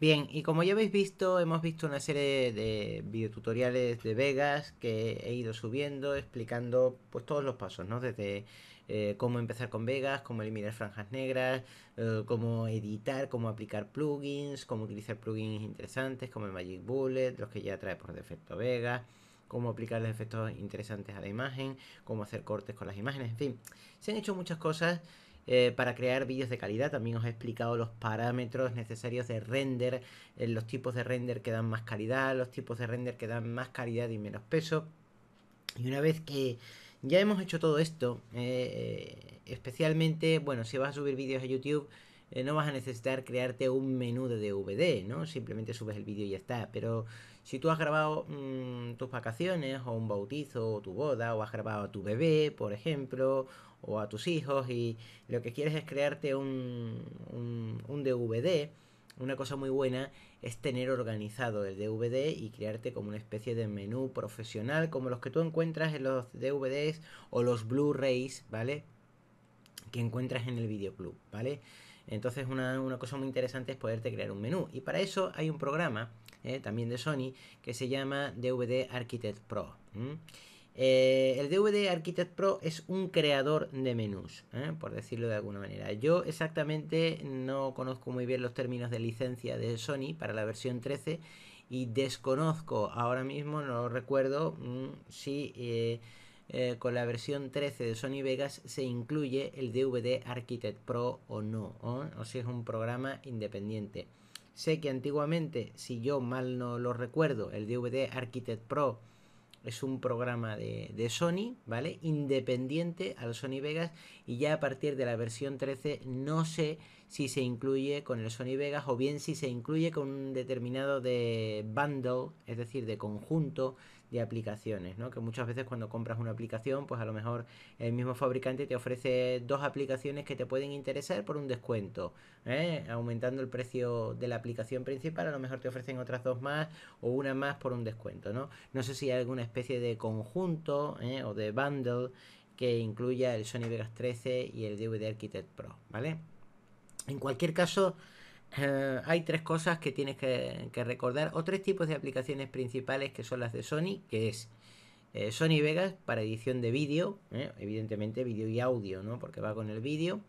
Bien, y como ya habéis visto, hemos visto una serie de videotutoriales de Vegas que he ido subiendo explicando pues todos los pasos, ¿no? Desde eh, cómo empezar con Vegas, cómo eliminar franjas negras, eh, cómo editar, cómo aplicar plugins, cómo utilizar plugins interesantes como el Magic Bullet, los que ya trae por defecto Vegas, cómo aplicar los efectos interesantes a la imagen, cómo hacer cortes con las imágenes, en fin, se han hecho muchas cosas eh, para crear vídeos de calidad. También os he explicado los parámetros necesarios de render, eh, los tipos de render que dan más calidad, los tipos de render que dan más calidad y menos peso. Y una vez que ya hemos hecho todo esto, eh, especialmente, bueno, si vas a subir vídeos a YouTube, no vas a necesitar crearte un menú de DVD, ¿no? Simplemente subes el vídeo y ya está. Pero si tú has grabado mm, tus vacaciones, o un bautizo, o tu boda, o has grabado a tu bebé, por ejemplo, o a tus hijos y lo que quieres es crearte un, un, DVD, una cosa muy buena es tener organizado el DVD y crearte como una especie de menú profesional, como los que tú encuentras en los DVDs o los Blu-rays, ¿vale? Que encuentras en el videoclub, ¿vale? Entonces una, cosa muy interesante es poderte crear un menú. Y para eso hay un programa, ¿eh? también de Sony, que se llama DVD Architect Pro. Eh, el DVD Architect Pro es un creador de menús, ¿eh? por decirlo de alguna manera. Yo exactamente no conozco muy bien los términos de licencia de Sony para la versión 13 y desconozco ahora mismo, no lo recuerdo mm, si eh, con la versión 13 de Sony Vegas se incluye el DVD Architect Pro o no, o si es un programa independiente. Sé que antiguamente, si yo mal no lo recuerdo, el DVD Architect Pro es un programa de, Sony, ¿vale? Independiente al Sony Vegas y ya a partir de la versión 13 no sé si se incluye con el Sony Vegas o bien si se incluye con un determinado de bundle, es decir, de conjunto aplicaciones, ¿no? Que muchas veces cuando compras una aplicación, pues a lo mejor el mismo fabricante te ofrece dos aplicaciones que te pueden interesar por un descuento, ¿eh? aumentando el precio de la aplicación principal, a lo mejor te ofrecen otras dos más o una más por un descuento, ¿no? No sé si hay alguna especie de conjunto ¿eh? o de bundle que incluya el Sony Vegas 13 y el DVD Architect Pro, ¿vale? En cualquier caso, eh, hay tres cosas que tienes que, recordar o tres tipos de aplicaciones principales que son las de Sony, que es eh, Sony Vegas para edición de vídeo, eh, evidentemente vídeo y audio, ¿no? porque va con el vídeo.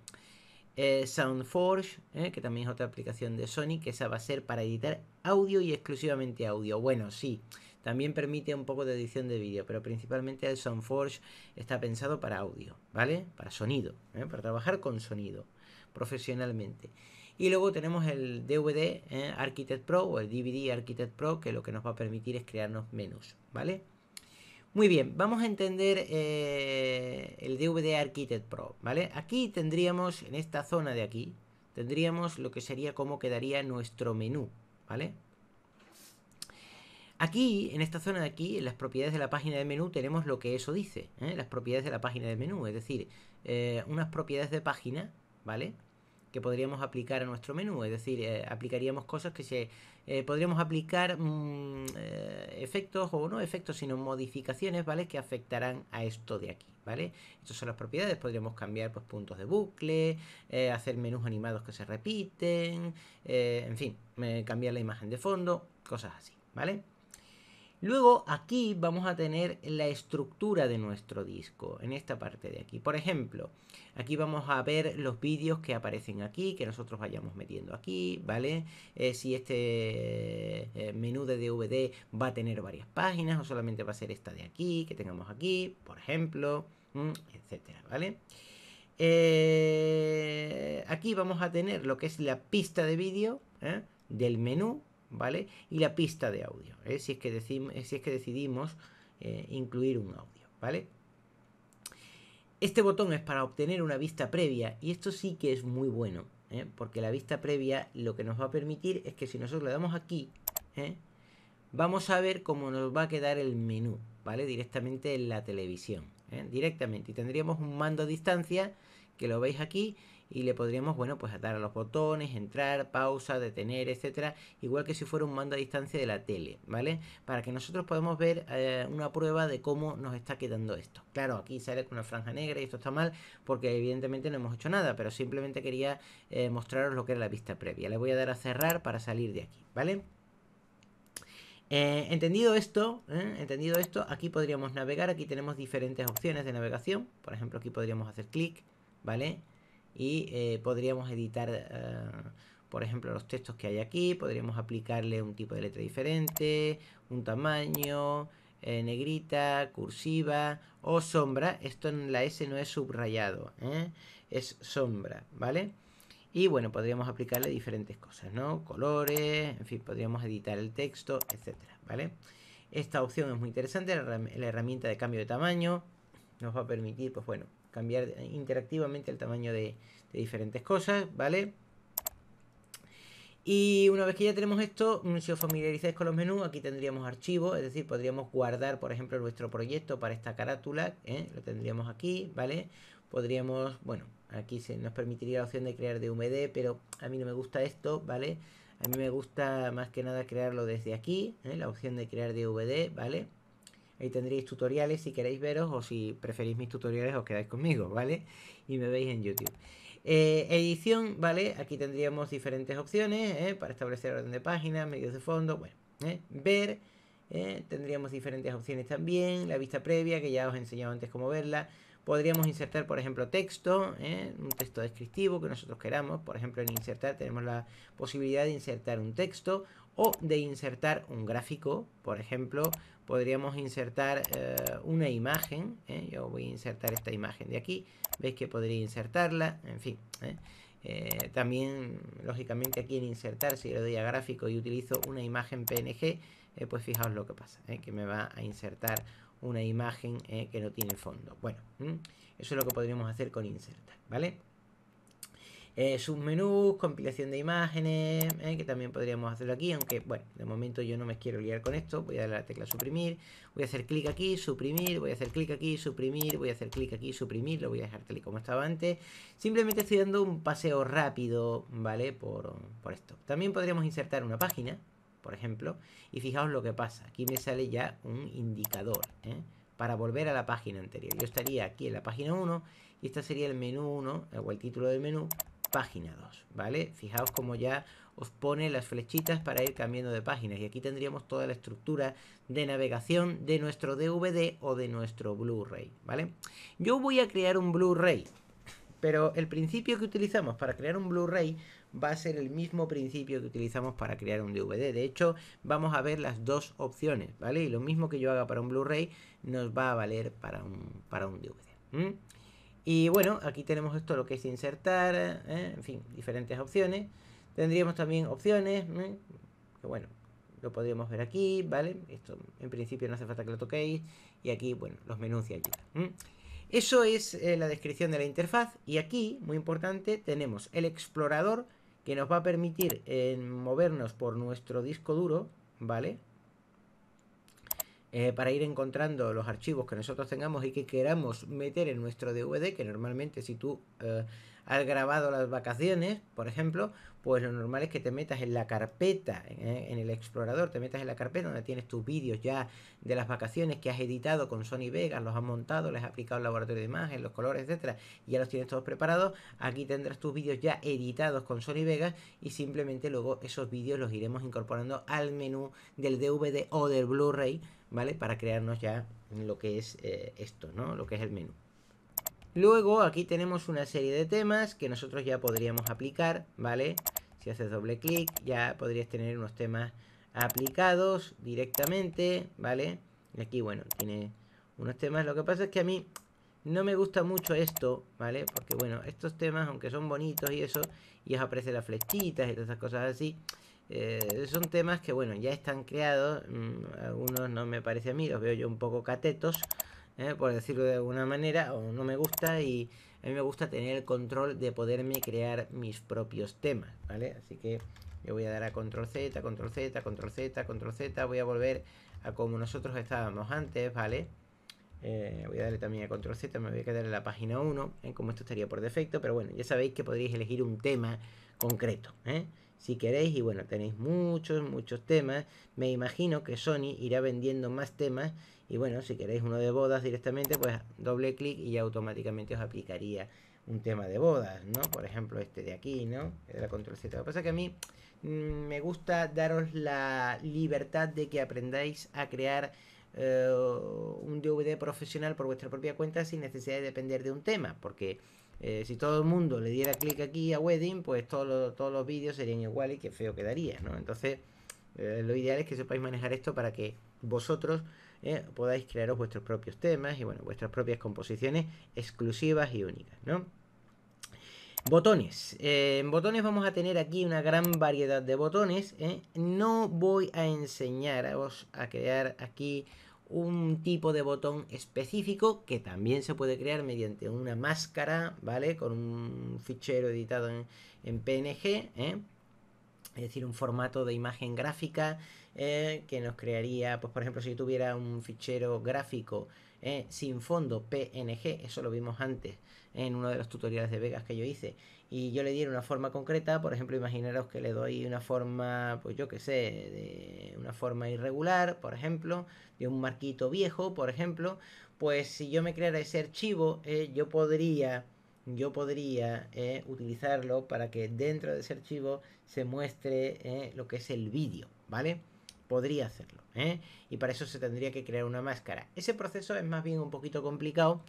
SoundForge, que también es otra aplicación de Sony, que esa va a ser para editar audio y exclusivamente audio. Bueno, sí, también permite un poco de edición de vídeo, pero principalmente el SoundForge está pensado para audio, ¿vale? Para sonido, para trabajar con sonido profesionalmente. Y luego tenemos el DVD ¿eh? Architect Pro o el DVD Architect Pro, que lo que nos va a permitir es crearnos menús, ¿vale? Muy bien, vamos a entender eh, el DVD Architect Pro, ¿vale? Aquí tendríamos, en esta zona de aquí, tendríamos lo que sería cómo quedaría nuestro menú, ¿vale? Aquí, en esta zona de aquí, en las propiedades de la página de menú, tenemos lo que eso dice, ¿eh? las propiedades de la página de menú, es decir, eh, unas propiedades de página, ¿vale? que podríamos aplicar a nuestro menú. Es decir, eh, aplicaríamos cosas que se... Eh, podríamos aplicar mm, eh, efectos o no efectos, sino modificaciones, ¿vale? Que afectarán a esto de aquí, ¿vale? Estas son las propiedades. Podríamos cambiar pues, puntos de bucle, hacer menús animados que se repiten, en fin, cambiar la imagen de fondo, cosas así, ¿vale? Luego aquí vamos a tener la estructura de nuestro disco, en esta parte de aquí. Por ejemplo, aquí vamos a ver los vídeos que aparecen aquí, que nosotros vayamos metiendo aquí, ¿vale? Eh, si este eh, menú de DVD va a tener varias páginas o solamente va a ser esta de aquí, que tengamos aquí, por ejemplo, mm, etcétera, ¿vale? Eh, aquí vamos a tener lo que es la pista de vídeo del menú, ¿vale? Y la pista de audio, ¿eh? si, es que si es que decidimos eh, incluir un audio, ¿vale? Este botón es para obtener una vista previa y esto sí que es muy bueno, ¿eh? porque la vista previa lo que nos va a permitir es que si nosotros le damos aquí, vamos a ver cómo nos va a quedar el menú, ¿vale? Directamente en la televisión, directamente. Y tendríamos un mando a distancia que lo veis aquí y le podríamos, bueno, pues dar a los botones, entrar, pausa, detener, etcétera, igual que si fuera un mando a distancia de la tele, ¿vale? Para que nosotros podamos ver eh, una prueba de cómo nos está quedando esto. Claro, aquí sale con una franja negra y esto está mal porque evidentemente no hemos hecho nada, pero simplemente quería eh, mostraros lo que era la vista previa. Le voy a dar a cerrar para salir de aquí, ¿vale? Eh, entendido esto, entendido esto, aquí podríamos navegar, aquí tenemos diferentes opciones de navegación. Por ejemplo, aquí podríamos hacer clic, ¿vale? y eh, podríamos editar, eh, por ejemplo, los textos que hay aquí, podríamos aplicarle un tipo de letra diferente, un tamaño, eh, negrita, cursiva o sombra. Esto en la S no es subrayado, es sombra, ¿vale? Y bueno, podríamos aplicarle diferentes cosas, ¿no? Colores, en fin, podríamos editar el texto, etcétera, ¿vale? Esta opción es muy interesante, la herramienta de cambio de tamaño nos va a permitir, pues bueno, cambiar interactivamente el tamaño de, diferentes cosas, ¿vale? Y una vez que ya tenemos esto, mm, si os familiarizáis con los menús, aquí tendríamos Archivo, es decir, podríamos guardar, por ejemplo, nuestro proyecto para esta carátula, ¿eh? lo tendríamos aquí, ¿vale? Podríamos, bueno, aquí se nos permitiría la opción de crear de pero a mí no me gusta esto, ¿vale? A mí me gusta más que nada crearlo desde aquí, ¿eh? la opción de crear DVD, ¿vale? Ahí tendréis tutoriales si queréis veros o si preferís mis tutoriales os quedáis conmigo, ¿vale? Y me veis en YouTube. Eh, edición, ¿vale? Aquí tendríamos diferentes opciones ¿eh? para establecer orden de página, medios de fondo, bueno, ¿eh? ver, tendríamos diferentes opciones también, la vista previa, que ya os he enseñado antes cómo verla, podríamos insertar, por ejemplo, texto, un texto descriptivo que nosotros queramos. Por ejemplo, en insertar tenemos la posibilidad de insertar un texto o de insertar un gráfico, por ejemplo, podríamos insertar eh, una imagen. ¿eh? Yo voy a insertar esta imagen de aquí. Veis que podría insertarla. En fin. ¿eh? también, lógicamente, aquí en insertar, si le doy a gráfico y utilizo una imagen PNG, pues fijaos lo que pasa. Que me va a insertar una imagen que no tiene fondo. Bueno, eso es lo que podríamos hacer con insertar. ¿Vale? Eh, submenús, compilación de imágenes, eh, que también podríamos hacerlo aquí, aunque bueno, de momento yo no me quiero liar con esto, voy a darle la tecla suprimir, voy a hacer clic aquí, suprimir, voy a hacer clic aquí, suprimir, voy a hacer clic aquí, suprimir, lo voy a dejar tal y como estaba antes, simplemente estoy dando un paseo rápido, ¿vale? Por, por esto. También podríamos insertar una página, por ejemplo, y fijaos lo que pasa, aquí me sale ya un indicador, ¿eh? para volver a la página anterior. Yo estaría aquí en la página 1 y este sería el menú 1 o el título del menú página 2, ¿vale? Fijaos como ya os pone las flechitas para ir cambiando de páginas y aquí tendríamos toda la estructura de navegación de nuestro DVD o de nuestro Blu-ray, ¿vale? Yo voy a crear un Blu-ray, pero el principio que utilizamos para crear un Blu-ray va a ser el mismo principio que utilizamos para crear un DVD. De hecho, vamos a ver las dos opciones, ¿vale? Y lo mismo que yo haga para un Blu-ray nos va a valer para un, para un DVD. Y bueno, aquí tenemos esto, lo que es insertar, ¿eh? en fin, diferentes opciones. Tendríamos también opciones, ¿eh? que bueno, lo podríamos ver aquí, ¿vale? Esto en principio no hace falta que lo toquéis. Y aquí, bueno, los menús de Eso es eh, la descripción de la interfaz. Y aquí, muy importante, tenemos el explorador que nos va a permitir movernos por nuestro disco duro, ¿vale? Eh, para ir encontrando los archivos que nosotros tengamos y que queramos meter en nuestro DVD, que normalmente si tú eh, has grabado las vacaciones, por ejemplo, pues lo normal es que te metas en la carpeta, eh, en el explorador, te metas en la carpeta donde tienes tus vídeos ya de las vacaciones que has editado con Sony Vegas, los has montado, les has aplicado el laboratorio de imagen, los colores, etcétera, y ya los tienes todos preparados. Aquí tendrás tus vídeos ya editados con Sony Vegas y simplemente luego esos vídeos los iremos incorporando al menú del DVD o del Blu-ray ¿vale? Para crearnos ya lo que es eh, esto, ¿no? Lo que es el menú. Luego aquí tenemos una serie de temas que nosotros ya podríamos aplicar, ¿vale? Si haces doble clic ya podrías tener unos temas aplicados directamente, ¿vale? Y aquí, bueno, tiene unos temas. Lo que pasa es que a mí no me gusta mucho esto, ¿vale? Porque, bueno, estos temas, aunque son bonitos y eso, y os aparecen las flechitas y todas esas cosas así, eh, son temas que, bueno, ya están creados. Mm, algunos no me parece a mí, los veo yo un poco catetos, eh, por decirlo de alguna manera, o no me gusta. Y a mí me gusta tener el control de poderme crear mis propios temas, ¿vale? Así que yo voy a dar a control Z, control Z, control Z, control Z. Voy a volver a como nosotros estábamos antes, ¿vale? Eh, voy a darle también a control Z, me voy a quedar en la página 1, como esto estaría por defecto, pero bueno, ya sabéis que podéis elegir un tema concreto, ¿eh? si queréis. Y bueno, tenéis muchos, muchos temas. Me imagino que Sony irá vendiendo más temas. Y bueno, si queréis uno de bodas directamente, pues doble clic y ya automáticamente os aplicaría un tema de bodas, ¿no? Por ejemplo, este de aquí, ¿no? La control Z. Lo que pasa es que a mí mm, me gusta daros la libertad de que aprendáis a crear eh, un DVD profesional por vuestra propia cuenta sin necesidad de depender de un tema, porque eh, si todo el mundo le diera clic aquí a Wedding, pues todos los vídeos serían iguales y qué feo quedaría, ¿no? Entonces, eh, lo ideal es que sepáis manejar esto para que vosotros eh, podáis crearos vuestros propios temas y, bueno, vuestras propias composiciones exclusivas y únicas, ¿no? Botones. en botones vamos a tener aquí una gran variedad de botones. No voy a enseñaros a crear aquí un tipo de botón específico que también se puede crear mediante una máscara, ¿vale? Con un fichero editado en, PNG, ¿eh? es decir, un formato de imagen gráfica ¿eh? que nos crearía, pues por ejemplo, si yo tuviera un fichero gráfico ¿eh? sin fondo PNG, eso lo vimos antes en uno de los tutoriales de Vegas que yo hice, y yo le diera una forma concreta, por ejemplo, imaginaros que le doy una forma, pues yo qué sé, de una forma irregular, por ejemplo, de un marquito viejo, por ejemplo, pues si yo me creara ese archivo, eh, yo podría, yo podría eh, utilizarlo para que dentro de ese archivo se muestre eh, lo que es el vídeo, ¿vale? Podría hacerlo, Y para eso se tendría que crear una máscara. Ese proceso es más bien un poquito complicado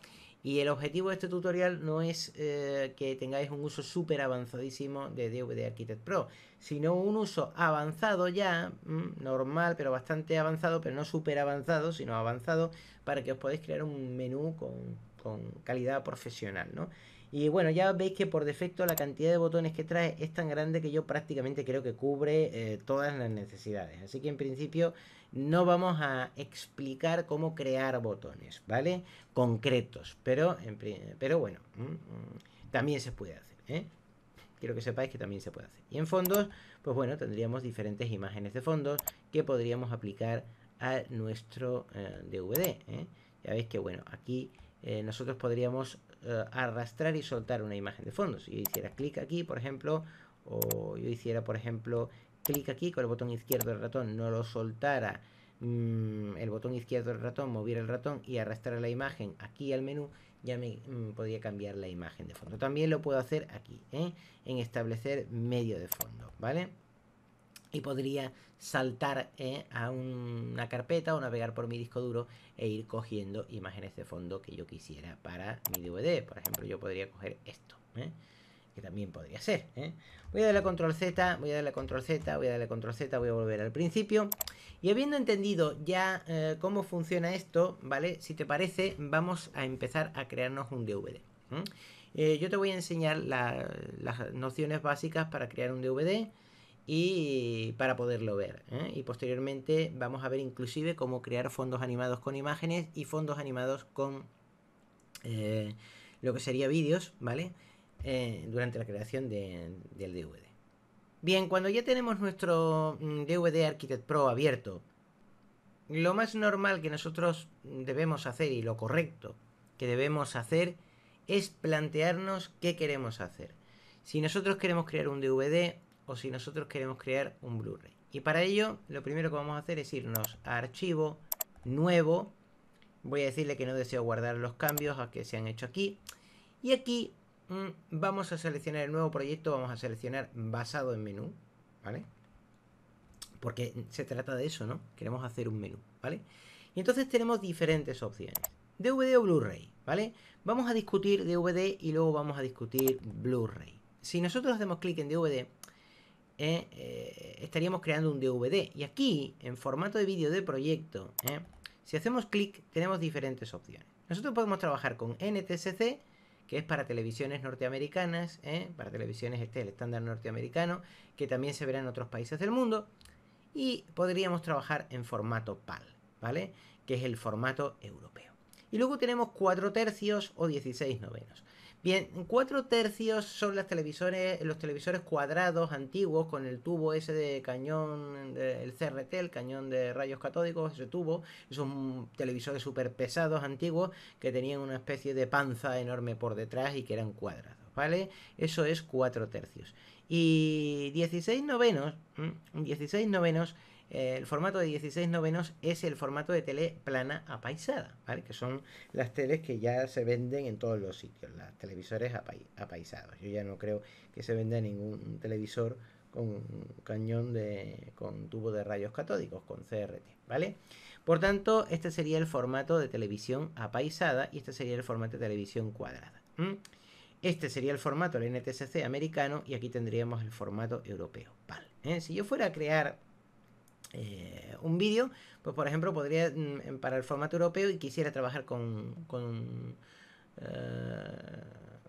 y el objetivo de este tutorial no es eh, que tengáis un uso súper avanzadísimo de DVD Architect Pro, sino un uso avanzado ya, mm, normal, pero bastante avanzado, pero no súper avanzado, sino avanzado, para que os podáis crear un menú con, con calidad profesional, ¿no? Y bueno, ya veis que por defecto la cantidad de botones que trae es tan grande que yo prácticamente creo que cubre eh, todas las necesidades. Así que en principio no vamos a explicar cómo crear botones, ¿vale? Concretos, pero, pero bueno, mm, mm, también se puede hacer, ¿eh? Quiero que sepáis que también se puede hacer. Y en fondos, pues bueno, tendríamos diferentes imágenes de fondos que podríamos aplicar a nuestro eh, DVD. ¿eh? Ya veis que bueno, aquí eh, nosotros podríamos eh, arrastrar y soltar una imagen de fondo. Si yo hiciera clic aquí, por ejemplo, o yo hiciera, por ejemplo, clic aquí con el botón izquierdo del ratón, no lo soltara mm, el botón izquierdo del ratón, moviera el ratón y arrastrar la imagen aquí al menú, ya me mm, podría cambiar la imagen de fondo. También lo puedo hacer aquí, ¿eh? en establecer medio de fondo, ¿vale? y podría saltar eh, a una carpeta o navegar por mi disco duro e ir cogiendo imágenes de fondo que yo quisiera para mi DVD. Por ejemplo, yo podría coger esto, eh, que también podría ser. Eh. Voy a darle a control Z, voy a darle a control Z, voy a darle control Z, voy a volver al principio. Y habiendo entendido ya cómo funciona esto, ¿vale? Si te parece, vamos a empezar a crearnos un DVD. yo te voy a enseñar las nociones básicas para crear un DVD y para poderlo ver. ¿eh? Y posteriormente vamos a ver inclusive cómo crear fondos animados con imágenes y fondos animados con eh, lo que sería vídeos, ¿vale? Eh, durante la creación del DVD. Bien, cuando ya tenemos nuestro DVD mm, Architect Pro abierto, lo más normal que nosotros debemos hacer y lo correcto que debemos hacer es plantearnos qué queremos hacer. Si nosotros queremos crear un DVD, o si nosotros queremos crear un Blu-ray. Y para ello, lo primero que vamos a hacer es irnos a archivo, nuevo. Voy a decirle que no deseo guardar los cambios a que se han hecho aquí. Y aquí mm, vamos a seleccionar el nuevo proyecto, vamos a seleccionar basado en menú, ¿vale? Porque se trata de eso, ¿no? Queremos hacer un menú, ¿vale? Y entonces tenemos diferentes opciones. DVD o Blu-ray, ¿vale? Vamos a discutir DVD y luego vamos a discutir Blu-ray. Si nosotros hacemos clic en DVD, ¿eh? Eh, estaríamos creando un DVD. Y aquí, en formato de vídeo de proyecto, ¿eh? si hacemos clic, tenemos diferentes opciones. Nosotros podemos trabajar con NTSC, que es para televisiones norteamericanas, para televisiones este es el estándar norteamericano, que también se verá en otros países del mundo. Y podríamos trabajar en formato PAL, ¿vale? Que es el formato europeo. Y luego tenemos 4 tercios o 16 novenos. Bien, cuatro tercios son las televisores, los televisores cuadrados antiguos con el tubo ese de cañón, el CRT, el cañón de rayos catódicos, ese tubo, esos mm, televisores súper pesados antiguos que tenían una especie de panza enorme por detrás y que eran cuadrados. ¿vale? Eso es cuatro tercios. Y 16 novenos, 16 novenos eh, el formato de 16 novenos es el formato de tele plana apaisada, ¿vale? Que son las teles que ya se venden en todos los sitios, las televisores apaisados. Yo ya no creo que se venda ningún televisor con cañón de con tubo de rayos catódicos, con CRT, ¿vale? Por tanto, este sería el formato de televisión apaisada y este sería el formato de televisión cuadrada. Este sería el formato del NTSC americano y aquí tendríamos el formato europeo, ¿vale? Eh, si yo fuera a crear eh, un vídeo, pues por ejemplo podría mm, em, para el formato europeo y quisiera trabajar con, con eh,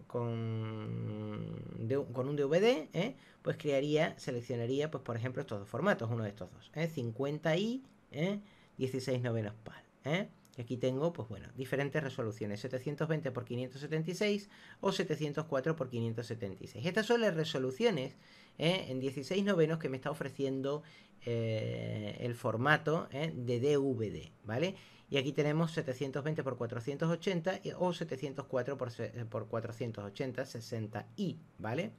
con, un DVD, ¿eh? pues crearía, seleccionaría, pues por ejemplo, estos dos formatos, uno de estos dos, 50 50i, 16 novenos PAL. aquí tengo, pues bueno, diferentes resoluciones, 720 x 576 o 704 x 576. Estas son las resoluciones en 16 novenos que me está ofreciendo eh, el formato eh, de DVD, ¿vale? Y aquí tenemos 720 x 480 o 704 por 480, 60i, eh, ¿vale?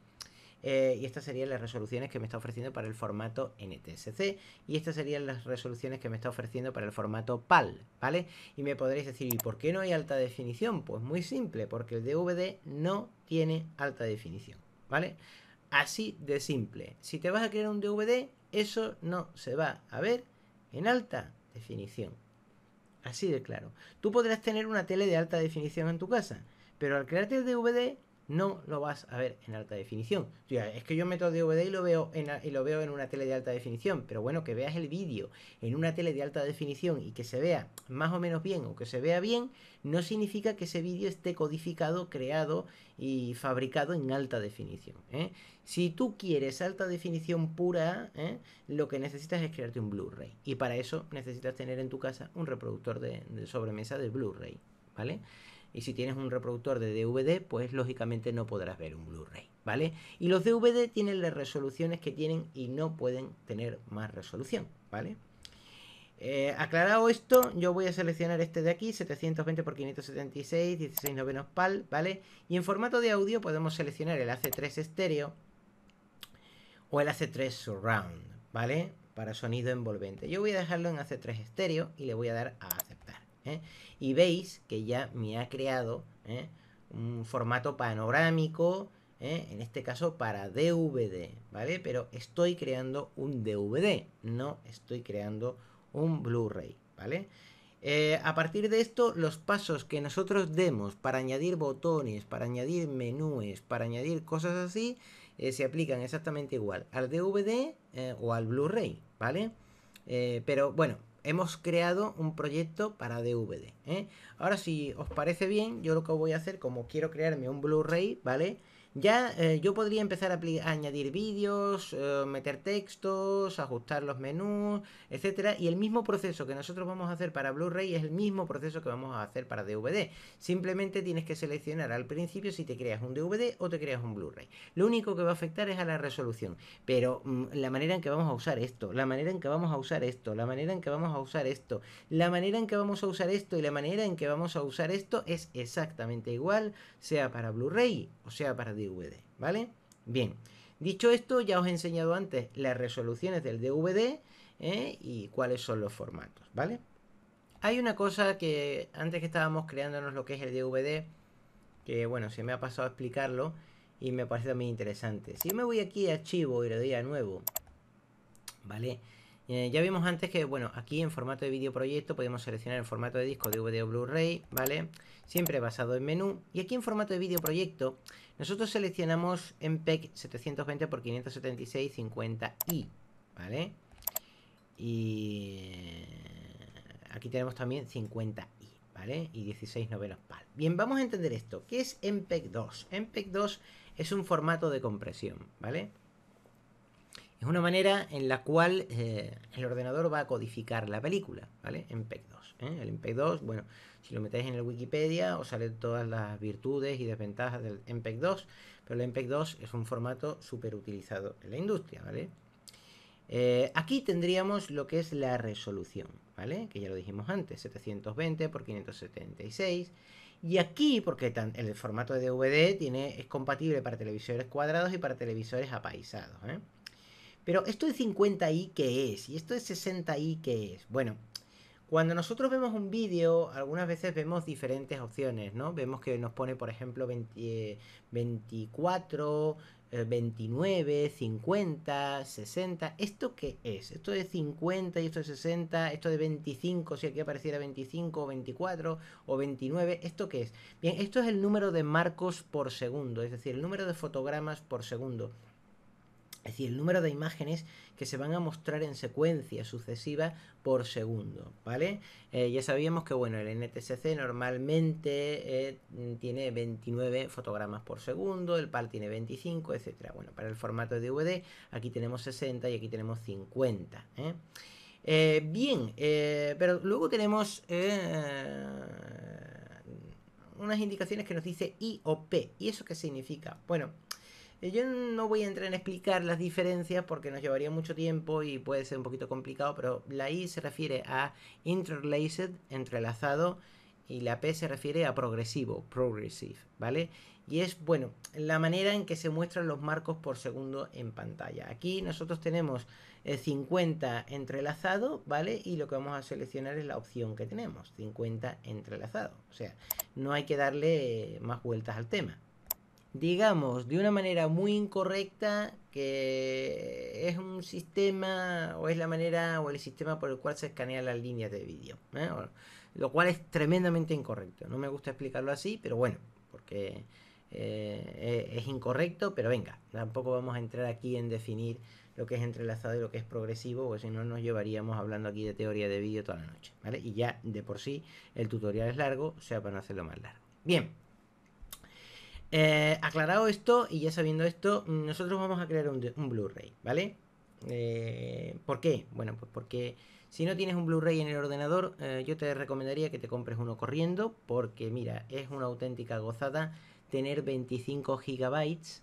y estas serían las resoluciones que me está ofreciendo para el formato NTSC. Y estas serían las resoluciones que me está ofreciendo para el formato PAL, ¿vale? Y me podréis decir, ¿y por qué no hay alta definición? Pues muy simple, porque el DVD no tiene alta definición, ¿vale? Así de simple. Si te vas a crear un DVD, eso no se va a ver en alta definición. Así de claro. Tú podrás tener una tele de alta definición en tu casa, pero al crearte el DVD no lo vas a ver en alta definición. es que yo meto DVD y lo veo en, y lo veo en una tele de alta definición, pero bueno, que veas el vídeo en una tele de alta definición y que se vea más o menos bien o que se vea bien, no significa que ese vídeo esté codificado, creado y fabricado en alta definición. ¿eh? Si tú quieres alta definición pura, ¿eh? lo que necesitas es crearte un Blu-ray. Y para eso necesitas tener en tu casa un reproductor de, de sobremesa de Blu-ray. ¿Vale? Y si tienes un reproductor de DVD, pues lógicamente no podrás ver un Blu-ray, ¿vale? Y los DVD tienen las resoluciones que tienen y no pueden tener más resolución, ¿vale? Eh, aclarado esto, yo voy a seleccionar este de aquí, 720x576, 16 novenos PAL, ¿vale? Y en formato de audio podemos seleccionar el AC3 estéreo o el AC3 surround, ¿vale? Para sonido envolvente. Yo voy a dejarlo en AC3 estéreo y le voy a dar a aceptar. ¿eh? Y veis que ya me ha creado ¿eh? un formato panorámico, ¿eh? en este caso para DVD, ¿vale? Pero estoy creando un DVD, no estoy creando un Blu-ray, ¿vale? a partir de esto, los pasos que nosotros demos para añadir botones, para añadir menúes, para añadir cosas así, se aplican exactamente igual al DVD o al Blu-ray, ¿vale? pero bueno, hemos creado un proyecto para DVD. ¿eh? Ahora, si os parece bien, yo lo que voy a hacer, como quiero crearme un Blu-ray, ¿vale? vale ya eh, yo podría empezar a, añadir vídeos, eh, meter textos, ajustar los menús, etcétera. Y el mismo proceso que nosotros vamos a hacer para Blu-ray es el mismo proceso que vamos a hacer para DVD. Simplemente tienes que seleccionar al principio si te creas un DVD o te creas un Blu-ray. Lo único que va a afectar es a la resolución. Pero mm, la manera en que vamos a usar esto, la manera en que vamos a usar esto, la manera en que vamos a usar esto, la manera en que vamos a usar esto y la manera en que vamos a usar esto es exactamente igual, sea para Blu-ray o sea para DVD. DVD, ¿vale? Bien, dicho esto, ya os he enseñado antes las resoluciones del DVD ¿eh? y cuáles son los formatos, ¿vale? Hay una cosa que antes que estábamos creándonos lo que es el DVD, que bueno, se me ha pasado a explicarlo y me parecido muy interesante. Si me voy aquí a archivo y le doy a nuevo, ¿vale? Eh, ya vimos antes que, bueno, aquí en formato de video proyecto podemos seleccionar el formato de disco DVD o Blu-ray, ¿vale? Siempre basado en menú. Y aquí en formato de video proyecto nosotros seleccionamos MPEG 720x576-50i, ¿vale? Y eh, aquí tenemos también 50i, ¿vale? Y 16 novelas PAL. Bien, vamos a entender esto. ¿Qué es MPEG 2? MPEG 2 es un formato de compresión, ¿vale? Es una manera en la cual eh, el ordenador va a codificar la película, ¿vale? MPEG 2. ¿eh? El MPEG 2, bueno, si lo metéis en el Wikipedia os salen todas las virtudes y desventajas del MPEG 2, pero el MPEG 2 es un formato súper utilizado en la industria, ¿vale? Eh, aquí tendríamos lo que es la resolución, ¿vale? Que ya lo dijimos antes, 720 x 576. Y aquí, porque el formato de DVD tiene, es compatible para televisores cuadrados y para televisores apaisados, ¿eh? Pero esto de 50i, ¿qué es? ¿Y esto de 60i, qué es? Bueno, cuando nosotros vemos un vídeo, algunas veces vemos diferentes opciones, ¿no? Vemos que nos pone, por ejemplo, 24, 29, 50, 60. ¿Esto qué es? Esto de 50 y esto de 60, esto de 25, si aquí apareciera 25 o 24 o 29, ¿esto qué es? Bien, esto es el número de marcos por segundo, es decir, el número de fotogramas por segundo. Es decir, el número de imágenes que se van a mostrar en secuencia sucesiva por segundo, ¿vale? Eh, ya sabíamos que, bueno, el NTSC normalmente eh, tiene 29 fotogramas por segundo, el PAL tiene 25, etc. Bueno, para el formato de DVD aquí tenemos 60 y aquí tenemos 50, ¿eh? bien, pero luego tenemos unas indicaciones que nos dice I o P. ¿Y eso qué significa? Bueno, eh, yo no voy a entrar en explicar las diferencias porque nos llevaría mucho tiempo y puede ser un poquito complicado, pero la I se refiere a interlaced, entrelazado, y la P se refiere a progresivo, progressive, ¿vale? Y es, bueno, la manera en que se muestran los marcos por segundo en pantalla. Aquí nosotros tenemos 50 entrelazado, ¿vale? Y lo que vamos a seleccionar es la opción que tenemos, 50 entrelazado. O sea, no hay que darle eh, más vueltas al tema, digamos, de una manera muy incorrecta, que es un sistema o es la manera o el sistema por el cual se escanean las líneas de vídeo. ¿eh? Lo cual es tremendamente incorrecto. No me gusta explicarlo así, pero bueno, porque eh, e, es incorrecto, pero venga, tampoco vamos a entrar aquí en definir lo que es entrelazado y lo que es progresivo, porque si no nos llevaríamos hablando aquí de teoría de vídeo toda la noche, ¿vale? Y ya de por sí el tutorial es largo, sea, para no hacerlo más largo. Bien. Eh, aclarado esto y ya sabiendo esto, nosotros vamos a crear un, Blu-ray, ¿vale? Eh, ¿Por qué? Bueno, pues porque si no tienes un Blu-ray en el ordenador, eh, yo te recomendaría que te compres uno corriendo, porque mira, es una auténtica gozada tener 25 gigabytes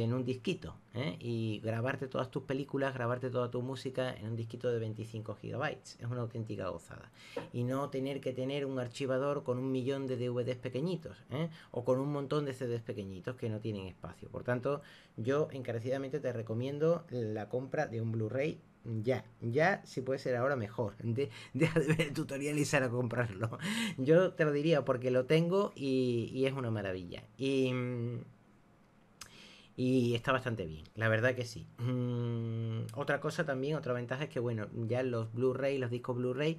en un disquito ¿eh? y grabarte todas tus películas, grabarte toda tu música en un disquito de 25 gigabytes. Es una auténtica gozada. Y no tener que tener un archivador con un millón de DVDs pequeñitos ¿eh? o con un montón de CDs pequeñitos que no tienen espacio. Por tanto, yo encarecidamente te recomiendo la compra de un Blu-ray ya, ya si puede ser ahora mejor. De, deja de el tutorial y a comprarlo. Yo te lo diría porque lo tengo y, y es una maravilla. Y mm, y está bastante bien, la verdad que sí. Mm, otra cosa también, otra ventaja es que, bueno, ya los Blu-ray, los discos Blu-ray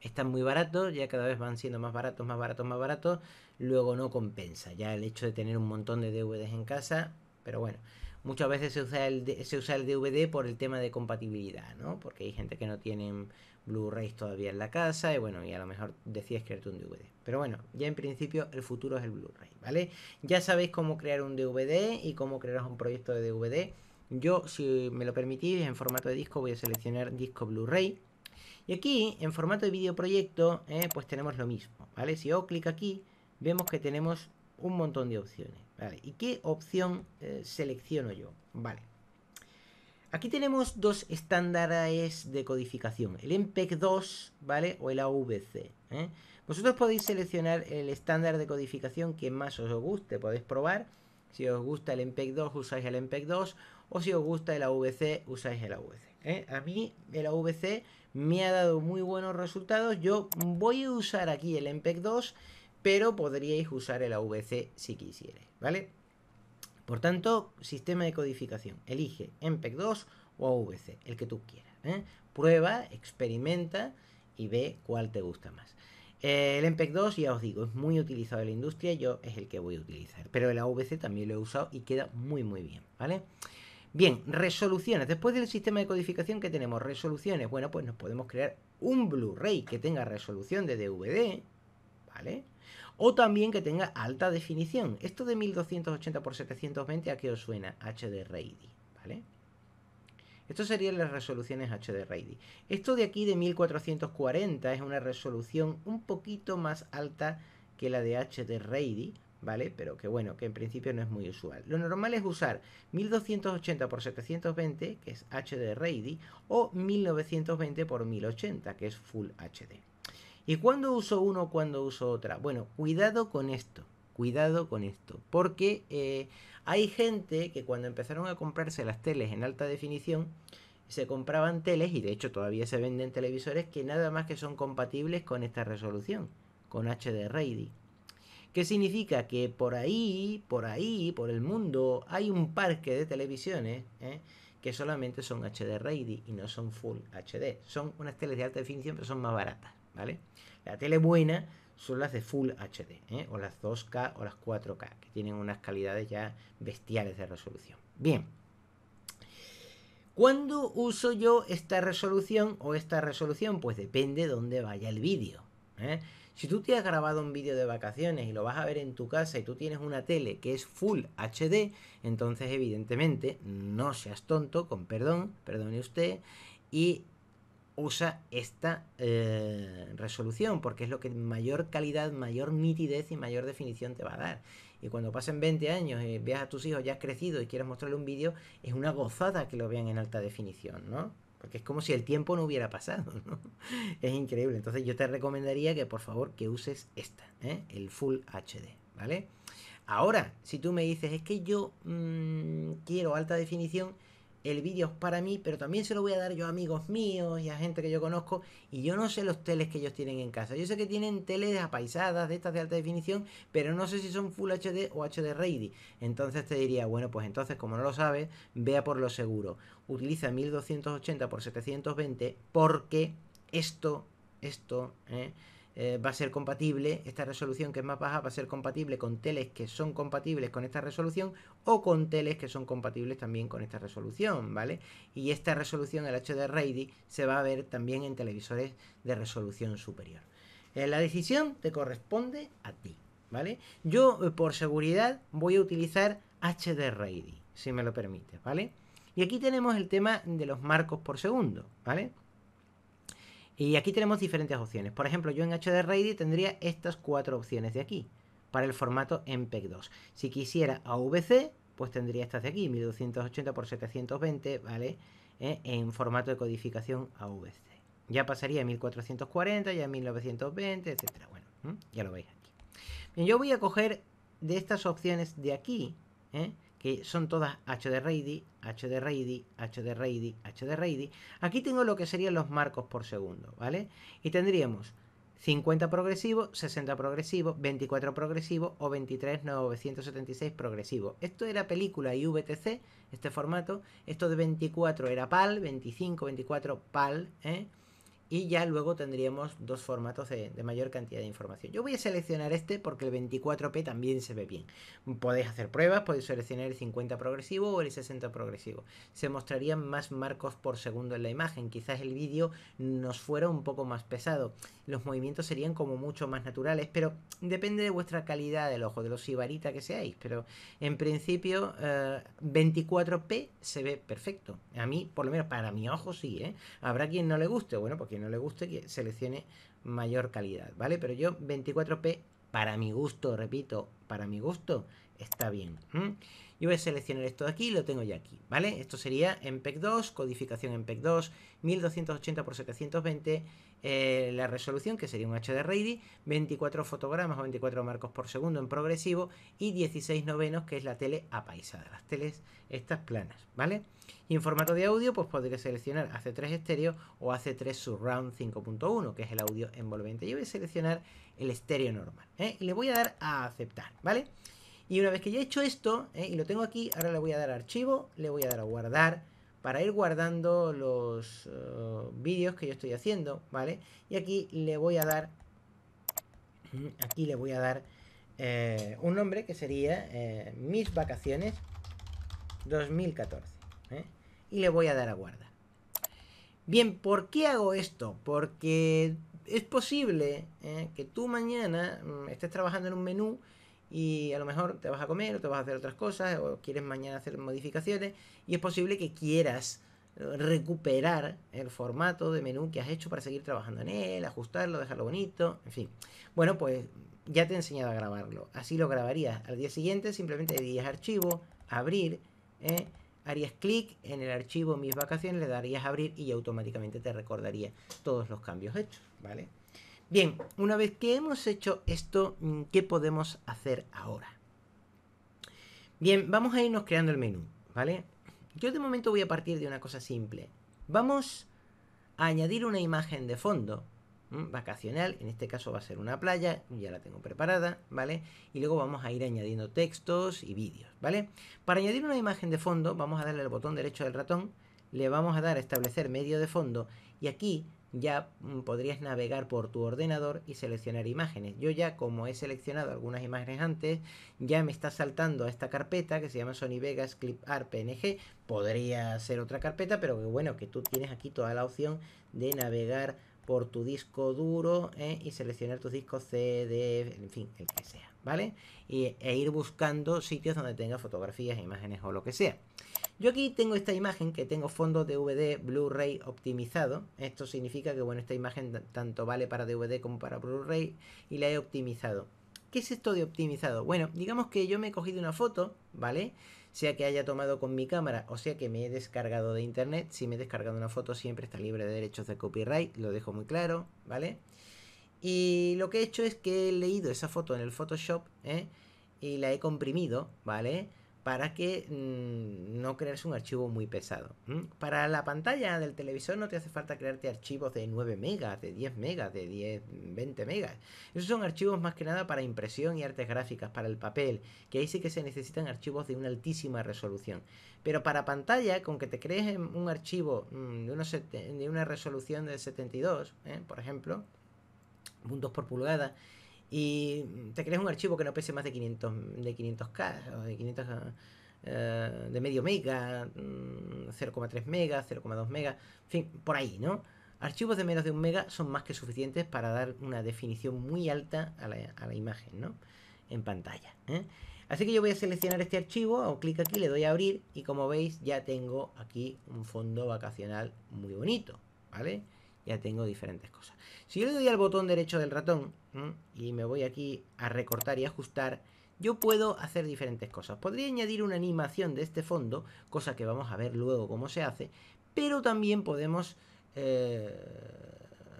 están muy baratos, ya cada vez van siendo más baratos, más baratos, más baratos. Luego no compensa ya el hecho de tener un montón de DVDs en casa, pero bueno, muchas veces se usa el, se usa el DVD por el tema de compatibilidad, ¿no? Porque hay gente que no tiene Blu-rays todavía en la casa y bueno, y a lo mejor decides crearte un DVD. Pero bueno, ya en principio el futuro es el Blu-ray, ¿vale? Ya sabéis cómo crear un DVD y cómo crear un proyecto de DVD. Yo, si me lo permitís, en formato de disco voy a seleccionar disco Blu-ray. Y aquí, en formato de videoproyecto, proyecto, eh, pues tenemos lo mismo, ¿vale? Si yo clic aquí, vemos que tenemos un montón de opciones. ¿y qué opción eh, selecciono yo? Vale. Aquí tenemos dos estándares de codificación, el MPEG 2, ¿vale? O el AVC. ¿eh? Vosotros podéis seleccionar el estándar de codificación que más os guste, podéis probar. Si os gusta el MPEG 2, usáis el MPEG 2. O si os gusta el AVC, usáis el AVC. ¿eh? A mí el AVC me ha dado muy buenos resultados. Yo voy a usar aquí el MPEG 2 pero podríais usar el AVC si quisierais, ¿vale? Por tanto, sistema de codificación. Elige MPEG 2 o AVC, el que tú quieras. ¿eh? Prueba, experimenta y ve cuál te gusta más. Eh, el MPEG 2, ya os digo, es muy utilizado en la industria, yo es el que voy a utilizar. Pero el AVC también lo he usado y queda muy muy bien, ¿vale? Bien, resoluciones. Después del sistema de codificación que tenemos, resoluciones. Bueno, pues nos podemos crear un Blu-ray que tenga resolución de DVD, o también que tenga alta definición. Esto de 1280x720, ¿a qué os suena? HD Ready, ¿vale? Esto serían las resoluciones HD Ready. Esto de aquí de 1440 es una resolución un poquito más alta que la de HD Ready, ¿vale? Pero que bueno, que en principio no es muy usual. Lo normal es usar 1280x720, que es HD Ready, o 1920x1080, que es Full HD. ¿Y cuándo uso uno o cuándo uso otra? Bueno, cuidado con esto, cuidado con esto, porque eh, hay gente que cuando empezaron a comprarse las teles en alta definición, se compraban teles, y de hecho todavía se venden televisores, que nada más que son compatibles con esta resolución, con HD Ready. ¿Qué significa? Que por ahí, por ahí, por el mundo, hay un parque de televisiones ¿eh? que solamente son HD Ready y no son Full HD. Son unas teles de alta definición, pero son más baratas. La tele buena son las de Full HD, ¿eh? o las 2K o las 4K, que tienen unas calidades ya bestiales de resolución. Bien. ¿Cuándo uso yo esta resolución o esta resolución? Pues depende dónde vaya el vídeo. ¿eh? Si tú te has grabado un vídeo de vacaciones y lo vas a ver en tu casa y tú tienes una tele que es Full HD, entonces evidentemente no seas tonto, con perdón, perdone usted, y usa esta eh, resolución, porque es lo que mayor calidad, mayor nitidez y mayor definición te va a dar. Y cuando pasen 20 años y veas a tus hijos ya has crecido y quieres mostrarle un vídeo, es una gozada que lo vean en alta definición, ¿no? Porque es como si el tiempo no hubiera pasado, ¿no? Es increíble. Entonces yo te recomendaría que por favor que uses esta, ¿eh? el Full HD, ¿vale? Ahora, si tú me dices, es que yo mm, quiero alta definición, el vídeo es para mí, pero también se lo voy a dar yo a amigos míos y a gente que yo conozco. Y yo no sé los teles que ellos tienen en casa. Yo sé que tienen teles apaisadas, de estas de alta definición, pero no sé si son Full HD o HD Ready. Entonces te diría, bueno, pues entonces, como no lo sabes, vea por lo seguro. Utiliza 1280 x 720 porque esto, esto, ¿eh? Eh, va a ser compatible, esta resolución que es más baja va a ser compatible con teles que son compatibles con esta resolución o con teles que son compatibles también con esta resolución, ¿vale? Y esta resolución, el HD Ready, se va a ver también en televisores de resolución superior. Eh, la decisión te corresponde a ti, ¿vale? Yo, eh, por seguridad, voy a utilizar HD Ready, si me lo permites, ¿vale? Y aquí tenemos el tema de los marcos por segundo, ¿vale? Y aquí tenemos diferentes opciones. Por ejemplo, yo en HD Ready tendría estas cuatro opciones de aquí para el formato MPEG 2. Si quisiera AVC, pues tendría estas de aquí, 1280x720, ¿vale? Eh, en formato de codificación AVC. Ya pasaría a 1440, ya a 1920, etcétera. Bueno, ya lo veis aquí. Bien, yo voy a coger de estas opciones de aquí, ¿eh? son todas HD ready, HD ready, HD ready, HD ready. Aquí tengo lo que serían los marcos por segundo, ¿vale? Y tendríamos 50 progresivo, 60 progresivo, 24 progresivo o 23.976 progresivo. Esto era película y VTC, este formato. Esto de 24 era PAL, 25, 24 PAL, ¿eh? y ya luego tendríamos dos formatos de, mayor cantidad de información. Yo voy a seleccionar este porque el 24p también se ve bien. Podéis hacer pruebas, podéis seleccionar el 50 progresivo o el 60 progresivo. Se mostrarían más marcos por segundo en la imagen. Quizás el vídeo nos fuera un poco más pesado. Los movimientos serían como mucho más naturales, pero depende de vuestra calidad del ojo, de los sibarita que seáis. Pero en principio 24p eh, se ve perfecto. A mí, por lo menos para mi ojo sí, ¿eh? Habrá quien no le guste, bueno, porque no le guste, que seleccione mayor calidad, ¿vale? Pero yo 24p, para mi gusto, repito, para mi gusto, está bien. Yo voy a seleccionar esto de aquí lo tengo ya aquí, ¿vale? Esto sería en MPEG 2, codificación en MPEG 2, 1280 x 720 eh, la resolución, que sería un HD Ready, 24 fotogramas o 24 marcos por segundo en progresivo y 16 novenos, que es la tele apaisada, las teles estas planas, ¿vale? Y en formato de audio, pues podría seleccionar AC3 estéreo o AC3 Surround 5.1, que es el audio envolvente. Yo voy a seleccionar el estéreo normal, ¿eh? Y le voy a dar a aceptar, ¿vale? Y una vez que ya he hecho esto, ¿eh? y lo tengo aquí, ahora le voy a dar a archivo, le voy a dar a guardar, para ir guardando los eh, vídeos que yo estoy haciendo, ¿vale? Y aquí le voy a dar, aquí le voy a dar eh, un nombre que sería eh, mis vacaciones 2014, Y le voy a dar a guardar. Bien, ¿por qué hago esto? Porque es posible que tú mañana mm, estés trabajando en un menú y a lo mejor te vas a comer o te vas a hacer otras cosas o quieres mañana hacer modificaciones y es posible que quieras recuperar el formato de menú que has hecho para seguir trabajando en él, ajustarlo, dejarlo bonito, en fin. Bueno, pues ya te he enseñado a grabarlo. Así lo grabarías. Al día siguiente simplemente dirías archivo, abrir, ¿eh? harías clic en el archivo mis vacaciones, le darías abrir y automáticamente te recordaría todos los cambios hechos, ¿vale? Bien, una vez que hemos hecho esto, mm, ¿qué podemos hacer ahora? Bien, vamos a irnos creando el menú, ¿vale? Yo de momento voy a partir de una cosa simple. Vamos a añadir una imagen de fondo mm, vacacional, en este caso va a ser una playa, ya la tengo preparada, ¿vale? Y luego vamos a ir añadiendo textos y vídeos, ¿vale? Para añadir una imagen de fondo, vamos a darle al botón derecho del ratón, le vamos a dar a establecer medio de fondo y aquí ya mm, podrías navegar por tu ordenador y seleccionar imágenes. Yo ya como he seleccionado algunas imágenes antes, ya me está saltando a esta carpeta que se llama Sony Vegas Clip Art PNG. Podría ser otra carpeta, pero que bueno, que tú tienes aquí toda la opción de navegar por tu disco duro eh, y seleccionar tus discos CD, en fin, el que sea, ¿vale? e ir buscando sitios donde tenga fotografías, imágenes o lo que sea. Yo aquí tengo esta imagen que tengo fondo DVD Blu-ray optimizado. Esto significa que bueno, esta imagen tanto vale para DVD como para Blu-ray y la he optimizado. ¿Qué es esto de optimizado? Bueno, digamos que yo me he cogido una foto, ¿vale? Sea que haya tomado con mi cámara o sea que me he descargado de internet. Si me he descargado una foto siempre está libre de derechos de copyright, lo dejo muy claro, ¿vale? Y lo que he hecho es que he leído esa foto en el Photoshop ¿eh? y la he comprimido, ¿vale? para que mm, no crees un archivo muy pesado. Para la pantalla del televisor no te hace falta crearte archivos de 9 megas, de 10 megas, de 10, 20 mm, megas. Esos son archivos más que nada para impresión y artes gráficas, para el papel, que ahí sí que se necesitan archivos de una altísima resolución. Pero para pantalla, con que te crees un archivo mm, de, una resolución de 72, ¿eh? por ejemplo, puntos por pulgada, y te creas un archivo que no pese más de 500 de 500k o de 500 eh, de medio mega 0,3 mm, mega 0,2 mega en fin por ahí no archivos de menos de un mega son más que suficientes para dar una definición muy alta a la, imagen no en pantalla ¿eh? así que yo voy a seleccionar este archivo hago clic aquí le doy a abrir y como veis ya tengo aquí un fondo vacacional muy bonito vale ya tengo diferentes cosas si yo le doy al botón derecho del ratón y me voy aquí a recortar y ajustar, yo puedo hacer diferentes cosas. Podría añadir una animación de este fondo, cosa que vamos a ver luego cómo se hace, pero también podemos eh,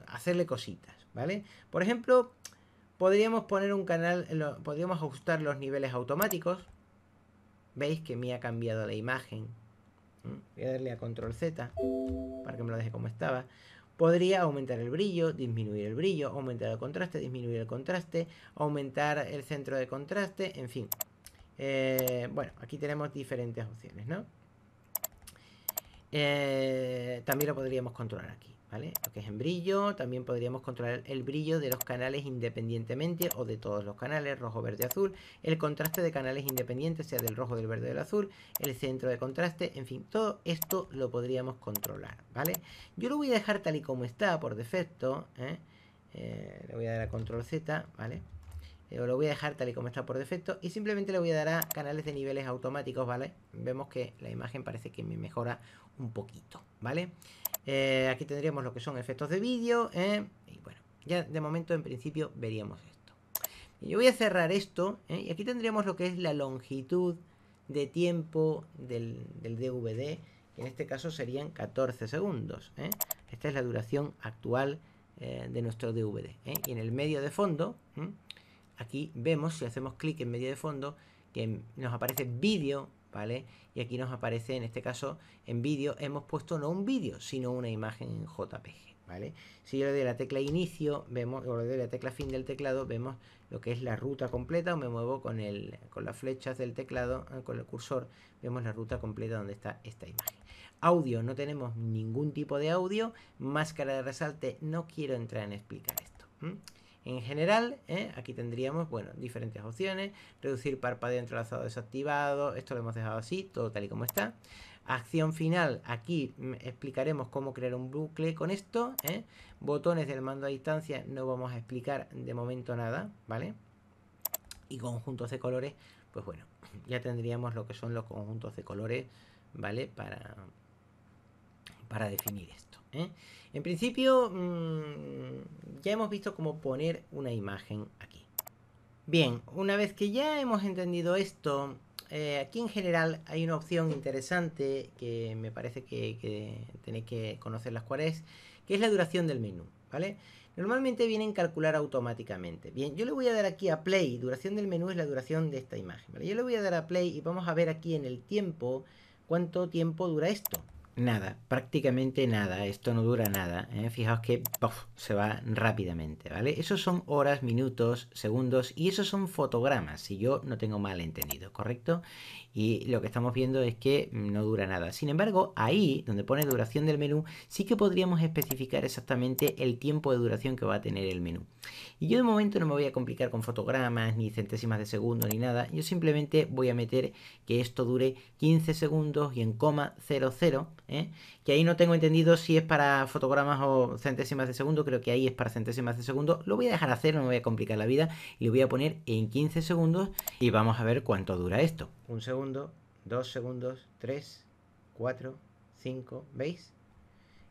hacerle cositas, ¿vale? Por ejemplo, podríamos poner un canal, eh, podríamos ajustar los niveles automáticos. ¿Veis que me ha cambiado la imagen? ¿Mm? Voy a darle a control Z para que me lo deje como estaba. Podría aumentar el brillo, disminuir el brillo, aumentar el contraste, disminuir el contraste, aumentar el centro de contraste, en fin. Eh, bueno, aquí tenemos diferentes opciones, ¿no? Eh, también lo podríamos controlar aquí. Lo que es en brillo, también podríamos controlar el brillo de los canales independientemente o de todos los canales, rojo, verde, azul, el contraste de canales independientes, sea del rojo, del verde, del azul, el centro de contraste, en fin, todo esto lo podríamos controlar, ¿vale? Yo lo voy a dejar tal y como está por defecto, ¿eh? Eh, le voy a dar a control Z, ¿vale? Yo eh, lo voy a dejar tal y como está por defecto y simplemente le voy a dar a canales de niveles automáticos, ¿vale? Vemos que la imagen parece que me mejora un poquito, ¿vale? vale eh, aquí tendríamos lo que son efectos de vídeo. Eh, y bueno, ya de momento en principio veríamos esto. yo voy a cerrar esto. Eh, y aquí tendríamos lo que es la longitud de tiempo del, del DVD. Que en este caso serían 14 segundos. Esta es la duración actual de nuestro DVD. Y en el medio de fondo, mm, aquí vemos, si hacemos clic en medio de fondo, que nos aparece vídeo ¿vale? Y aquí nos aparece, en este caso, en vídeo, hemos puesto no un vídeo, sino una imagen en JPG, ¿vale? Si yo le doy la tecla inicio, vemos, o le doy la tecla fin del teclado, vemos lo que es la ruta completa, o me muevo con, las flechas del teclado, eh, con el cursor, vemos la ruta completa donde está esta imagen. Audio, no tenemos ningún tipo de audio, máscara de resalte, no quiero entrar en explicar esto. En general, ¿eh? aquí tendríamos, bueno, diferentes opciones. Reducir parpadeo entrelazado desactivado. Esto lo hemos dejado así, todo tal y como está. Acción final, aquí explicaremos cómo crear un bucle con esto. ¿eh? Botones del mando a distancia no vamos a explicar de momento nada, ¿vale? Y conjuntos de colores, pues bueno, ya tendríamos lo que son los conjuntos de colores, ¿vale? Para, para definir esto. ¿eh? En principio, mm, ya hemos visto cómo poner una imagen aquí. Bien, una vez que ya hemos entendido esto, eh, aquí en general hay una opción interesante que me parece que, tenéis que conocer las cuales, que es la duración del menú, ¿vale? Normalmente vienen calcular automáticamente. Bien, yo le voy a dar aquí a play, duración del menú es la duración de esta imagen, Yo le voy a dar a play y vamos a ver aquí en el tiempo cuánto tiempo dura esto nada, prácticamente nada, esto no dura nada, ¿eh? fijaos que se va rápidamente, ¿vale? Esos son horas, minutos, segundos y esos son fotogramas, si yo no tengo mal entendido, ¿correcto? y lo que estamos viendo es que no dura nada. Sin embargo, ahí donde pone duración del menú, sí que podríamos especificar exactamente el tiempo de duración que va a tener el menú. Y yo de momento no me voy a complicar con fotogramas, ni centésimas de segundo, ni nada. Yo simplemente voy a meter que esto dure 15 segundos y en coma 00, ¿eh? que ahí no tengo entendido si es para fotogramas o centésimas de segundo, creo que ahí es para centésimas de segundo. Lo voy a dejar hacer, no me voy a complicar la vida, y lo voy a poner en 15 segundos y vamos a ver cuánto dura esto un segundo, dos segundos, tres, cuatro, cinco, ¿veis?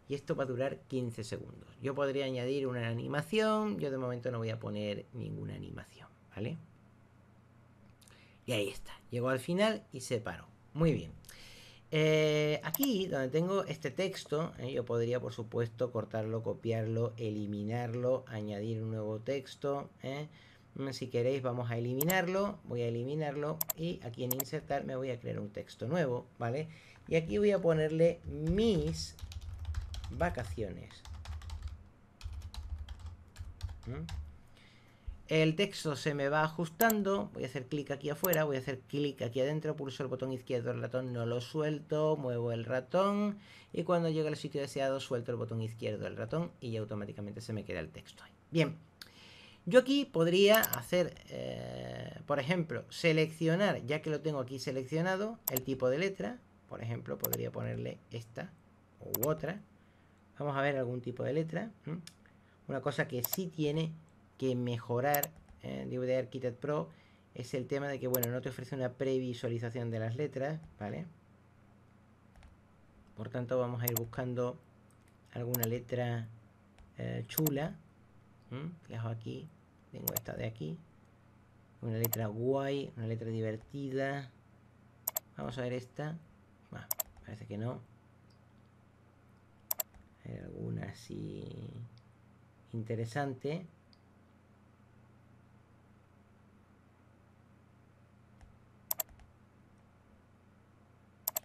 Y esto va a durar 15 segundos. Yo podría añadir una animación, yo de momento no voy a poner ninguna animación, ¿vale? Y ahí está, llegó al final y se paró. Muy bien. Eh, aquí, donde tengo este texto, eh, yo podría, por supuesto, cortarlo, copiarlo, eliminarlo, añadir un nuevo texto, eh, Mm, si queréis vamos a eliminarlo, voy a eliminarlo y aquí en insertar me voy a crear un texto nuevo, ¿vale? Y aquí voy a ponerle mis vacaciones. ¿Mm? El texto se me va ajustando, voy a hacer clic aquí afuera, voy a hacer clic aquí adentro, pulso el botón izquierdo del ratón, no lo suelto, muevo el ratón y cuando llegue al sitio deseado suelto el botón izquierdo del ratón y automáticamente se me queda el texto ahí. Bien, yo aquí podría hacer, eh, por ejemplo, seleccionar, ya que lo tengo aquí seleccionado, el tipo de letra. Por ejemplo, podría ponerle esta u otra. Vamos a ver algún tipo de letra. Una cosa que sí tiene que mejorar en ¿eh? DVD Architect Pro es el tema de que, bueno, no te ofrece una previsualización de las letras, ¿vale? Por tanto, vamos a ir buscando alguna letra eh, chula. ¿Mm? Fijaos aquí, tengo esta de aquí. Una letra guay, una letra divertida. Vamos a ver esta. parece que no. Hay alguna así interesante.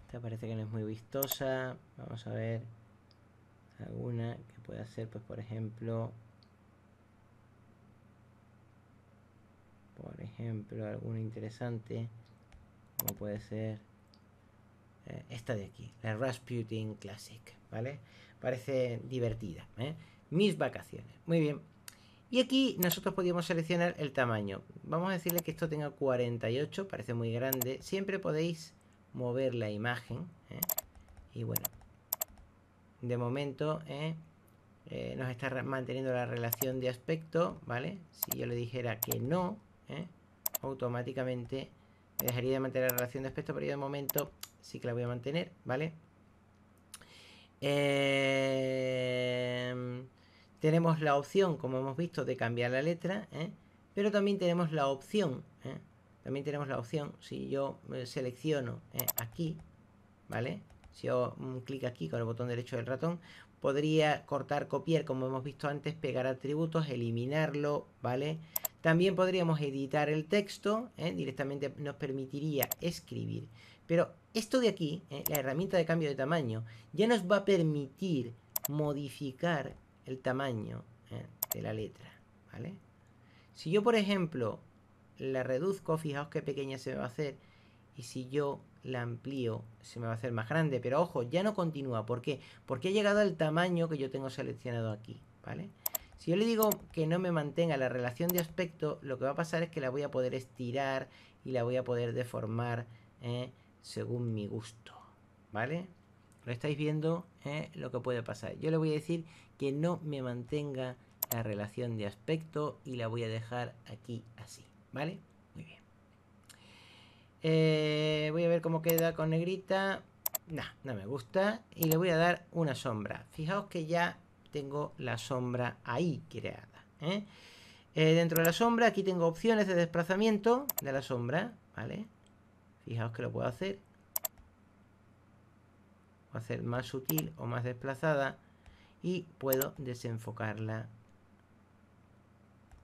Esta parece que no es muy vistosa. Vamos a ver alguna que pueda ser, pues por ejemplo, por ejemplo, alguna interesante, como puede ser eh, esta de aquí, la Rasputin Classic, ¿vale? Parece divertida, ¿eh? Mis vacaciones, muy bien. Y aquí nosotros podíamos seleccionar el tamaño. Vamos a decirle que esto tenga 48, parece muy grande. Siempre podéis mover la imagen. ¿eh? Y bueno, de momento nos está manteniendo la relación de aspecto, ¿vale? Si yo le dijera que no, ¿eh? automáticamente dejaría de mantener la relación de aspecto, pero yo de momento sí que la voy a mantener, ¿vale? Em, tenemos la opción, como hemos visto, de cambiar la letra, ¿eh? pero también tenemos la opción, ¿eh? también tenemos la opción, si yo selecciono aquí, ¿vale? Si yo mm, clic aquí con el botón derecho del ratón, podría cortar, copiar, como hemos visto antes, pegar atributos, eliminarlo, ¿vale? También podríamos editar el texto, ¿eh? directamente nos permitiría escribir. Pero esto de aquí, ¿eh? la herramienta de cambio de tamaño, ya nos va a permitir modificar el tamaño ¿eh? de la letra. ¿vale? Si yo, por ejemplo, la reduzco, fijaos qué pequeña se me va a hacer. Y si yo la amplío, se me va a hacer más grande. Pero ojo, ya no continúa. ¿Por qué? Porque ha llegado al tamaño que yo tengo seleccionado aquí. ¿Vale? Si yo le digo que no me mantenga la relación de aspecto, lo que va a pasar es que la voy a poder estirar y la voy a poder deformar eh, según mi gusto. ¿Vale? Lo estáis viendo eh, lo que puede pasar. Yo le voy a decir que no me mantenga la relación de aspecto y la voy a dejar aquí así. ¿Vale? Muy bien. Eh, voy a ver cómo queda con negrita. No, no me gusta. Y le voy a dar una sombra. Fijaos que ya tengo la sombra ahí creada. ¿eh? Eh, dentro de la sombra, aquí tengo opciones de desplazamiento de la sombra, ¿vale? Fijaos que lo puedo hacer. Puedo hacer más sutil o más desplazada. Y puedo desenfocarla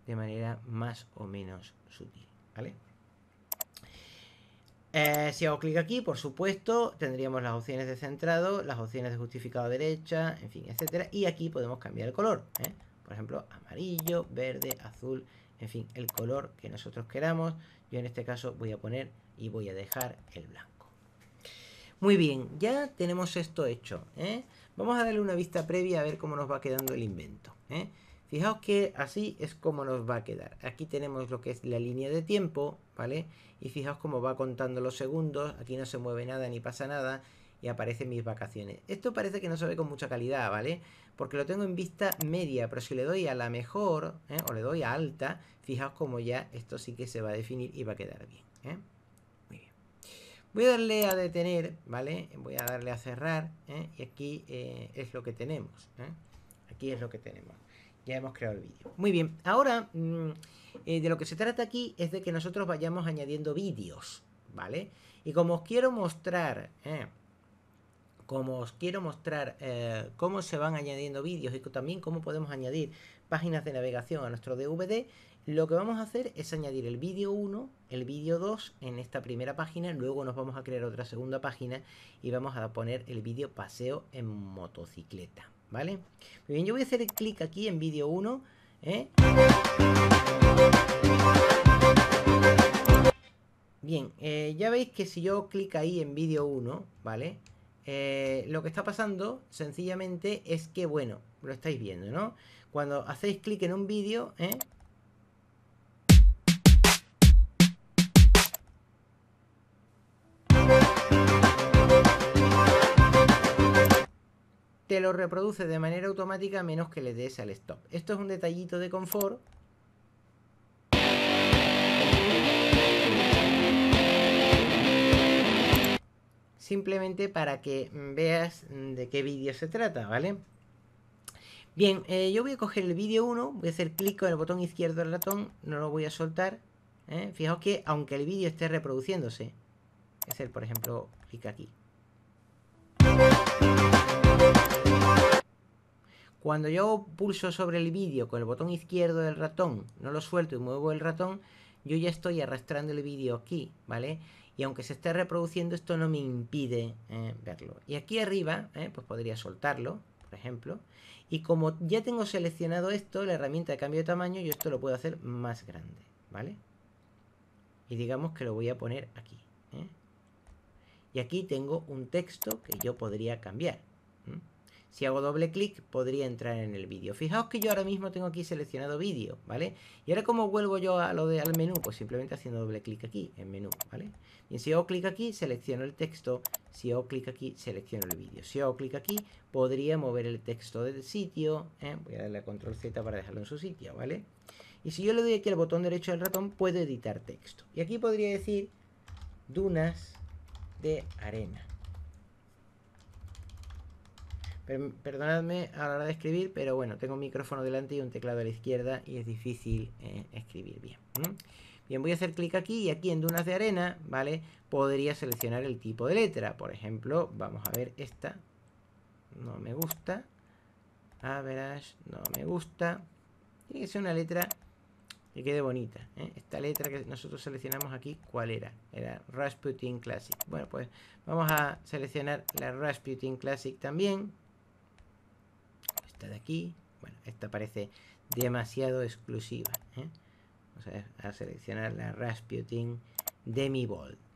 de manera más o menos sutil, ¿vale? Eh, si hago clic aquí, por supuesto, tendríamos las opciones de centrado, las opciones de justificado derecha, en fin, etcétera. Y aquí podemos cambiar el color. ¿eh? Por ejemplo, amarillo, verde, azul, en fin, el color que nosotros queramos. Yo en este caso voy a poner y voy a dejar el blanco. Muy bien, ya tenemos esto hecho. ¿eh? Vamos a darle una vista previa a ver cómo nos va quedando el invento. Fijaos que así es como nos va a quedar. Aquí tenemos lo que es la línea de tiempo, ¿vale? Y fijaos cómo va contando los segundos. Aquí no se mueve nada ni pasa nada y aparecen mis vacaciones. Esto parece que no se ve con mucha calidad, ¿vale? Porque lo tengo en vista media, pero si le doy a la mejor ¿eh? o le doy a alta, fijaos como ya esto sí que se va a definir y va a quedar bien. ¿eh? Muy bien. Voy a darle a detener, ¿vale? Voy a darle a cerrar ¿eh? y aquí eh, es lo que tenemos. Aquí es lo que tenemos ya hemos creado el vídeo. Muy bien, ahora mm, eh, de lo que se trata aquí es de que nosotros vayamos añadiendo vídeos, ¿vale? Y como os quiero mostrar, eh, como os quiero mostrar eh, cómo se van añadiendo vídeos y también cómo podemos añadir páginas de navegación a nuestro DVD, lo que vamos a hacer es añadir el vídeo 1, el vídeo 2 en esta primera página, luego nos vamos a crear otra segunda página y vamos a poner el vídeo paseo en motocicleta. ¿vale? Muy bien, yo voy a hacer clic aquí en vídeo 1, ¿eh? Bien, eh, ya veis que si yo clic ahí en vídeo 1, ¿vale? Eh, lo que está pasando sencillamente es que, bueno, lo estáis viendo, ¿no? Cuando hacéis clic en un vídeo, ¿eh? te lo reproduce de manera automática a menos que le des al stop. Esto es un detallito de confort. Simplemente para que veas de qué vídeo se trata, ¿vale? Bien, eh, yo voy a coger el vídeo 1, voy a hacer clic con el botón izquierdo del ratón, no lo voy a soltar. ¿eh? Fijaos que aunque el vídeo esté reproduciéndose, voy a por ejemplo clic aquí. Cuando yo pulso sobre el vídeo con el botón izquierdo del ratón, no lo suelto y muevo el ratón, yo ya estoy arrastrando el vídeo aquí, ¿vale? Y aunque se esté reproduciendo, esto no me impide eh, verlo. Y aquí arriba, eh, pues podría soltarlo, por ejemplo. Y como ya tengo seleccionado esto, la herramienta de cambio de tamaño, yo esto lo puedo hacer más grande, ¿vale? Y digamos que lo voy a poner aquí. ¿eh? Y aquí tengo un texto que yo podría cambiar. Si hago doble clic, podría entrar en el vídeo. Fijaos que yo ahora mismo tengo aquí seleccionado vídeo, ¿vale? Y ahora, ¿cómo vuelvo yo a lo de, al menú? Pues simplemente haciendo doble clic aquí, en menú, ¿vale? Y si hago clic aquí, selecciono el texto. Si hago clic aquí, selecciono el vídeo. Si hago clic aquí, podría mover el texto del sitio. ¿eh? Voy a darle a control Z para dejarlo en su sitio, ¿vale? Y si yo le doy aquí al botón derecho del ratón, puedo editar texto. Y aquí podría decir dunas de arena perdonadme a la hora de escribir, pero bueno, tengo un micrófono delante y un teclado a la izquierda y es difícil eh, escribir bien. Bien, voy a hacer clic aquí y aquí en dunas de arena, ¿vale? Podría seleccionar el tipo de letra. Por ejemplo, vamos a ver esta. No me gusta. Average, no me gusta. Tiene que ser una letra que quede bonita. ¿eh? Esta letra que nosotros seleccionamos aquí, ¿cuál era? Era Rasputin Classic. Bueno, pues vamos a seleccionar la Rasputin Classic también esta de aquí. Bueno, esta parece demasiado exclusiva. ¿eh? Vamos a, seleccionar la Rasputin Demi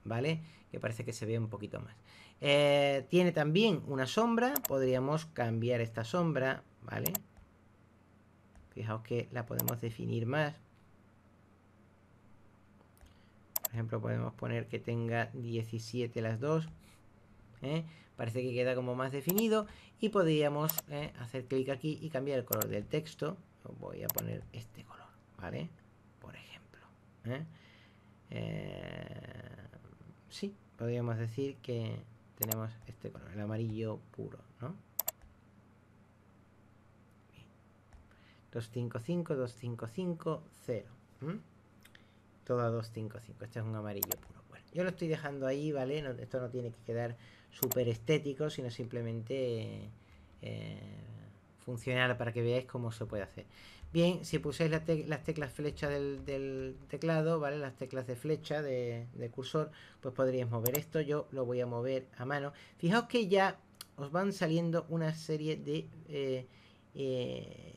¿vale? Que parece que se ve un poquito más. Eh, tiene también una sombra. Podríamos cambiar esta sombra, ¿vale? Fijaos que la podemos definir más. Por ejemplo, podemos poner que tenga 17 las dos. ¿eh? Parece que queda como más definido y podríamos ¿eh? hacer clic aquí y cambiar el color del texto. Voy a poner este color, ¿vale? Por ejemplo. ¿eh? sí, podríamos decir que tenemos este color, el amarillo puro, ¿no? 255, 255, 0. Todo a 255. Este es un amarillo puro. Yo lo estoy dejando ahí, ¿vale? esto no tiene que quedar súper estético, sino simplemente eh, Funcionar para que veáis cómo se puede hacer. Bien, si puséis las teclas flecha del, teclado, ¿vale? Las teclas de flecha de, cursor, pues podríais mover esto. Yo lo voy a mover a mano. Fijaos que ya os van saliendo una serie de eh, eh,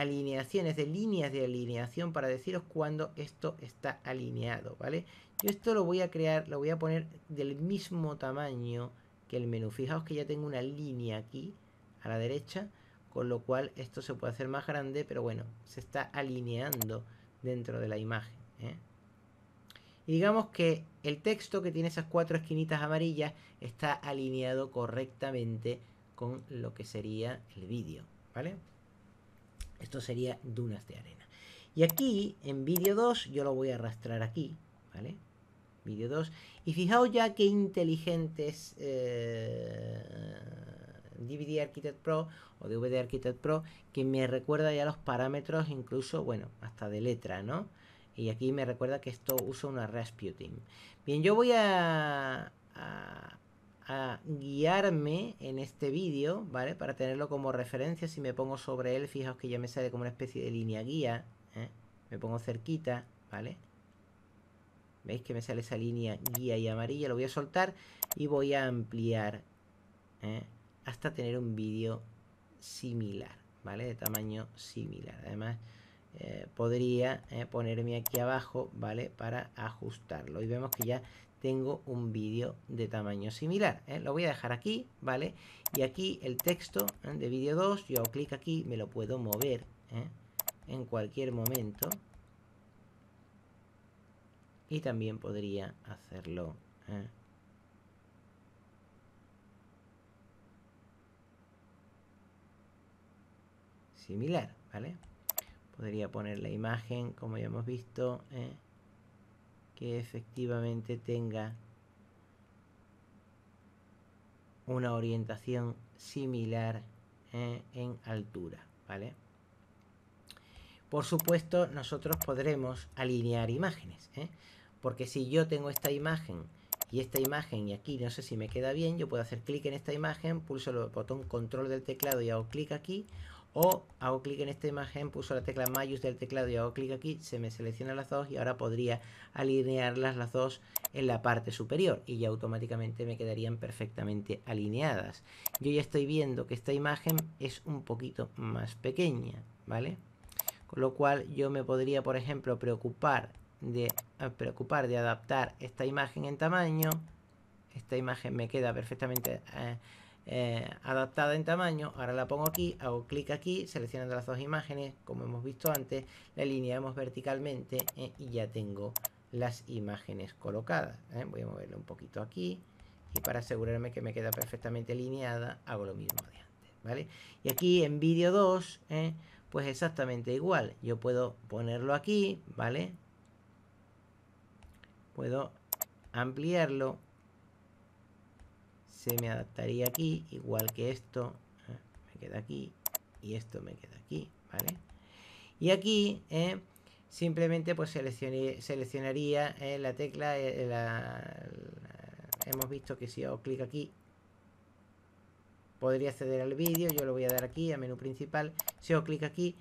alineaciones de líneas de alineación para deciros cuando esto está alineado, ¿vale? Yo esto lo voy a crear, lo voy a poner del mismo tamaño que el menú. Fijaos que ya tengo una línea aquí a la derecha, con lo cual esto se puede hacer más grande, pero bueno, se está alineando dentro de la imagen. ¿eh? Y digamos que el texto que tiene esas cuatro esquinitas amarillas está alineado correctamente con lo que sería el vídeo, ¿vale? Esto sería dunas de arena. Y aquí, en vídeo 2, yo lo voy a arrastrar aquí, ¿vale? Vídeo 2. Y fijaos ya qué inteligente es eh, DVD Architect Pro o DVD Architect Pro, que me recuerda ya los parámetros, incluso, bueno, hasta de letra, ¿no? Y aquí me recuerda que esto usa una Rasputin. Bien, yo voy a a guiarme en este vídeo, ¿vale? Para tenerlo como referencia, si me pongo sobre él, fijaos que ya me sale como una especie de línea guía, ¿eh? me pongo cerquita, ¿vale? ¿Veis que me sale esa línea guía y amarilla? Lo voy a soltar y voy a ampliar ¿eh? hasta tener un vídeo similar, ¿vale? De tamaño similar. Además, eh, podría ponerme aquí abajo, ¿vale? Para ajustarlo. Y vemos que ya tengo un vídeo de tamaño similar. ¿eh? Lo voy a dejar aquí, ¿vale? Y aquí el texto ¿eh? de vídeo 2, yo hago clic aquí, me lo puedo mover ¿eh? en cualquier momento. Y también podría hacerlo similar, ¿vale? Podría poner la imagen, como ya hemos visto, que efectivamente tenga una orientación similar eh, en altura, ¿vale? Por supuesto, nosotros podremos alinear imágenes, ¿eh? porque si yo tengo esta imagen y esta imagen y aquí no sé si me queda bien, yo puedo hacer clic en esta imagen, pulso el botón control del teclado y hago clic aquí o hago clic en esta imagen, puso la tecla mayús del teclado y hago clic aquí, se me seleccionan las dos y ahora podría alinearlas las dos en la parte superior y ya automáticamente me quedarían perfectamente alineadas. Yo ya estoy viendo que esta imagen es un poquito más pequeña, ¿vale? Con lo cual yo me podría, por ejemplo, preocupar de, ah, preocupar de adaptar esta imagen en tamaño. Esta imagen me queda perfectamente... Eh, eh, adaptada en tamaño. Ahora la pongo aquí, hago clic aquí, seleccionando las dos imágenes, como hemos visto antes, la alineamos verticalmente eh, y ya tengo las imágenes colocadas. Eh. Voy a moverlo un poquito aquí y para asegurarme que me queda perfectamente alineada, hago lo mismo de antes, ¿vale? Y aquí en vídeo 2, pues exactamente igual. Yo puedo ponerlo aquí, ¿vale? Puedo ampliarlo se me adaptaría aquí, igual que esto ¿eh? me queda aquí y esto me queda aquí, ¿vale? Y aquí ¿eh? simplemente pues seleccionaría ¿eh? la tecla, hemos visto que si hago clic aquí podría acceder al vídeo, yo lo voy a dar aquí a menú principal, si hago clic aquí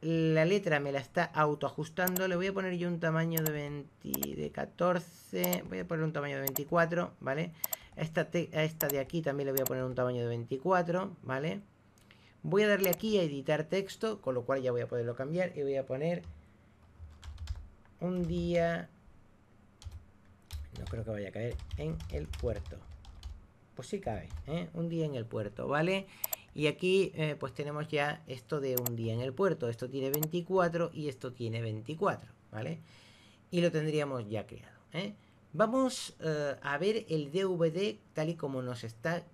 la letra me la está autoajustando. Le voy a poner yo un tamaño de 14. Voy a poner un tamaño de 24, ¿vale? esta, esta de aquí también le voy a poner un tamaño de 24, ¿vale? Voy a darle aquí a editar texto, con lo cual ya voy a poderlo cambiar. Y voy a poner un día... No creo que vaya a caer en el puerto. Pues sí cabe, ¿eh? Un día en el puerto, ¿vale? vale y aquí eh, pues tenemos ya esto de un día en el puerto. Esto tiene 24 y esto tiene 24, ¿vale? Y lo tendríamos ya creado. ¿eh? Vamos eh, a ver el DVD tal y como nos está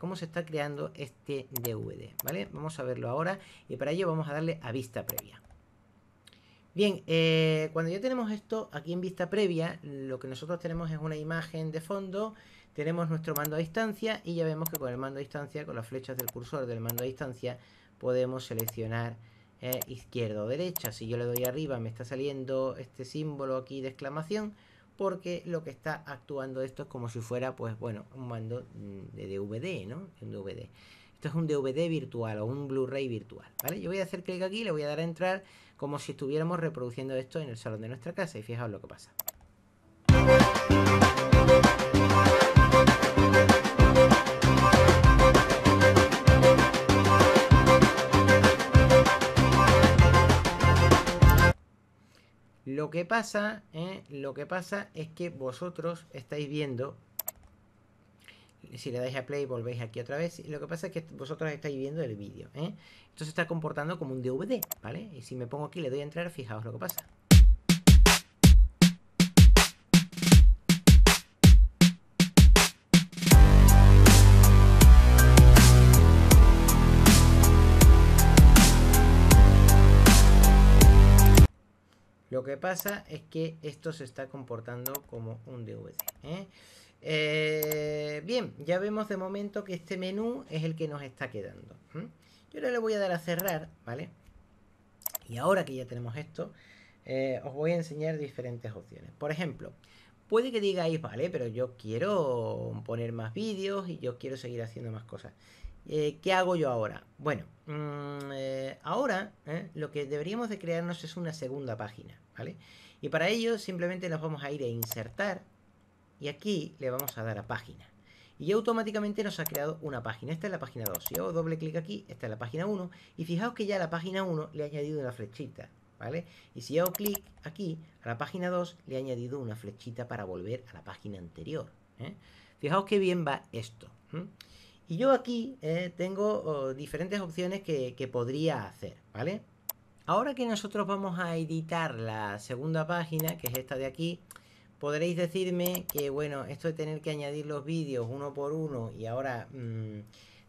cómo se está creando este DVD, ¿vale? Vamos a verlo ahora y para ello vamos a darle a vista previa. Bien, cuando ya tenemos esto aquí en vista previa, lo que nosotros tenemos es una imagen de fondo tenemos nuestro mando a distancia y ya vemos que con el mando a distancia, con las flechas del cursor del mando a distancia, podemos seleccionar eh, izquierda o derecha. Si yo le doy arriba me está saliendo este símbolo aquí de exclamación porque lo que está actuando esto es como si fuera, pues bueno, un mando mm, de DVD, ¿no? Un DVD. Esto es un DVD virtual o un Blu-ray virtual, ¿vale? Yo voy a hacer clic aquí, y le voy a dar a entrar como si estuviéramos reproduciendo esto en el salón de nuestra casa y fijaos lo que pasa. Lo que pasa, ¿eh? lo que pasa es que vosotros estáis viendo si le dais a play volvéis aquí otra vez lo que pasa es que vosotros estáis viendo el vídeo ¿eh? entonces está comportando como un DVD ¿vale? y si me pongo aquí le doy a entrar fijaos lo que pasa pasa es que esto se está comportando como un DVD. ¿eh? Eh, bien, ya vemos de momento que este menú es el que nos está quedando. Yo le voy a dar a cerrar, ¿vale? Y ahora que ya tenemos esto, eh, os voy a enseñar diferentes opciones. Por ejemplo, puede que digáis, vale, pero yo quiero poner más vídeos y yo quiero seguir haciendo más cosas. Eh, ¿Qué hago yo ahora? Bueno, mm, eh, ahora eh, lo que deberíamos de crearnos es una segunda página, ¿vale? Y para ello simplemente nos vamos a ir a insertar y aquí le vamos a dar a página. Y automáticamente nos ha creado una página. Esta es la página 2. Si hago doble clic aquí, esta es la página 1. Y fijaos que ya a la página 1 le ha añadido una flechita, ¿vale? Y si hago clic aquí, a la página 2 le ha añadido una flechita para volver a la página anterior. Fijaos qué bien va esto. Y yo aquí eh, tengo oh, diferentes opciones que, podría hacer, ¿vale? Ahora que nosotros vamos a editar la segunda página, que es esta de aquí, podréis decirme que, bueno, esto de tener que añadir los vídeos uno por uno y ahora mm,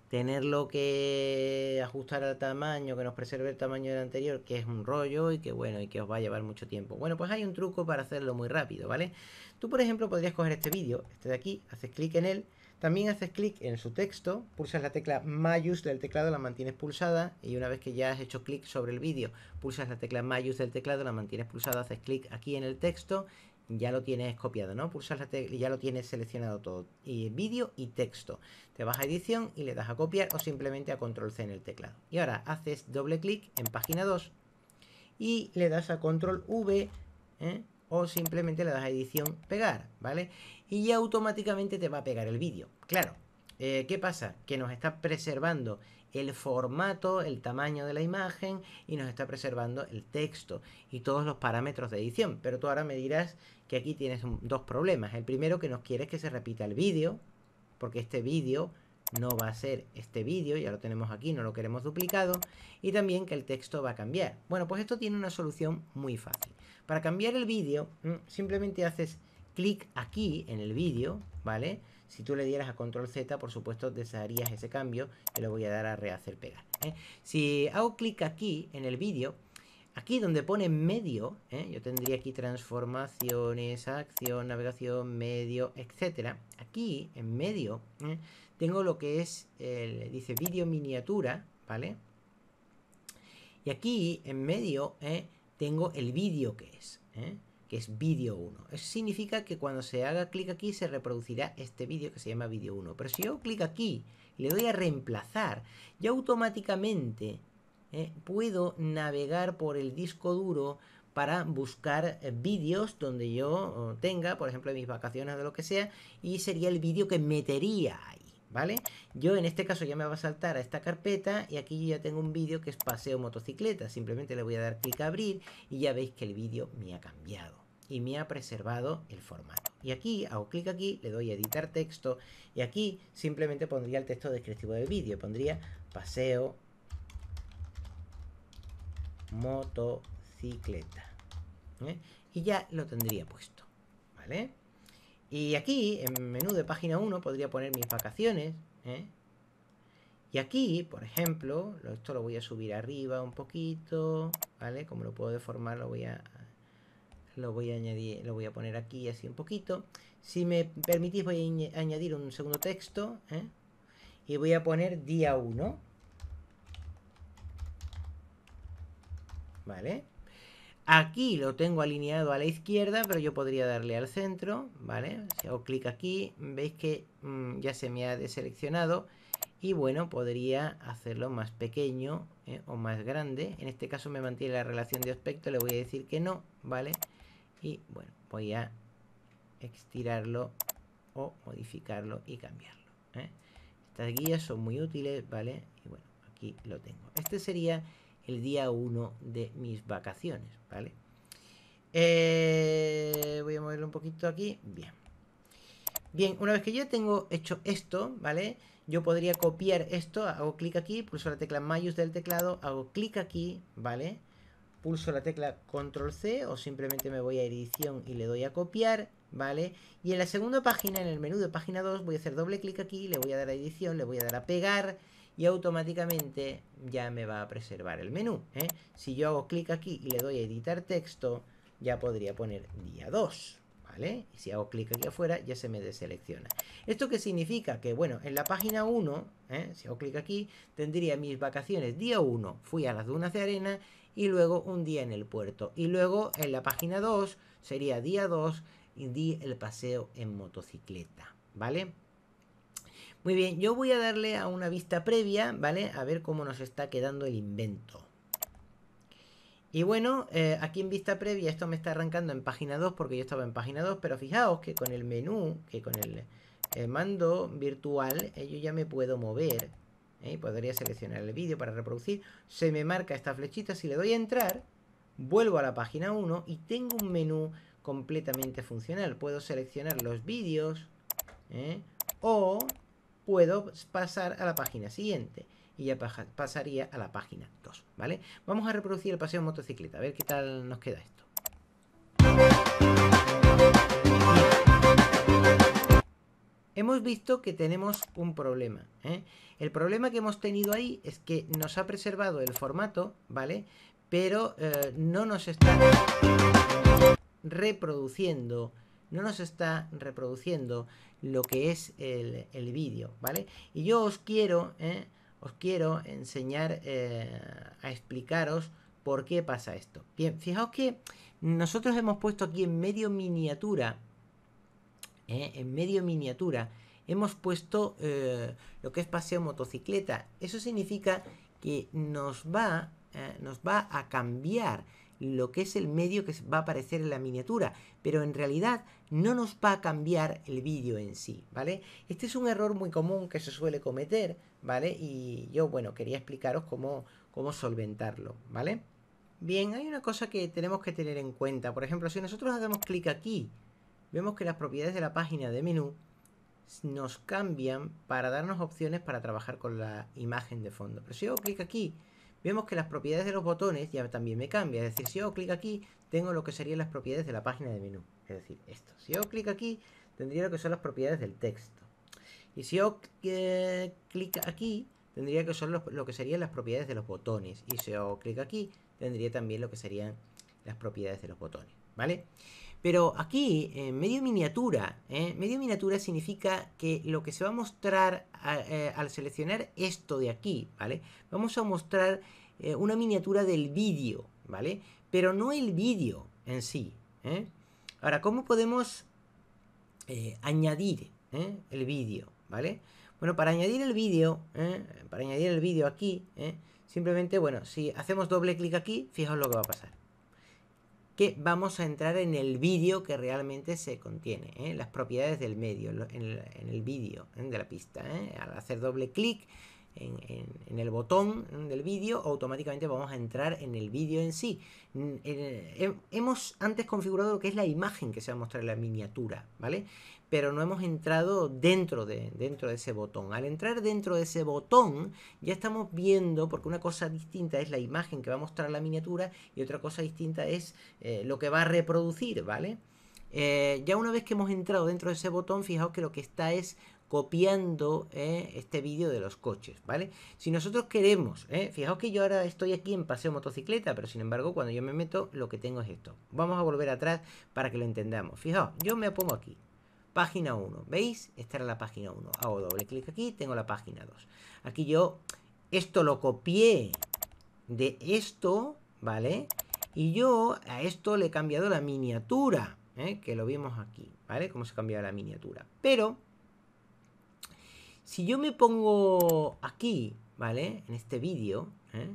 tenerlo que ajustar al tamaño, que nos preserve el tamaño del anterior, que es un rollo y que, bueno, y que os va a llevar mucho tiempo. Bueno, pues hay un truco para hacerlo muy rápido, ¿vale? Tú, por ejemplo, podrías coger este vídeo, este de aquí, haces clic en él, también haces clic en su texto, pulsas la tecla Mayús del teclado, la mantienes pulsada y una vez que ya has hecho clic sobre el vídeo, pulsas la tecla Mayús del teclado, la mantienes pulsada, haces clic aquí en el texto, ya lo tienes copiado, ¿no? Pulsas la tecla y ya lo tienes seleccionado todo, y vídeo y texto. Te vas a edición y le das a copiar o simplemente a control C en el teclado. Y ahora haces doble clic en página 2 y le das a control V ¿eh? o simplemente le das a edición pegar, ¿vale? y automáticamente te va a pegar el vídeo. Claro, eh, ¿qué pasa? Que nos está preservando el formato, el tamaño de la imagen y nos está preservando el texto y todos los parámetros de edición. Pero tú ahora me dirás que aquí tienes dos problemas. El primero que nos quiere que se repita el vídeo, porque este vídeo no va a ser este vídeo, ya lo tenemos aquí, no lo queremos duplicado, y también que el texto va a cambiar. Bueno, pues esto tiene una solución muy fácil. Para cambiar el vídeo, mm, simplemente haces clic aquí en el vídeo, ¿vale? Si tú le dieras a control Z, por supuesto, desharías ese cambio. te le voy a dar a rehacer pegar. ¿eh? Si hago clic aquí en el vídeo, aquí donde pone medio, ¿eh? yo tendría aquí transformaciones, acción, navegación, medio, etcétera. Aquí en medio ¿eh? tengo lo que es, el, dice vídeo miniatura, ¿vale? Y aquí en medio tengo el vídeo que es, ¿eh? que es vídeo 1. Eso significa que cuando se haga clic aquí se reproducirá este vídeo que se llama vídeo 1. Pero si yo clic aquí y le doy a reemplazar, ya automáticamente eh, puedo navegar por el disco duro para buscar eh, vídeos donde yo oh, tenga, por ejemplo, mis vacaciones o lo que sea, y sería el vídeo que metería ahí. ¿vale? Yo en este caso ya me va a saltar a esta carpeta y aquí ya tengo un vídeo que es paseo motocicleta. Simplemente le voy a dar clic a abrir y ya veis que el vídeo me ha cambiado y me ha preservado el formato. Y aquí hago clic aquí, le doy a editar texto y aquí simplemente pondría el texto descriptivo del vídeo. Pondría paseo motocicleta. ¿eh? Y ya lo tendría puesto. ¿Vale? Y aquí, en menú de página 1, podría poner mis vacaciones. ¿eh? Y aquí, por ejemplo, esto lo voy a subir arriba un poquito, ¿vale? Como lo puedo deformar, lo voy a lo voy a añadir, lo voy a poner aquí así un poquito. Si me permitís voy a añadir un segundo texto ¿eh? y voy a poner día 1. ¿Vale? Aquí lo tengo alineado a la izquierda, pero yo podría darle al centro, ¿vale? Si hago clic aquí, veis que mm, ya se me ha deseleccionado y bueno, podría hacerlo más pequeño ¿eh? o más grande. En este caso me mantiene la relación de aspecto, le voy a decir que no, ¿vale? Y bueno, voy a extirarlo o modificarlo y cambiarlo. ¿eh? Estas guías son muy útiles, ¿vale? Y bueno, aquí lo tengo. Este sería el día 1 de mis vacaciones, ¿vale? Eh, voy a moverlo un poquito aquí. Bien. Bien, una vez que yo tengo hecho esto, ¿vale? Yo podría copiar esto, hago clic aquí, pulso la tecla mayús del teclado, hago clic aquí, ¿vale? pulso la tecla control C o simplemente me voy a edición y le doy a copiar, ¿vale? Y en la segunda página, en el menú de página 2, voy a hacer doble clic aquí, le voy a dar a edición, le voy a dar a pegar y automáticamente ya me va a preservar el menú. ¿eh? Si yo hago clic aquí y le doy a editar texto, ya podría poner día 2, y si hago clic aquí afuera ya se me deselecciona. ¿Esto qué significa? Que bueno, en la página 1, ¿eh? si hago clic aquí, tendría mis vacaciones. Día 1 fui a las dunas de arena y luego un día en el puerto. Y luego en la página 2 sería día 2 y di el paseo en motocicleta, ¿vale? Muy bien, yo voy a darle a una vista previa, ¿vale? A ver cómo nos está quedando el invento. Y bueno, eh, aquí en vista previa esto me está arrancando en página 2 porque yo estaba en página 2, pero fijaos que con el menú, que con el eh, mando virtual, eh, yo ya me puedo mover. Podría seleccionar el vídeo para reproducir. Se me marca esta flechita, si le doy a entrar, vuelvo a la página 1 y tengo un menú completamente funcional. Puedo seleccionar los vídeos o puedo pasar a la página siguiente y ya pasaría a la página 2, ¿vale? Vamos a reproducir el paseo en motocicleta, a ver qué tal nos queda esto. Hemos visto que tenemos un problema. ¿eh? El problema que hemos tenido ahí es que nos ha preservado el formato, ¿vale? Pero eh, no nos está reproduciendo no nos está reproduciendo lo que es el, vídeo, ¿vale? Y yo os quiero ¿eh? os quiero enseñar eh, a explicaros por qué pasa esto. Bien, fijaos que nosotros hemos puesto aquí en medio miniatura, ¿eh? en medio miniatura, hemos puesto eh, lo que es paseo motocicleta. Eso significa que nos va, nos va a cambiar lo que es el medio que va a aparecer en la miniatura. Pero en realidad no nos va a cambiar el vídeo en sí, ¿vale? Este es un error muy común que se suele cometer, ¿vale? Y yo, bueno, quería explicaros cómo, cómo solventarlo, ¿vale? Bien, hay una cosa que tenemos que tener en cuenta. Por ejemplo, si nosotros hacemos clic aquí, vemos que las propiedades de la página de menú nos cambian para darnos opciones para trabajar con la imagen de fondo. Pero si hago clic aquí, vemos que las propiedades de los botones ya también me cambian. Es decir, si hago clic aquí, tengo lo que serían las propiedades de la página de menú. Es decir, esto. Si hago clic aquí, tendría lo que son las propiedades del texto. Y si yo eh, clic aquí, tendría que son lo que serían las propiedades de los botones. Y si hago clic aquí, tendría también lo que serían las propiedades de los botones. ¿Vale? Pero aquí, en eh, medio miniatura, ¿eh? medio miniatura significa que lo que se va a mostrar al seleccionar esto de aquí, ¿vale? Vamos a mostrar una miniatura del vídeo, ¿vale? Pero no el vídeo en sí, ¿eh? Ahora, ¿cómo podemos eh, añadir eh, el vídeo? ¿Vale? Bueno, para añadir el vídeo, eh, para añadir el vídeo aquí, simplemente, bueno, si hacemos doble clic aquí, fijaos lo que va a pasar. Que vamos a entrar en el vídeo que realmente se contiene, ¿eh? las propiedades del medio, en el, vídeo de la pista. Al hacer doble clic en, el botón del vídeo, automáticamente vamos a entrar en el vídeo en sí. Mm, eh, hemos antes configurado lo que es la imagen que se va a mostrar en la miniatura, ¿vale? Pero no hemos entrado dentro de, dentro de ese botón. Al entrar dentro de ese botón, ya estamos viendo, porque una cosa distinta es la imagen que va a mostrar la miniatura y otra cosa distinta es eh, lo que va a reproducir, ¿vale? Eh, ya una vez que hemos entrado dentro de ese botón, fijaos que lo que está es copiando ¿eh? este vídeo de los coches, ¿vale? Si nosotros queremos, ¿eh? fijaos que yo ahora estoy aquí en paseo motocicleta, pero sin embargo cuando yo me meto lo que tengo es esto. Vamos a volver atrás para que lo entendamos. Fijaos, yo me pongo aquí, página 1, ¿veis? Esta era la página 1. Hago doble clic aquí, tengo la página 2. Aquí yo esto lo copié de esto, ¿vale? Y yo a esto le he cambiado la miniatura, ¿eh? que lo vimos aquí, ¿vale? Cómo se cambiaba la miniatura. Pero si yo me pongo aquí, ¿vale? En este vídeo, ¿eh?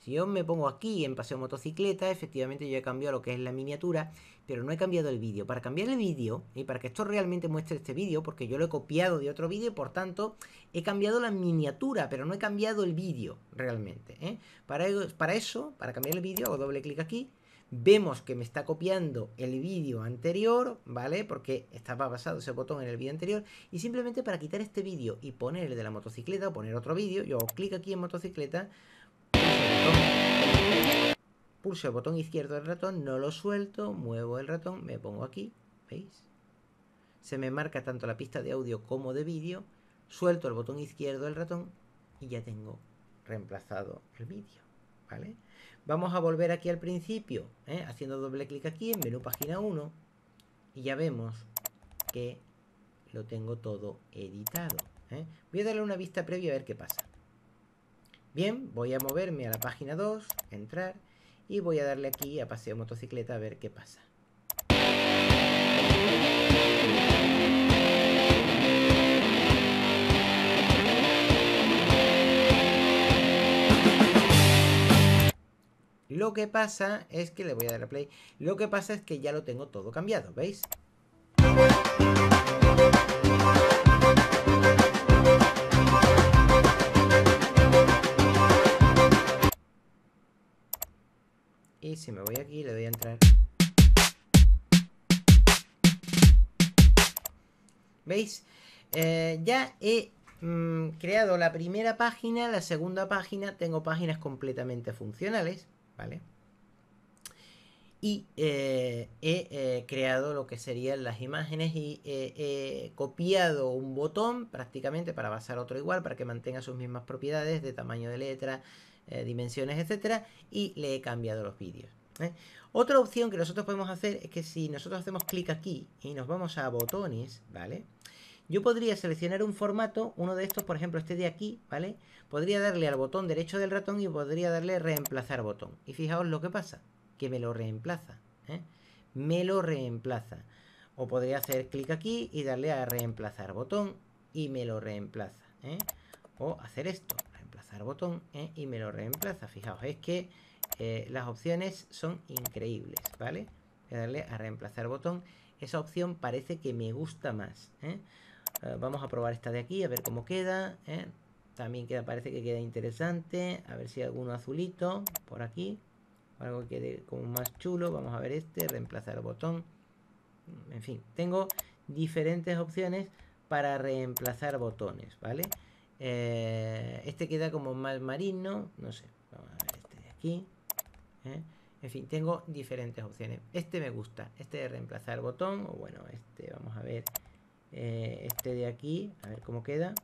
Si yo me pongo aquí en paseo motocicleta, efectivamente yo he cambiado lo que es la miniatura, pero no he cambiado el vídeo. Para cambiar el vídeo, y para que esto realmente muestre este vídeo, porque yo lo he copiado de otro vídeo, por tanto, he cambiado la miniatura, pero no he cambiado el vídeo realmente. ¿eh? Para, e, para eso, para cambiar el vídeo, hago doble clic aquí, Vemos que me está copiando el vídeo anterior, ¿vale? Porque estaba basado ese botón en el vídeo anterior. Y simplemente para quitar este vídeo y poner el de la motocicleta o poner otro vídeo, yo hago clic aquí en motocicleta, pulso el botón izquierdo del ratón, no lo suelto, muevo el ratón, me pongo aquí, ¿veis? Se me marca tanto la pista de audio como de vídeo, suelto el botón izquierdo del ratón y ya tengo reemplazado el vídeo, ¿vale? Vamos a volver aquí al principio, ¿eh? haciendo doble clic aquí en menú página 1 y ya vemos que lo tengo todo editado. ¿eh? Voy a darle una vista previa a ver qué pasa. Bien, voy a moverme a la página 2, entrar y voy a darle aquí a paseo motocicleta a ver qué pasa. Lo que pasa es que le voy a dar a play. Lo que pasa es que ya lo tengo todo cambiado, ¿veis? Y si me voy aquí, le doy a entrar. ¿Veis? Eh, ya he mm, creado la primera página, la segunda página, tengo páginas completamente funcionales. ¿vale? Y eh, he eh, creado lo que serían las imágenes y eh, he copiado un botón prácticamente para basar otro igual, para que mantenga sus mismas propiedades de tamaño de letra, dimensiones, etcétera, y le he cambiado los vídeos. Otra opción que nosotros podemos hacer es que si nosotros hacemos clic aquí y nos vamos a botones, ¿vale? yo podría seleccionar un formato, uno de estos, por ejemplo, este de aquí, ¿vale? Podría darle al botón derecho del ratón y podría darle reemplazar botón. Y fijaos lo que pasa, que me lo reemplaza, ¿eh? Me lo reemplaza. O podría hacer clic aquí y darle a reemplazar botón y me lo reemplaza, ¿eh? O hacer esto, reemplazar botón ¿eh? y me lo reemplaza. Fijaos, es que eh, las opciones son increíbles, ¿vale? Voy a darle a reemplazar botón. Esa opción parece que me gusta más, ¿eh? Eh, vamos a probar esta de aquí, a ver cómo queda. ¿eh? También queda, parece que queda interesante. A ver si hay alguno azulito por aquí. Algo que quede como más chulo. Vamos a ver este, reemplazar botón. En fin, tengo diferentes opciones para reemplazar botones, ¿vale? Eh, este queda como más marino, no sé. Vamos a ver este de aquí. En fin, tengo diferentes opciones. Este me gusta, este de reemplazar botón, o bueno, este, vamos a ver eh, este de aquí, a ver cómo queda.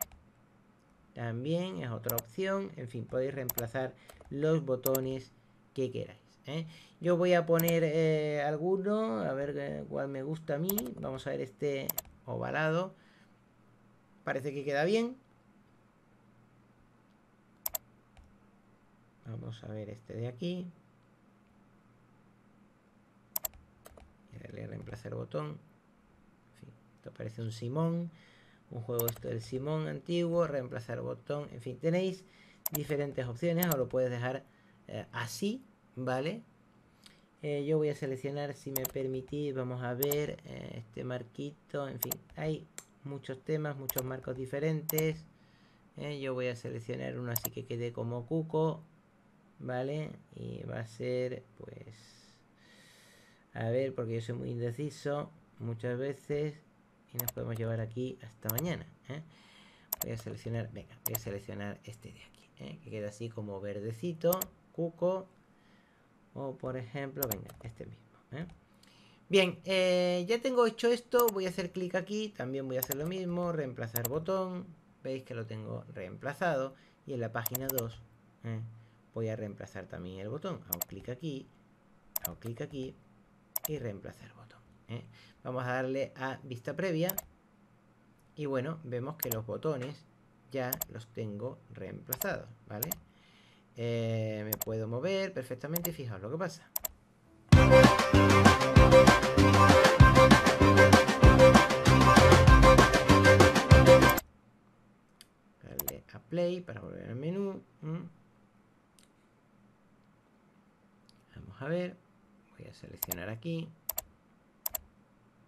También es otra opción, en fin, podéis reemplazar los botones que queráis. ¿eh? Yo voy a poner eh, alguno, a ver cuál me gusta a mí. Vamos a ver este ovalado. Parece que queda bien. Vamos a ver este de aquí. Y a reemplazar el botón. Esto parece un Simón, un juego esto del Simón antiguo, reemplazar botón, en fin, tenéis diferentes opciones o lo puedes dejar eh, así, ¿vale? Eh, yo voy a seleccionar, si me permitís, vamos a ver eh, este marquito, en fin, hay muchos temas, muchos marcos diferentes. yo voy a seleccionar uno así que quede como cuco, ¿vale? Y va a ser, pues, a ver, porque yo soy muy indeciso muchas veces y nos podemos llevar aquí hasta mañana. Eh? Voy a seleccionar, venga, voy a seleccionar este de aquí, eh, que queda así como verdecito, cuco, o por ejemplo, venga, este mismo. Eh. Bien, ya tengo hecho esto, voy a hacer clic aquí, también voy a hacer lo mismo, reemplazar botón, veis que lo tengo reemplazado, y en la página 2 voy a reemplazar también el botón, hago clic aquí, hago clic aquí, y reemplazar botón. ¿eh? Vamos a darle a vista previa. Y bueno, vemos que los botones ya los tengo reemplazados, ¿vale? Eh, me puedo mover perfectamente y fijaos lo que pasa. Darle a play para volver al menú. Vamos a ver. Voy a seleccionar aquí.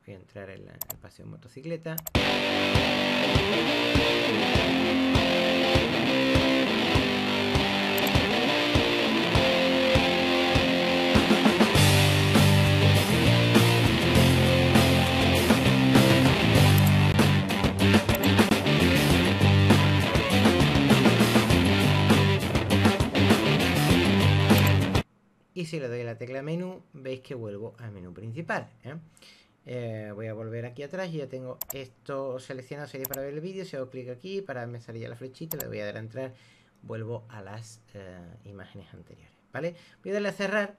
Voy a entrar en el paseo de motocicleta. Y si le doy a la tecla menú, veis que vuelvo al menú principal. ¿eh? Eh, voy a volver aquí atrás y ya tengo esto seleccionado, sería para ver el vídeo. Si hago clic aquí, para me salía la flechita, le voy a dar a entrar. Vuelvo a las eh, imágenes anteriores, ¿vale? Voy a darle a cerrar.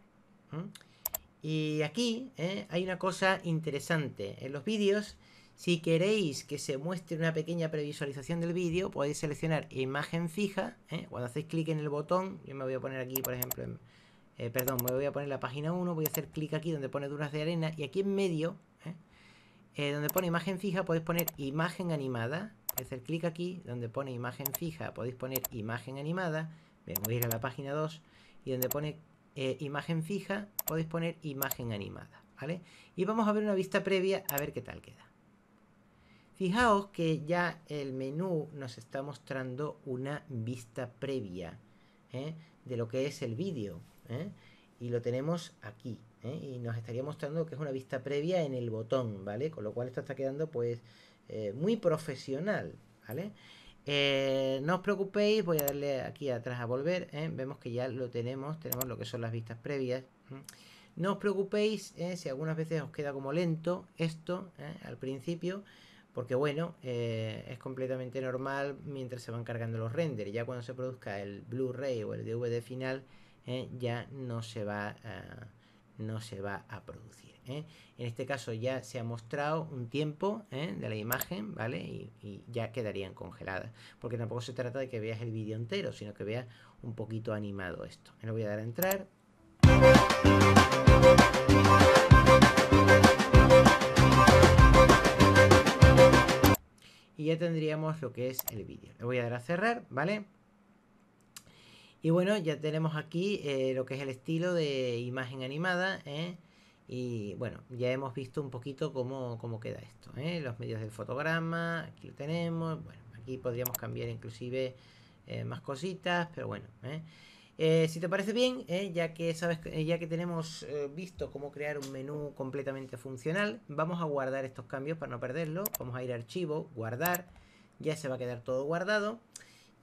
Y aquí eh, hay una cosa interesante. En los vídeos, si queréis que se muestre una pequeña previsualización del vídeo, podéis seleccionar imagen fija. Cuando hacéis clic en el botón, yo me voy a poner aquí, por ejemplo, perdón, me voy a poner la página 1, voy a hacer clic aquí donde pone duras de arena y aquí en medio eh, donde pone imagen fija podéis poner imagen animada. Hacer clic aquí, donde pone imagen fija podéis poner imagen animada. Vengo a ir a la página 2 y donde pone eh, imagen fija podéis poner imagen animada. ¿vale? Y vamos a ver una vista previa a ver qué tal queda. Fijaos que ya el menú nos está mostrando una vista previa ¿eh? de lo que es el vídeo. Y lo tenemos aquí. ¿Eh? y nos estaría mostrando que es una vista previa en el botón, ¿vale? Con lo cual esto está quedando pues eh, muy profesional, ¿vale? Eh, no os preocupéis, voy a darle aquí atrás a volver, vemos que ya lo tenemos, tenemos lo que son las vistas previas. No os preocupéis si algunas veces os queda como lento esto al principio, porque bueno, es completamente normal mientras se van cargando los renders. Ya cuando se produzca el Blu-ray o el DVD final, ya no se va a no se va a producir. ¿eh? En este caso ya se ha mostrado un tiempo ¿eh? de la imagen, ¿vale? Y, ya quedarían congeladas. Porque tampoco se trata de que veas el vídeo entero, sino que veas un poquito animado esto. le voy a dar a entrar. Y ya tendríamos lo que es el vídeo. Le voy a dar a cerrar, ¿vale? Y bueno, ya tenemos aquí eh, lo que es el estilo de imagen animada. ¿eh? Y bueno, ya hemos visto un poquito cómo, cómo queda esto. ¿eh? Los medios del fotograma, aquí lo tenemos. Bueno, aquí podríamos cambiar inclusive más cositas, pero bueno. si te parece bien, ya que sabes, ya que tenemos visto cómo crear un menú completamente funcional, vamos a guardar estos cambios para no perderlo. Vamos a ir a archivo, guardar, ya se va a quedar todo guardado.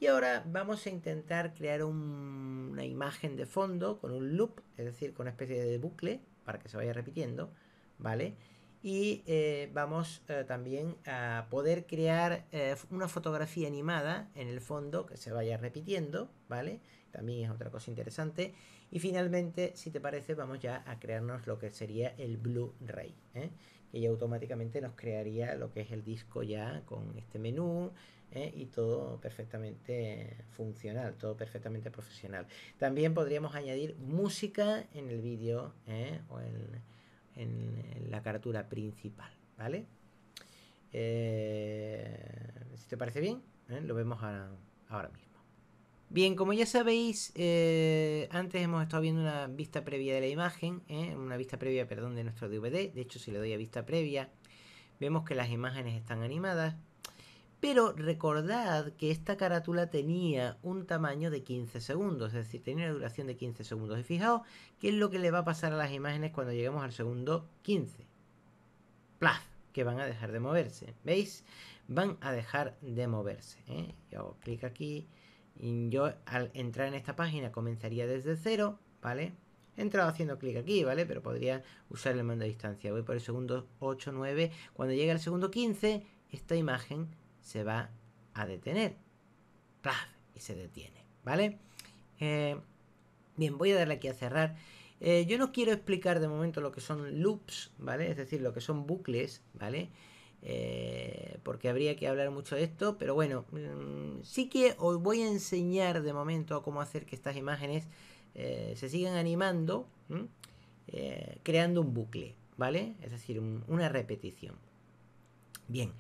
Y ahora vamos a intentar crear una imagen de fondo con un loop, es decir, con una especie de bucle para que se vaya repitiendo, ¿vale? Y eh, vamos eh, también a poder crear eh, una fotografía animada en el fondo que se vaya repitiendo, ¿vale? También es otra cosa interesante. Y finalmente, si te parece, vamos ya a crearnos lo que sería el Blu-ray, que ya automáticamente nos crearía lo que es el disco ya con este menú, ¿eh? y todo perfectamente funcional, todo perfectamente profesional. También podríamos añadir música en el vídeo ¿eh? o en, la cartura principal, ¿vale? Eh, si te parece bien, lo vemos ahora, mismo. Bien, como ya sabéis, antes hemos estado viendo una vista previa de la imagen, una vista previa, perdón, de nuestro DVD. De hecho, si le doy a vista previa, vemos que las imágenes están animadas. Pero recordad que esta carátula tenía un tamaño de 15 segundos, es decir, tenía una duración de 15 segundos. Y fijaos qué es lo que le va a pasar a las imágenes cuando lleguemos al segundo 15. ¡Plaf! Que van a dejar de moverse. ¿Veis? Van a dejar de moverse. ¿eh? hago clic aquí. Y yo al entrar en esta página comenzaría desde cero, ¿vale? He entrado haciendo clic aquí, ¿vale? Pero podría usar el mando de distancia. Voy por el segundo 8, 9. Cuando llegue al segundo 15, esta imagen se va a detener. Y se detiene, ¿vale? Eh, bien, voy a darle aquí a cerrar. Eh, yo no quiero explicar de momento lo que son loops, ¿vale? Es decir, lo que son bucles, ¿vale? Eh, porque habría que hablar mucho de esto, pero bueno, mm, sí que os voy a enseñar de momento cómo hacer que estas imágenes se sigan animando, creando un bucle, ¿vale? Es decir, una repetición. Bien,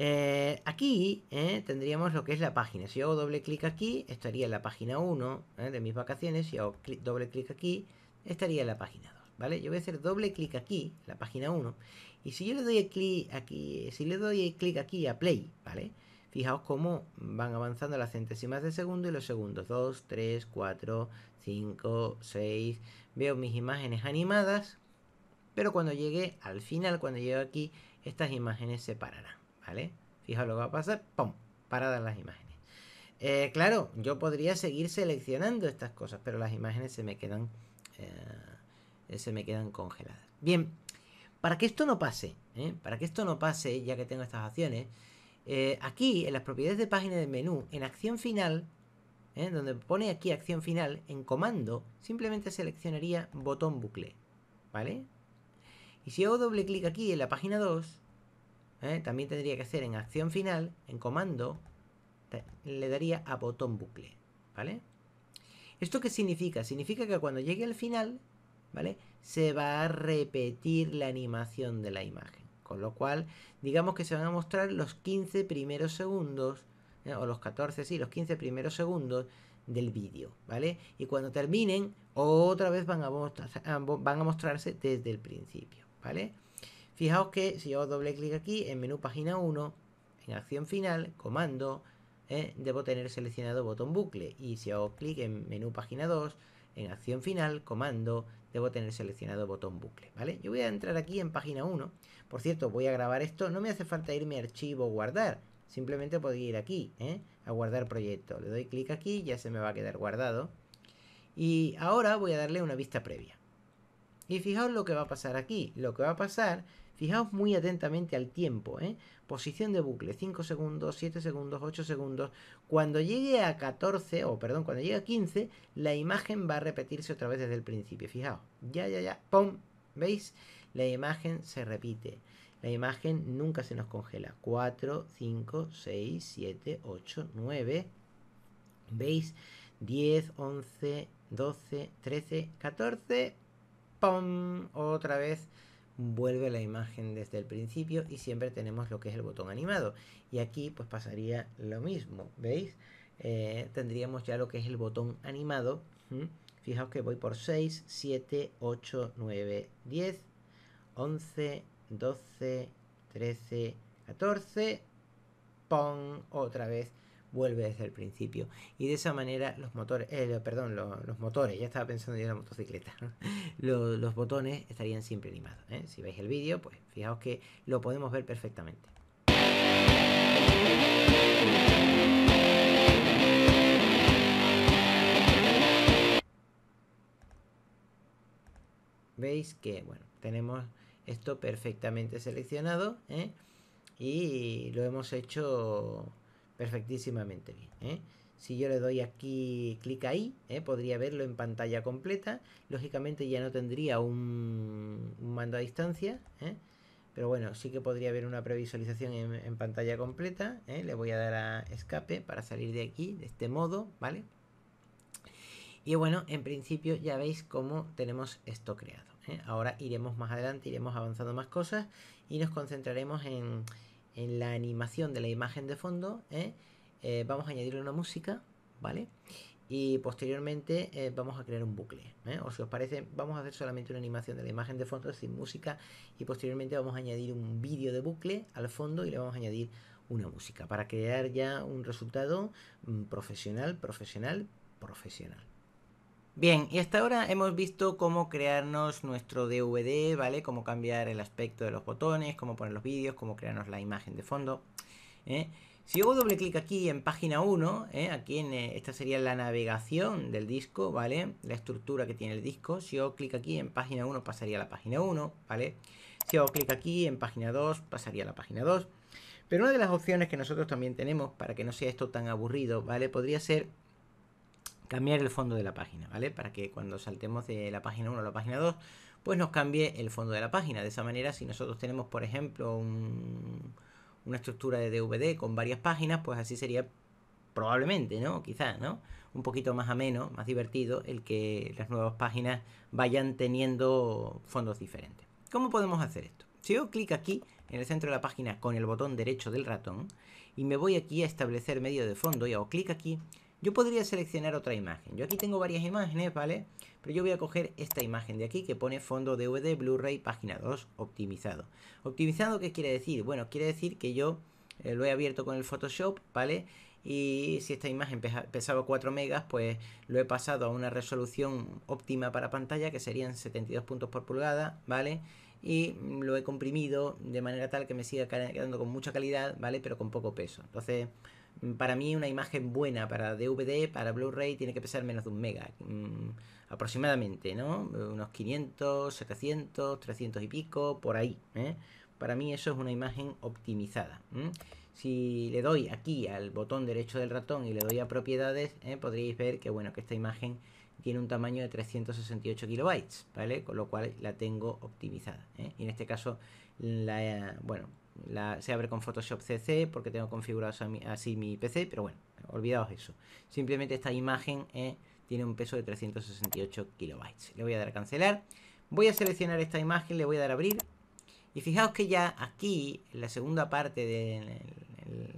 eh, aquí eh, tendríamos lo que es la página. Si hago doble clic aquí, estaría en la página 1 eh, de mis vacaciones. Si hago doble clic aquí, estaría en la página 2. ¿Vale? Yo voy a hacer doble clic aquí, la página 1. Y si yo le doy clic aquí, si le doy clic aquí a play, ¿vale? Fijaos cómo van avanzando las centésimas de segundo y los segundos. 2, 3, 4, 5, 6. Veo mis imágenes animadas. Pero cuando llegue al final, cuando llegue aquí, estas imágenes se pararán. ¿vale? Fijaos lo que va a pasar, ¡pum! Paradas las imágenes. Eh, claro, yo podría seguir seleccionando estas cosas, pero las imágenes se me quedan, eh, se me quedan congeladas. Bien, para que esto no pase, ¿eh? para que esto no pase, ya que tengo estas acciones, aquí en las propiedades de página de menú, en acción final, donde pone aquí acción final, en comando, simplemente seleccionaría botón bucle, ¿vale? Y si hago doble clic aquí en la página 2, ¿eh? también tendría que hacer en acción final, en comando, le daría a botón bucle, ¿vale? ¿Esto qué significa? Significa que cuando llegue al final, ¿vale? Se va a repetir la animación de la imagen. Con lo cual, digamos que se van a mostrar los 15 primeros segundos, ¿eh? o los 14, sí, los 15 primeros segundos del vídeo, ¿vale? Y cuando terminen, otra vez van a, van a mostrarse desde el principio, ¿vale? Fijaos que si yo doble clic aquí en menú página 1, en acción final, comando, eh, debo tener seleccionado botón bucle. Y si hago clic en menú página 2, en acción final, comando, debo tener seleccionado botón bucle. ¿vale? Yo voy a entrar aquí en página 1. Por cierto, voy a grabar esto. No me hace falta irme a archivo guardar. Simplemente podría ir aquí, ¿eh? a guardar proyecto. Le doy clic aquí, ya se me va a quedar guardado. Y ahora voy a darle una vista previa. Y fijaos lo que va a pasar aquí. Lo que va a pasar, fijaos muy atentamente al tiempo. ¿eh? Posición de bucle, 5 segundos, 7 segundos, 8 segundos. Cuando llegue a 14, o perdón, cuando llegue a 15, la imagen va a repetirse otra vez desde el principio. Fijaos, ya, ya, ya, ¡pum! ¿Veis? La imagen se repite. La imagen nunca se nos congela. 4, 5, 6, 7, 8, 9. ¿Veis? 10, 11, 12, 13, 14. ¡pum! Otra vez vuelve la imagen desde el principio y siempre tenemos lo que es el botón animado. Y aquí pues pasaría lo mismo, ¿veis? Eh, tendríamos ya lo que es el botón animado. Fijaos que voy por 6, 7, 8, 9, 10, 11, 12, 13, 14. pum, otra vez vuelve desde el principio. Y de esa manera los motores, eh, perdón, los, motores, ya estaba pensando yo en la motocicleta, los, botones estarían siempre animados. ¿eh? Si veis el vídeo, pues fijaos que lo podemos ver perfectamente. Veis que, bueno, tenemos esto perfectamente seleccionado ¿eh? y lo hemos hecho perfectísimamente bien. ¿eh? Si yo le doy aquí, clic ahí, ¿eh? podría verlo en pantalla completa. Lógicamente ya no tendría un, mando a distancia, ¿eh? pero bueno, sí que podría ver una previsualización en, pantalla completa. Le voy a dar a escape para salir de aquí, de este modo, ¿vale? Y bueno, en principio ya veis cómo tenemos esto creado. Ahora iremos más adelante, iremos avanzando más cosas y nos concentraremos en en la animación de la imagen de fondo, ¿eh? Eh, vamos a añadirle una música, ¿vale? Y posteriormente eh, vamos a crear un bucle, o si os parece, vamos a hacer solamente una animación de la imagen de fondo sin música y posteriormente vamos a añadir un vídeo de bucle al fondo y le vamos a añadir una música para crear ya un resultado mm, profesional, profesional, profesional. Bien, y hasta ahora hemos visto cómo crearnos nuestro DVD, ¿vale? Cómo cambiar el aspecto de los botones, cómo poner los vídeos, cómo crearnos la imagen de fondo. ¿eh? Si hago doble clic aquí en página 1, ¿eh? aquí en eh, esta sería la navegación del disco, ¿vale? La estructura que tiene el disco. Si hago clic aquí en página 1, pasaría a la página 1, ¿vale? Si hago clic aquí en página 2, pasaría a la página 2. Pero una de las opciones que nosotros también tenemos, para que no sea esto tan aburrido, ¿vale? Podría ser cambiar el fondo de la página, ¿vale? Para que cuando saltemos de la página 1 a la página 2, pues nos cambie el fondo de la página. De esa manera, si nosotros tenemos, por ejemplo, una estructura de DVD con varias páginas, pues así sería probablemente, ¿no? Quizás, ¿no? Un poquito más ameno, más divertido, el que las nuevas páginas vayan teniendo fondos diferentes. ¿Cómo podemos hacer esto? Si yo clic aquí, en el centro de la página, con el botón derecho del ratón, y me voy aquí a establecer medio de fondo y hago clic aquí, yo podría seleccionar otra imagen. Yo aquí tengo varias imágenes, ¿vale? Pero yo voy a coger esta imagen de aquí que pone fondo DVD Blu-ray página 2 optimizado. ¿Optimizado qué quiere decir? Bueno, quiere decir que yo eh, lo he abierto con el Photoshop, ¿vale? Y si esta imagen pesaba 4 megas, pues lo he pasado a una resolución óptima para pantalla, que serían 72 puntos por pulgada, ¿vale? y lo he comprimido de manera tal que me siga quedando con mucha calidad, ¿vale? Pero con poco peso. Entonces, para mí una imagen buena para DVD, para Blu-ray, tiene que pesar menos de un mega, mm, aproximadamente, ¿no? Unos 500, 700, 300 y pico, por ahí. ¿eh? Para mí eso es una imagen optimizada. Si le doy aquí al botón derecho del ratón y le doy a propiedades, ¿eh? podríais podréis ver que, bueno, que esta imagen tiene un tamaño de 368 kilobytes, ¿vale? Con lo cual la tengo optimizada. ¿eh? Y en este caso, la, bueno, se abre con Photoshop CC porque tengo configurado así mi PC, pero bueno, olvidaos eso. Simplemente esta imagen eh, tiene un peso de 368 kilobytes. Le voy a dar a cancelar. Voy a seleccionar esta imagen, le voy a dar a abrir. Y fijaos que ya aquí, en la segunda parte de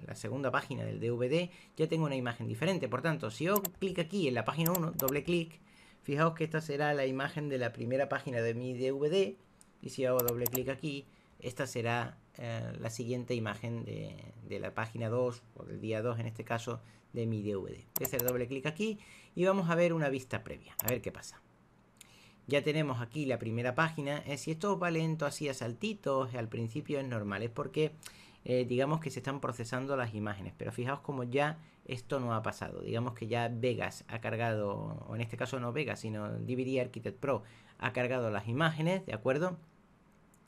la segunda página del DVD, ya tengo una imagen diferente. Por tanto, si yo clic aquí en la página 1, doble clic, fijaos que esta será la imagen de la primera página de mi DVD. Y si hago doble clic aquí, esta será eh, la siguiente imagen de, la página 2 o del día 2 en este caso de mi DVD. Voy a hacer doble clic aquí y vamos a ver una vista previa, a ver qué pasa. Ya tenemos aquí la primera página. Eh, si esto va lento así a saltitos, al principio es normal, es porque eh, digamos que se están procesando las imágenes. Pero fijaos como ya esto no ha pasado. Digamos que ya Vegas ha cargado, o en este caso no Vegas, sino DVD Architect Pro ha cargado las imágenes, ¿de acuerdo?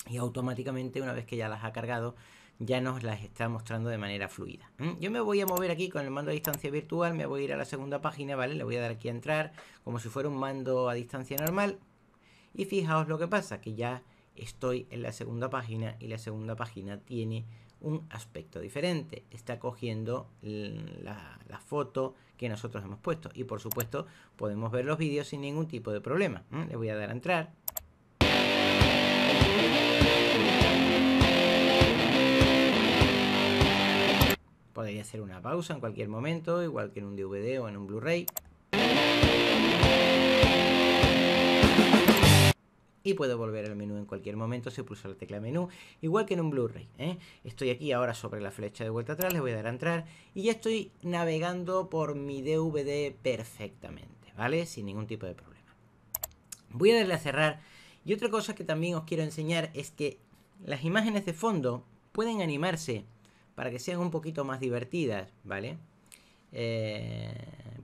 y automáticamente una vez que ya las ha cargado ya nos las está mostrando de manera fluida. Yo me voy a mover aquí con el mando a distancia virtual, me voy a ir a la segunda página, ¿vale? Le voy a dar aquí a entrar como si fuera un mando a distancia normal y fijaos lo que pasa, que ya estoy en la segunda página y la segunda página tiene un aspecto diferente. Está cogiendo la, foto que nosotros hemos puesto. Y por supuesto podemos ver los vídeos sin ningún tipo de problema. Le voy a dar a entrar. Podría hacer una pausa en cualquier momento, igual que en un DVD o en un Blu-ray. y puedo volver al menú en cualquier momento si pulso la tecla menú, igual que en un Blu-ray. ¿eh? Estoy aquí ahora sobre la flecha de vuelta atrás, le voy a dar a entrar y ya estoy navegando por mi DVD perfectamente, ¿vale? Sin ningún tipo de problema. Voy a darle a cerrar y otra cosa que también os quiero enseñar es que las imágenes de fondo pueden animarse para que sean un poquito más divertidas, ¿vale? Eh,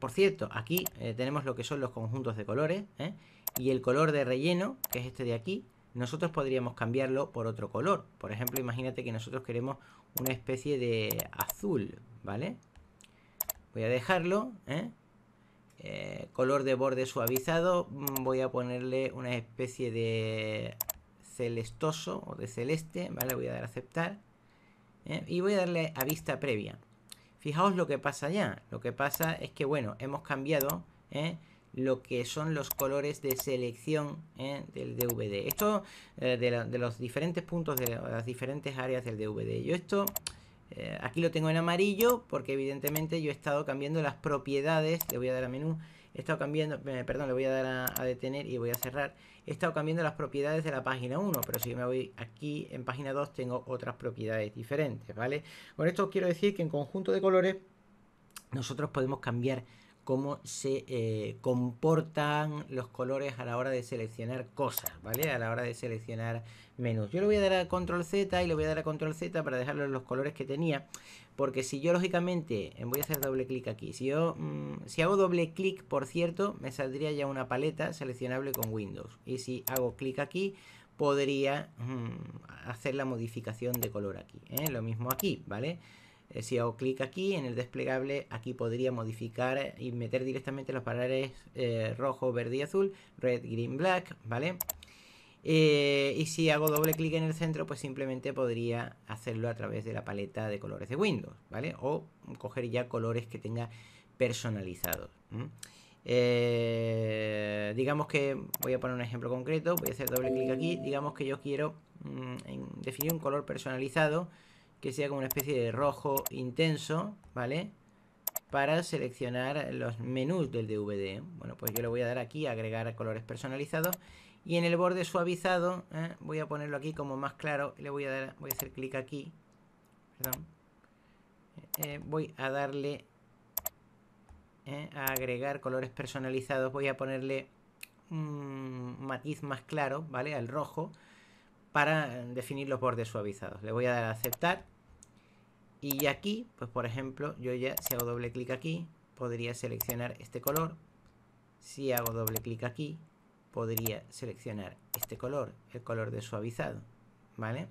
por cierto, aquí eh, tenemos lo que son los conjuntos de colores ¿eh? y el color de relleno, que es este de aquí, nosotros podríamos cambiarlo por otro color. Por ejemplo, imagínate que nosotros queremos una especie de azul, ¿vale? Voy a dejarlo, ¿eh? Eh, color de borde suavizado mm, voy a ponerle una especie de celestoso o de celeste vale voy a dar a aceptar ¿eh? y voy a darle a vista previa fijaos lo que pasa ya lo que pasa es que bueno hemos cambiado ¿eh? lo que son los colores de selección del DVD. Esto de, los diferentes puntos de las diferentes áreas del DVD. Yo esto eh, aquí lo tengo en amarillo porque evidentemente yo he estado cambiando las propiedades. Le voy a dar a menú. He estado cambiando, eh, perdón, le voy a dar a, detener y voy a cerrar. He estado cambiando las propiedades de la página 1, pero si me voy aquí en página 2 tengo otras propiedades diferentes, ¿vale? Con esto quiero decir que en conjunto de colores nosotros podemos cambiar cómo se eh, comportan los colores a la hora de seleccionar cosas, ¿vale? A la hora de seleccionar menús. Yo le voy a dar a control Z y le voy a dar a control Z para dejarlo los colores que tenía, porque si yo lógicamente, em, voy a hacer doble clic aquí, si yo, mm, si hago doble clic, por cierto, me saldría ya una paleta seleccionable con Windows, y si hago clic aquí, podría mm, hacer la modificación de color aquí, ¿eh? Lo mismo aquí, ¿vale? vale eh, si hago clic aquí en el desplegable, aquí podría modificar y meter directamente los parares eh, rojo, verde y azul, red, green, black, ¿vale? Eh, y si hago doble clic en el centro, pues simplemente podría hacerlo a través de la paleta de colores de Windows, ¿vale? O coger ya colores que tenga personalizados. digamos que, voy a poner un ejemplo concreto, voy a hacer doble clic aquí, digamos que yo quiero mm, definir un color personalizado que sea como una especie de rojo intenso, ¿vale? Para seleccionar los menús del DVD. Bueno, pues yo le voy a dar aquí, agregar colores personalizados. Y en el borde suavizado, ¿eh? voy a ponerlo aquí como más claro. Le voy a dar, voy a hacer clic aquí. Perdón. Eh, voy a darle ¿eh? a agregar colores personalizados. Voy a ponerle un matiz más claro, ¿vale? Al rojo para em, definir los bordes suavizados. Le voy a dar a aceptar y aquí, pues por ejemplo, yo ya si hago doble clic aquí, podría seleccionar este color. Si hago doble clic aquí, podría seleccionar este color, el color de suavizado, ¿vale?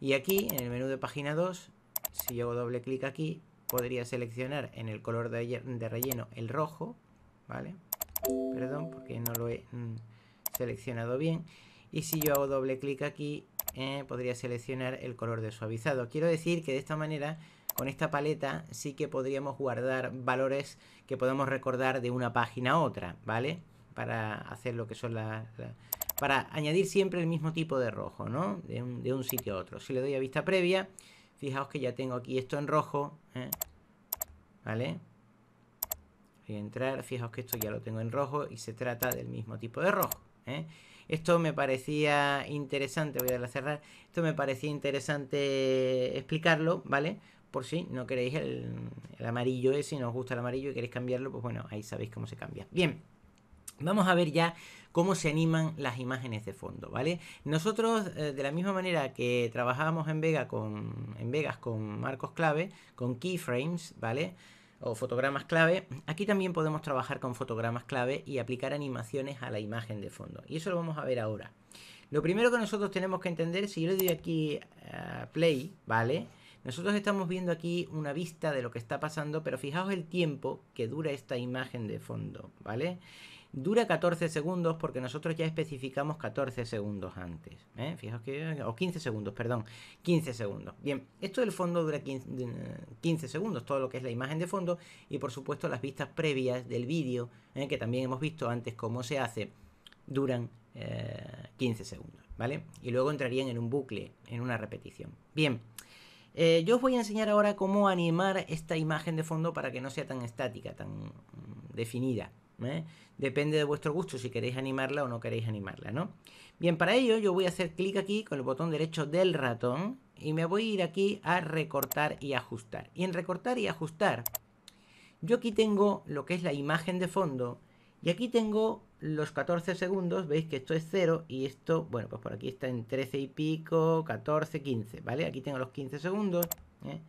Y aquí, en el menú de página 2, si hago doble clic aquí, podría seleccionar en el color de, relleno el rojo, ¿vale? Perdón, porque no lo he mm, seleccionado bien. Y si yo hago doble clic aquí, eh, podría seleccionar el color de suavizado. Quiero decir que de esta manera, con esta paleta, sí que podríamos guardar valores que podamos recordar de una página a otra, ¿vale? Para hacer lo que son las... La, para añadir siempre el mismo tipo de rojo, ¿no? De un, sitio a otro. Si le doy a vista previa, fijaos que ya tengo aquí esto en rojo, ¿eh? ¿vale? Voy a entrar, fijaos que esto ya lo tengo en rojo y se trata del mismo tipo de rojo, ¿eh? Esto me parecía interesante, voy a cerrar, esto me parecía interesante explicarlo, ¿vale? Por si no queréis el, amarillo ese, si no os gusta el amarillo y queréis cambiarlo, pues bueno, ahí sabéis cómo se cambia. Bien. Vamos a ver ya cómo se animan las imágenes de fondo, ¿vale? Nosotros, eh, de la misma manera que trabajábamos en, Vega con, en Vegas con marcos clave, con keyframes, ¿vale? o fotogramas clave. Aquí también podemos trabajar con fotogramas clave y aplicar animaciones a la imagen de fondo. Y eso lo vamos a ver ahora. Lo primero que nosotros tenemos que entender, si yo le doy aquí eh, play, ¿vale? Nosotros estamos viendo aquí una vista de lo que está pasando, pero fijaos el tiempo que dura esta imagen de fondo, ¿vale? Dura 14 segundos porque nosotros ya especificamos 14 segundos antes. ¿eh? Fijaos que... O 15 segundos, perdón. 15 segundos. Bien, esto del fondo dura 15, segundos, todo lo que es la imagen de fondo y por supuesto las vistas previas del vídeo, ¿eh? que también hemos visto antes cómo se hace, duran 15 eh, segundos, ¿vale? Y luego entrarían en un bucle, en una repetición. Bien. yo os voy a enseñar ahora cómo animar esta imagen de fondo para que no sea tan estática, tan mm, definida. ¿eh? Depende de vuestro gusto si queréis animarla o no queréis animarla, ¿no? Bien, para ello yo voy a hacer clic aquí con el botón derecho del ratón y me voy a ir aquí a recortar y ajustar. Y en recortar y ajustar, yo aquí tengo lo que es la imagen de fondo y aquí tengo los 14 segundos, veis que esto es 0 y esto, bueno, pues por aquí está en 13 y pico, 14, 15, ¿vale? Aquí tengo los 15 segundos, ¿eh?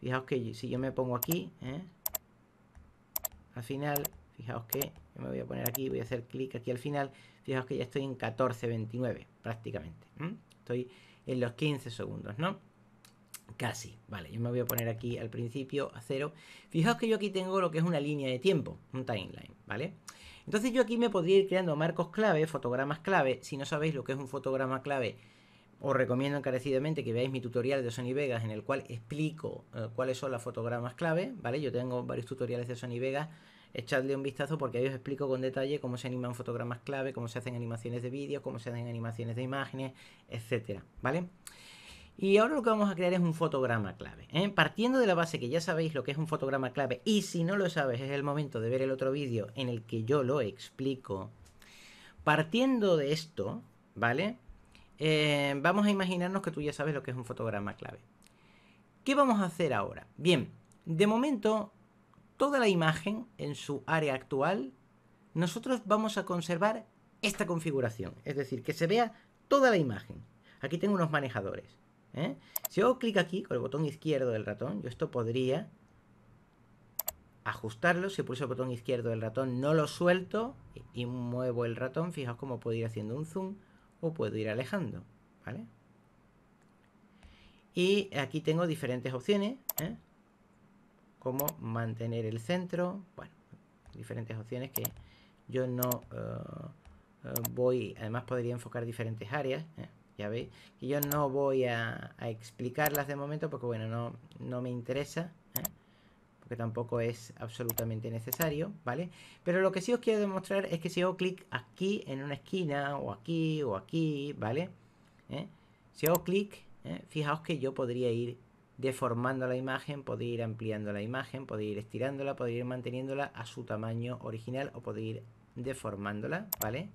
Fijaos que si yo me pongo aquí, ¿eh? al final Fijaos que me voy a poner aquí, voy a hacer clic aquí al final. Fijaos que ya estoy en 14.29 prácticamente. Estoy en los 15 segundos, ¿no? Casi, vale, yo me voy a poner aquí al principio a cero. Fijaos que yo aquí tengo lo que es una línea de tiempo, un timeline, ¿vale? Entonces yo aquí me podría ir creando marcos clave, fotogramas clave. Si no sabéis lo que es un fotograma clave, os recomiendo encarecidamente que veáis mi tutorial de Sony Vegas en el cual explico eh, cuáles son las fotogramas clave, ¿vale? Yo tengo varios tutoriales de Sony Vegas echadle un vistazo porque ahí os explico con detalle cómo se animan fotogramas clave, cómo se hacen animaciones de vídeos, cómo se hacen animaciones de imágenes, etcétera, ¿vale? Y ahora lo que vamos a crear es un fotograma clave. ¿eh? Partiendo de la base que ya sabéis lo que es un fotograma clave, y si no lo sabes es el momento de ver el otro vídeo en el que yo lo explico. Partiendo de esto, ¿vale? Eh, vamos a imaginarnos que tú ya sabes lo que es un fotograma clave. ¿Qué vamos a hacer ahora? Bien, de momento toda la imagen en su área actual, nosotros vamos a conservar esta configuración. Es decir, que se vea toda la imagen. Aquí tengo unos manejadores. ¿eh? Si hago clic aquí con el botón izquierdo del ratón, yo esto podría ajustarlo. Si pulso el botón izquierdo del ratón, no lo suelto y muevo el ratón. Fijaos cómo puedo ir haciendo un zoom o puedo ir alejando. Y aquí tengo diferentes opciones. ¿eh? Cómo mantener el centro, bueno, diferentes opciones que yo no eh, eh, voy, además podría enfocar diferentes áreas, ¿eh? ya veis, que yo no voy a, explicarlas de momento porque bueno, no, me interesa, porque tampoco es absolutamente necesario, ¿vale? Pero lo que sí os quiero demostrar es que si hago clic aquí en una esquina o aquí o aquí, ¿vale? Si hago clic, fijaos que yo podría ir deformando la imagen, podéis ir ampliando la imagen, podéis ir estirándola, podéis ir manteniéndola a su tamaño original o podéis ir deformándola, ¿vale?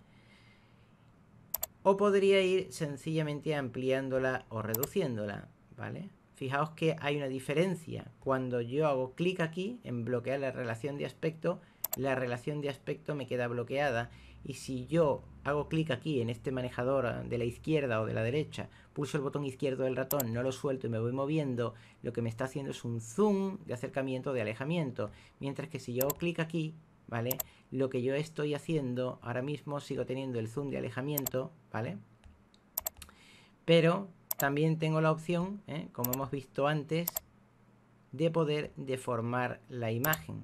O podría ir sencillamente ampliándola o reduciéndola, ¿vale? Fijaos que hay una diferencia. Cuando yo hago clic aquí en bloquear la relación de aspecto, la relación de aspecto me queda bloqueada y si yo hago clic aquí en este manejador de la izquierda o de la derecha, pulso el botón izquierdo del ratón, no lo suelto y me voy moviendo, lo que me está haciendo es un zoom de acercamiento de alejamiento. Mientras que si yo hago clic aquí, ¿vale? Lo que yo estoy haciendo, ahora mismo sigo teniendo el zoom de alejamiento, ¿vale? Pero también tengo la opción, ¿eh? como hemos visto antes, de poder deformar la imagen.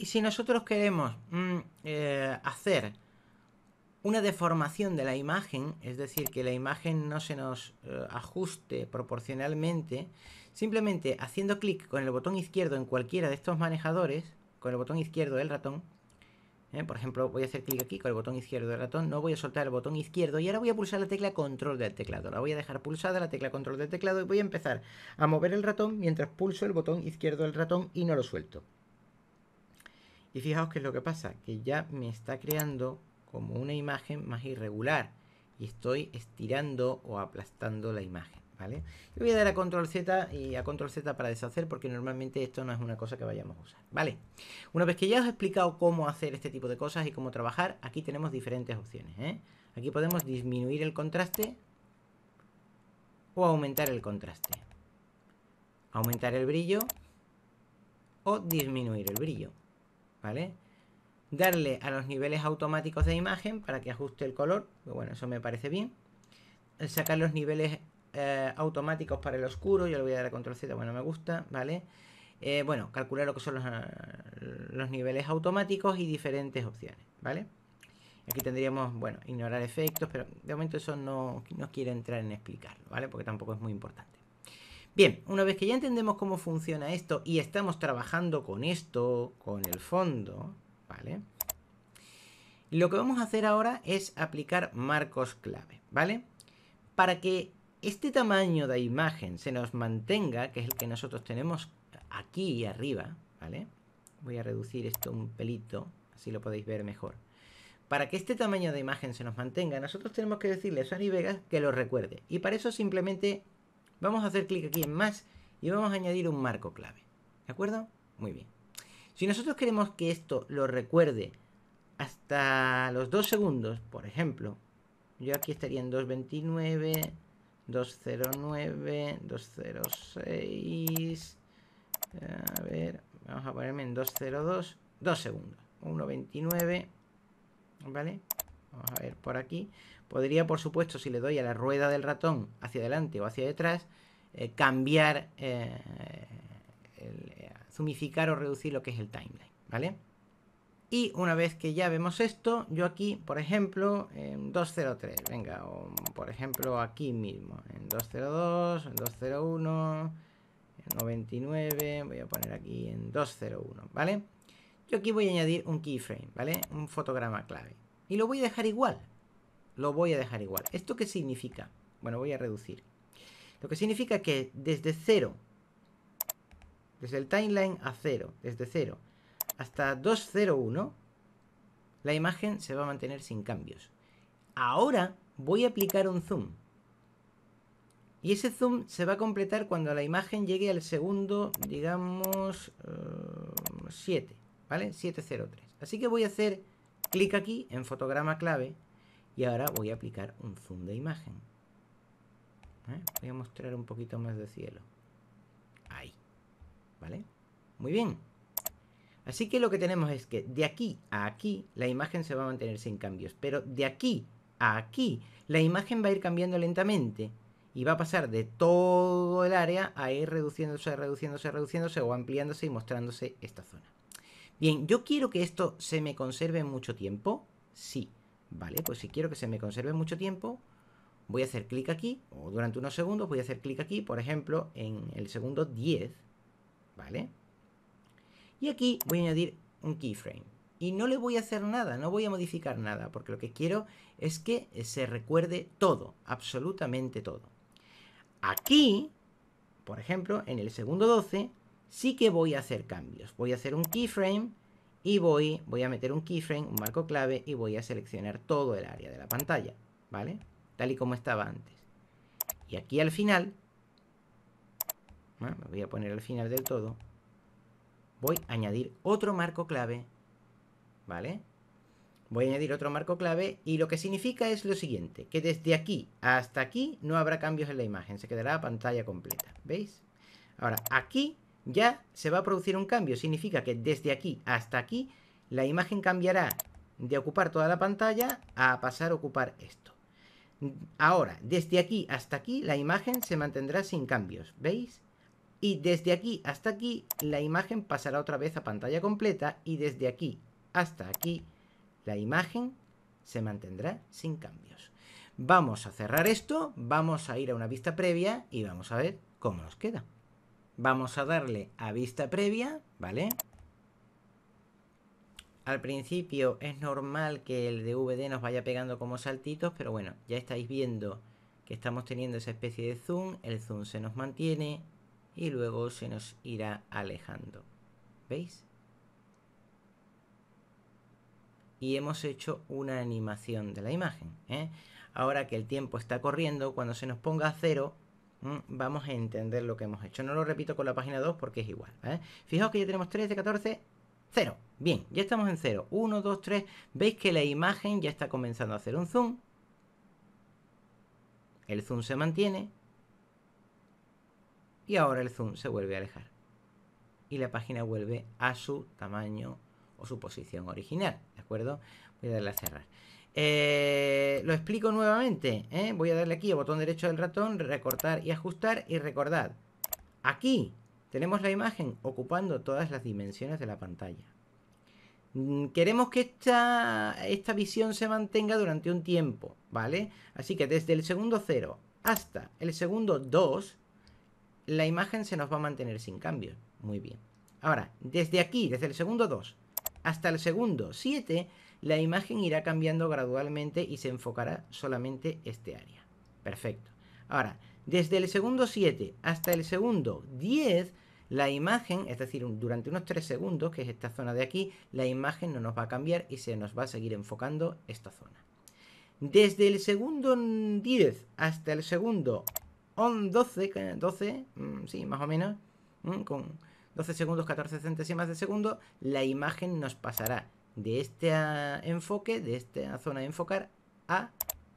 Y si nosotros queremos mm, eh, hacer una deformación de la imagen, es decir, que la imagen no se nos eh, ajuste proporcionalmente, simplemente haciendo clic con el botón izquierdo en cualquiera de estos manejadores, con el botón izquierdo del ratón, eh, por ejemplo, voy a hacer clic aquí con el botón izquierdo del ratón, no voy a soltar el botón izquierdo y ahora voy a pulsar la tecla control del teclado. La voy a dejar pulsada la tecla control del teclado y voy a empezar a mover el ratón mientras pulso el botón izquierdo del ratón y no lo suelto. Y fijaos que es lo que pasa, que ya me está creando como una imagen más irregular. Y estoy estirando o aplastando la imagen, ¿vale? Le voy a dar a control Z y a control Z para deshacer porque normalmente esto no es una cosa que vayamos a usar, ¿vale? Una vez que ya os he explicado cómo hacer este tipo de cosas y cómo trabajar, aquí tenemos diferentes opciones, ¿eh? Aquí podemos disminuir el contraste o aumentar el contraste. Aumentar el brillo o disminuir el brillo. ¿vale? Darle a los niveles automáticos de imagen para que ajuste el color, pues bueno, eso me parece bien. Sacar los niveles eh, automáticos para el oscuro, yo le voy a dar a control Z, bueno, me gusta, ¿vale? Eh, bueno, calcular lo que son los, niveles automáticos y diferentes opciones, ¿vale? Aquí tendríamos, bueno, ignorar efectos, pero de momento eso no, no quiero entrar en explicarlo, ¿vale? Porque tampoco es muy importante. Bien, una vez que ya entendemos cómo funciona esto y estamos trabajando con esto, con el fondo, ¿vale? Lo que vamos a hacer ahora es aplicar marcos clave, ¿vale? Para que este tamaño de imagen se nos mantenga, que es el que nosotros tenemos aquí arriba, ¿vale? Voy a reducir esto un pelito, así lo podéis ver mejor. Para que este tamaño de imagen se nos mantenga, nosotros tenemos que decirle a Sony Vegas que lo recuerde. Y para eso simplemente Vamos a hacer clic aquí en más y vamos a añadir un marco clave. ¿De acuerdo? Muy bien. Si nosotros queremos que esto lo recuerde hasta los 2 segundos, por ejemplo, yo aquí estaría en 229, 209, 206... A ver, vamos a ponerme en 202, 2 segundos. 1.29, ¿vale? Vamos a ver por aquí. Podría, por supuesto, si le doy a la rueda del ratón hacia adelante o hacia detrás, eh, cambiar, eh, eh zumificar o reducir lo que es el timeline, ¿vale? Y una vez que ya vemos esto, yo aquí, por ejemplo, en 203, venga, o por ejemplo aquí mismo, en 202, en 201, en 99, voy a poner aquí en 201, ¿vale? Yo aquí voy a añadir un keyframe, ¿vale? Un fotograma clave. Y lo voy a dejar igual, lo voy a dejar igual. ¿Esto qué significa? Bueno, voy a reducir. Lo que significa que desde 0, desde el timeline a 0, desde 0 hasta 201, la imagen se va a mantener sin cambios. Ahora voy a aplicar un zoom. Y ese zoom se va a completar cuando la imagen llegue al segundo, digamos, 7, eh, ¿vale? 703. Así que voy a hacer clic aquí en fotograma clave y ahora voy a aplicar un zoom de imagen. ¿Eh? Voy a mostrar un poquito más de cielo. Ahí. ¿Vale? Muy bien. Así que lo que tenemos es que de aquí a aquí la imagen se va a mantener sin cambios. Pero de aquí a aquí la imagen va a ir cambiando lentamente. Y va a pasar de todo el área a ir reduciéndose, reduciéndose, reduciéndose o ampliándose y mostrándose esta zona. Bien, yo quiero que esto se me conserve mucho tiempo. Sí, Vale, pues si quiero que se me conserve mucho tiempo, voy a hacer clic aquí, o durante unos segundos voy a hacer clic aquí, por ejemplo, en el segundo 10, ¿vale? Y aquí voy a añadir un keyframe. Y no le voy a hacer nada, no voy a modificar nada, porque lo que quiero es que se recuerde todo, absolutamente todo. Aquí, por ejemplo, en el segundo 12, sí que voy a hacer cambios. Voy a hacer un keyframe y voy, voy a meter un keyframe, un marco clave y voy a seleccionar todo el área de la pantalla, ¿vale? Tal y como estaba antes. Y aquí al final, me voy a poner al final del todo, voy a añadir otro marco clave, ¿vale? Voy a añadir otro marco clave y lo que significa es lo siguiente, que desde aquí hasta aquí no habrá cambios en la imagen, se quedará la pantalla completa, ¿veis? Ahora, aquí ya se va a producir un cambio. Significa que desde aquí hasta aquí la imagen cambiará de ocupar toda la pantalla a pasar a ocupar esto. Ahora, desde aquí hasta aquí la imagen se mantendrá sin cambios, ¿veis? Y desde aquí hasta aquí la imagen pasará otra vez a pantalla completa y desde aquí hasta aquí la imagen se mantendrá sin cambios. Vamos a cerrar esto, vamos a ir a una vista previa y vamos a ver cómo nos queda. Vamos a darle a vista previa, ¿vale? Al principio es normal que el DVD nos vaya pegando como saltitos, pero bueno, ya estáis viendo que estamos teniendo esa especie de zoom, el zoom se nos mantiene y luego se nos irá alejando. ¿Veis? Y hemos hecho una animación de la imagen. ¿eh? Ahora que el tiempo está corriendo, cuando se nos ponga a cero, vamos a entender lo que hemos hecho. No lo repito con la página 2 porque es igual. ¿eh? Fijaos que ya tenemos 13, 14, 0. Bien, ya estamos en 0. 1, 2, 3. Veis que la imagen ya está comenzando a hacer un zoom. El zoom se mantiene. Y ahora el zoom se vuelve a alejar. Y la página vuelve a su tamaño o su posición original. ¿De acuerdo? Voy a darle a cerrar. Eh, lo explico nuevamente. ¿eh? Voy a darle aquí al botón derecho del ratón, recortar y ajustar. Y recordad, aquí tenemos la imagen ocupando todas las dimensiones de la pantalla. Mm, queremos que esta, esta visión se mantenga durante un tiempo, ¿vale? Así que desde el segundo 0 hasta el segundo 2, la imagen se nos va a mantener sin cambios. Muy bien. Ahora, desde aquí, desde el segundo 2 hasta el segundo 7, la imagen irá cambiando gradualmente y se enfocará solamente este área. Perfecto. Ahora, desde el segundo 7 hasta el segundo 10, la imagen, es decir, durante unos 3 segundos, que es esta zona de aquí, la imagen no nos va a cambiar y se nos va a seguir enfocando esta zona. Desde el segundo 10 hasta el segundo 12, 12 mm, sí, más o menos, mm, con 12 segundos, 14 centésimas de segundo, la imagen nos pasará de este ah, enfoque, de esta zona de enfocar, a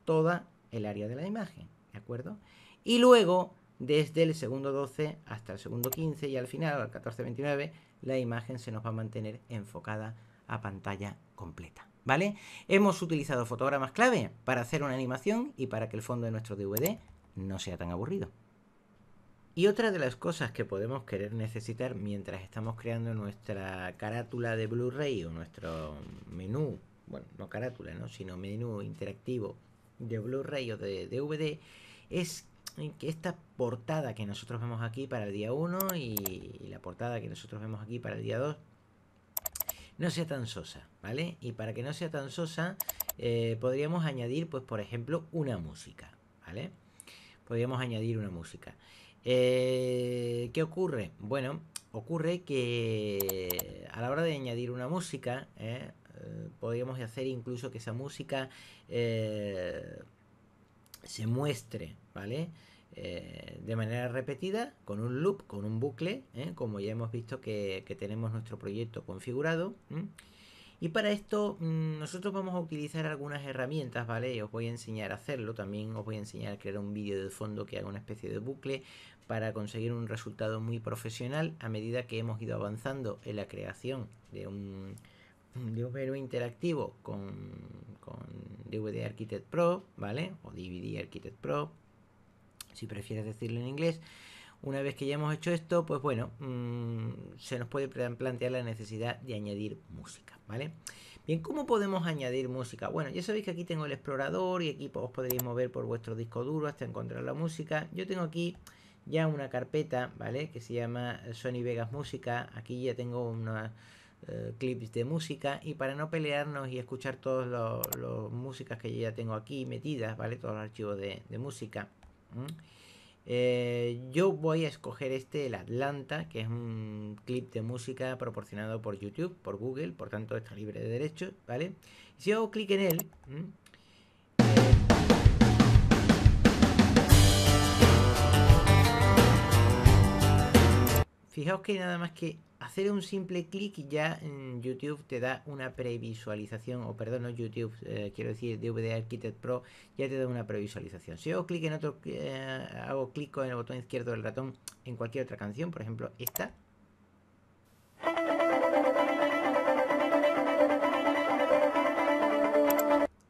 toda el área de la imagen, ¿de acuerdo? Y luego, desde el segundo 12 hasta el segundo 15 y al final, al 14-29, la imagen se nos va a mantener enfocada a pantalla completa. ¿Vale? Hemos utilizado fotogramas clave para hacer una animación y para que el fondo de nuestro DVD no sea tan aburrido. Y otra de las cosas que podemos querer necesitar mientras estamos creando nuestra carátula de Blu-ray o nuestro menú, bueno, no carátula, ¿no? sino menú interactivo de Blu-ray o de DVD, es que esta portada que nosotros vemos aquí para el día 1 y la portada que nosotros vemos aquí para el día 2 no sea tan sosa, ¿vale? Y para que no sea tan sosa, eh, podríamos añadir, pues, por ejemplo, una música, ¿vale? Podríamos añadir una música. Eh, ¿Qué ocurre? Bueno, ocurre que a la hora de añadir una música, ¿eh? Eh, podríamos hacer incluso que esa música eh, se muestre, ¿vale? de manera repetida, con un loop, con un bucle, como ya hemos visto que, tenemos nuestro proyecto configurado. Y para esto mm, nosotros vamos a utilizar algunas herramientas, ¿vale? Os voy a enseñar a hacerlo, también os voy a enseñar a crear un vídeo de fondo que haga una especie de bucle para conseguir un resultado muy profesional a medida que hemos ido avanzando en la creación de un, video interactivo con, con DVD Architect Pro, ¿vale? O DVD Architect Pro, si prefieres decirlo en inglés una vez que ya hemos hecho esto, pues bueno, mm, se nos puede plantear la necesidad de añadir música, ¿vale? Bien, ¿cómo podemos añadir música? Bueno, ya sabéis que aquí tengo el explorador y aquí pues, os podréis mover por vuestro disco duro hasta encontrar la música. Yo tengo aquí ya una carpeta, ¿vale? Que se llama Sony Vegas Música. Aquí ya tengo unos eh, clips de música y para no pelearnos y escuchar todas las músicas que yo ya tengo aquí metidas, ¿vale? Todos los archivos de, música. Eh, yo voy a escoger este, el Atlanta, que es un clip de música proporcionado por YouTube, por Google, por tanto está libre de derechos, ¿vale? Si hago clic en él... Eh, fijaos que nada más que hacer un simple clic ya en YouTube te da una previsualización, o perdón, no YouTube, eh, quiero decir DVD Architect Pro, ya te da una previsualización. Si hago clic en otro, eh, hago clic en el botón izquierdo del ratón en cualquier otra canción, por ejemplo esta.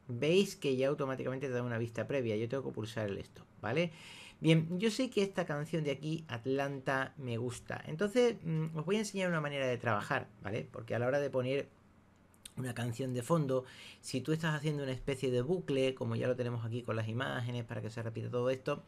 Veis que ya automáticamente te da una vista previa, yo tengo que pulsar el stop, ¿vale? Bien, yo sé que esta canción de aquí, Atlanta, me gusta. Entonces, mm, os voy a enseñar una manera de trabajar, ¿vale? Porque a la hora de poner una canción de fondo, si tú estás haciendo una especie de bucle, como ya lo tenemos aquí con las imágenes para que se repita todo esto,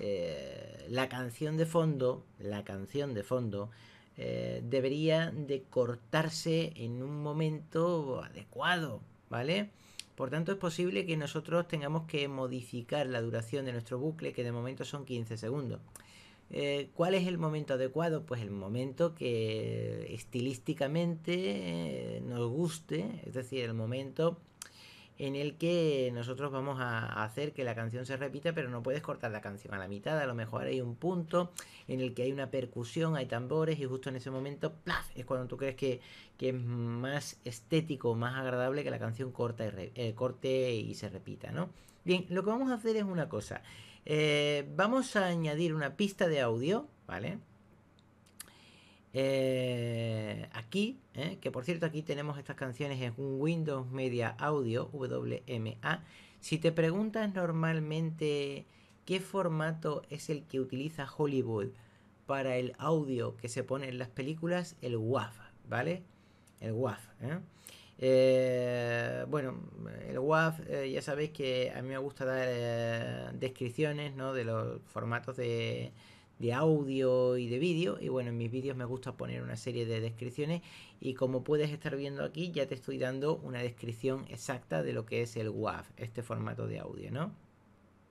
eh, la canción de fondo, la canción de fondo, eh, debería de cortarse en un momento adecuado, ¿vale? Por tanto, es posible que nosotros tengamos que modificar la duración de nuestro bucle, que de momento son 15 segundos. Eh, ¿Cuál es el momento adecuado? Pues el momento que estilísticamente eh, nos guste, es decir, el momento en el que nosotros vamos a hacer que la canción se repita, pero no puedes cortar la canción a la mitad, a lo mejor hay un punto en el que hay una percusión, hay tambores y justo en ese momento ¡plaf! es cuando tú crees que, es más estético, más agradable que la canción corta y eh, corte y se repita, ¿no? Bien, lo que vamos a hacer es una cosa, eh, vamos a añadir una pista de audio, ¿vale? Eh, aquí, eh, que por cierto aquí tenemos estas canciones en un Windows Media Audio, WMA. Si te preguntas normalmente qué formato es el que utiliza Hollywood para el audio que se pone en las películas, el WAF, ¿vale? El WAF, ¿eh? ¿eh? bueno, el WAF, ya sabéis que a mí me gusta dar descripciones ¿no? de los formatos de, de audio y de vídeo y bueno en mis vídeos me gusta poner una serie de descripciones y como puedes estar viendo aquí ya te estoy dando una descripción exacta de lo que es el WAV este formato de audio no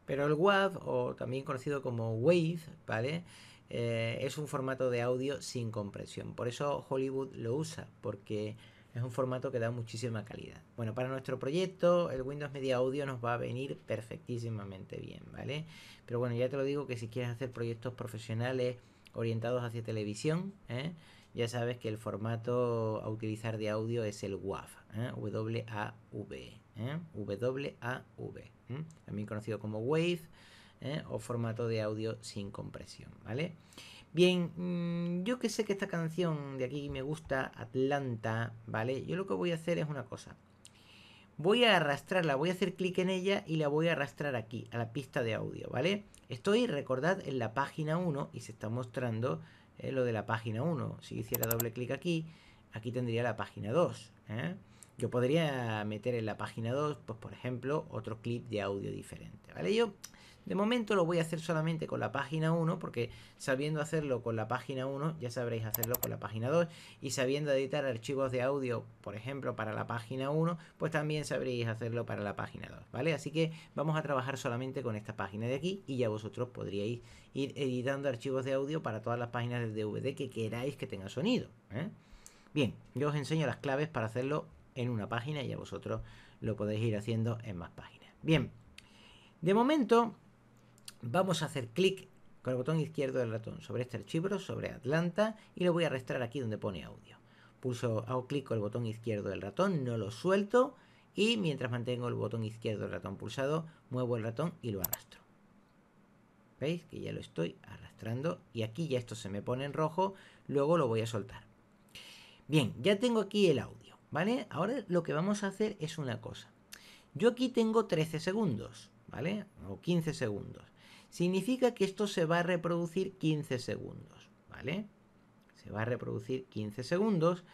pero el WAV o también conocido como WAVE vale eh, es un formato de audio sin compresión por eso Hollywood lo usa porque es un formato que da muchísima calidad. Bueno, para nuestro proyecto, el Windows Media Audio nos va a venir perfectísimamente bien, ¿vale? Pero bueno, ya te lo digo que si quieres hacer proyectos profesionales orientados hacia televisión, ¿eh? ya sabes que el formato a utilizar de audio es el WAV, WAV. w W-A-V, ¿eh? w W-A-V, ¿eh? también conocido como WAVE o formato de audio sin compresión, ¿vale? vale Bien, mm, yo que sé que esta canción de aquí me gusta, Atlanta, ¿vale? Yo lo que voy a hacer es una cosa. Voy a arrastrarla, voy a hacer clic en ella y la voy a arrastrar aquí, a la pista de audio, ¿vale? Estoy, recordad, en la página 1 y se está mostrando eh, lo de la página 1. Si hiciera doble clic aquí, aquí tendría la página 2. ¿eh? Yo podría meter en la página 2, pues por ejemplo, otro clip de audio diferente, ¿vale? Yo de momento lo voy a hacer solamente con la página 1 porque sabiendo hacerlo con la página 1 ya sabréis hacerlo con la página 2 y sabiendo editar archivos de audio, por ejemplo, para la página 1, pues también sabréis hacerlo para la página 2, ¿vale? Así que vamos a trabajar solamente con esta página de aquí y ya vosotros podríais ir editando archivos de audio para todas las páginas del DVD que queráis que tenga sonido, ¿eh? Bien, yo os enseño las claves para hacerlo en una página y ya vosotros lo podéis ir haciendo en más páginas. Bien, de momento Vamos a hacer clic con el botón izquierdo del ratón sobre este archivo, sobre Atlanta, y lo voy a arrastrar aquí donde pone audio. Pulso, hago clic con el botón izquierdo del ratón, no lo suelto, y mientras mantengo el botón izquierdo del ratón pulsado, muevo el ratón y lo arrastro. ¿Veis? Que ya lo estoy arrastrando y aquí ya esto se me pone en rojo, luego lo voy a soltar. Bien, ya tengo aquí el audio, ¿vale? Ahora lo que vamos a hacer es una cosa. Yo aquí tengo 13 segundos, ¿vale? O 15 segundos significa que esto se va a reproducir 15 segundos, ¿vale? Se va a reproducir 15 segundos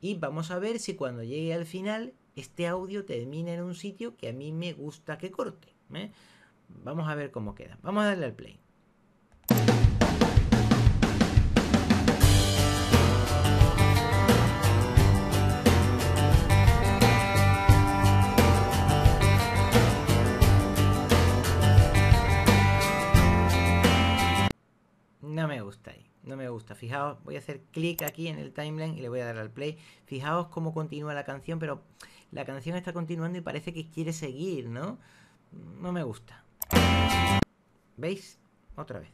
y vamos a ver si cuando llegue al final este audio termina en un sitio que a mí me gusta que corte. ¿eh? Vamos a ver cómo queda. Vamos a darle al play. no me gusta ahí. No me gusta. Fijaos, voy a hacer clic aquí en el timeline y le voy a dar al play. Fijaos cómo continúa la canción, pero la canción está continuando y parece que quiere seguir, ¿no? No me gusta. ¿Veis? Otra vez.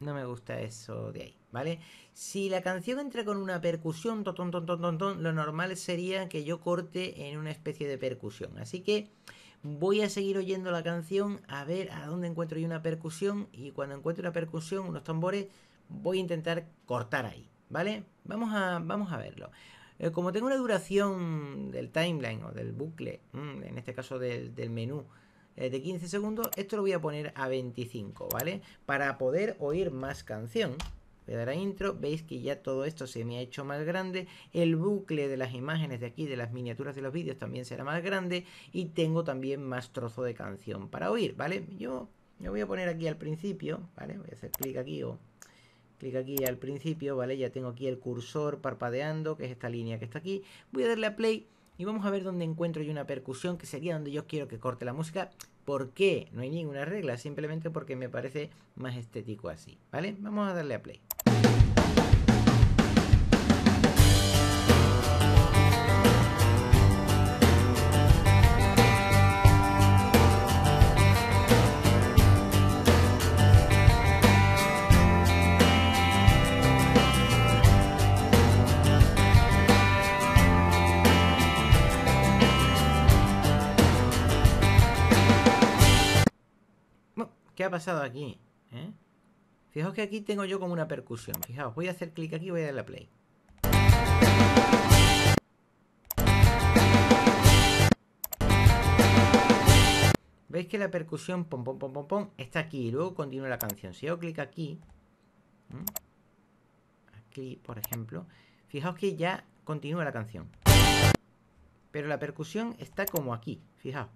No me gusta eso de ahí, ¿vale? Si la canción entra con una percusión, ton, lo normal sería que yo corte en una especie de percusión. Así que Voy a seguir oyendo la canción a ver a dónde encuentro yo una percusión y cuando encuentro una percusión, unos tambores, voy a intentar cortar ahí, ¿vale? Vamos a, vamos a verlo. Eh, como tengo una duración del timeline o del bucle, mm, en este caso del, menú, eh, de 15 segundos, esto lo voy a poner a 25, ¿vale? Para poder oír más canción voy a dar a intro, veis que ya todo esto se me ha hecho más grande, el bucle de las imágenes de aquí, de las miniaturas de los vídeos también será más grande y tengo también más trozo de canción para oír, ¿vale? Yo me voy a poner aquí al principio, ¿vale? Voy a hacer clic aquí o clic aquí al principio, ¿vale? Ya tengo aquí el cursor parpadeando, que es esta línea que está aquí, voy a darle a play y vamos a ver dónde encuentro yo una percusión, que sería donde yo quiero que corte la música. ¿Por qué? No hay ninguna regla, simplemente porque me parece más estético así, ¿vale? Vamos a darle a play. pasado aquí? ¿eh? Fijaos que aquí tengo yo como una percusión. Fijaos, voy a hacer clic aquí y voy a darle la play. ¿Veis que la percusión pom pom pom está aquí? Y luego continúa la canción. Si hago clic aquí, aquí por ejemplo, fijaos que ya continúa la canción. Pero la percusión está como aquí, fijaos.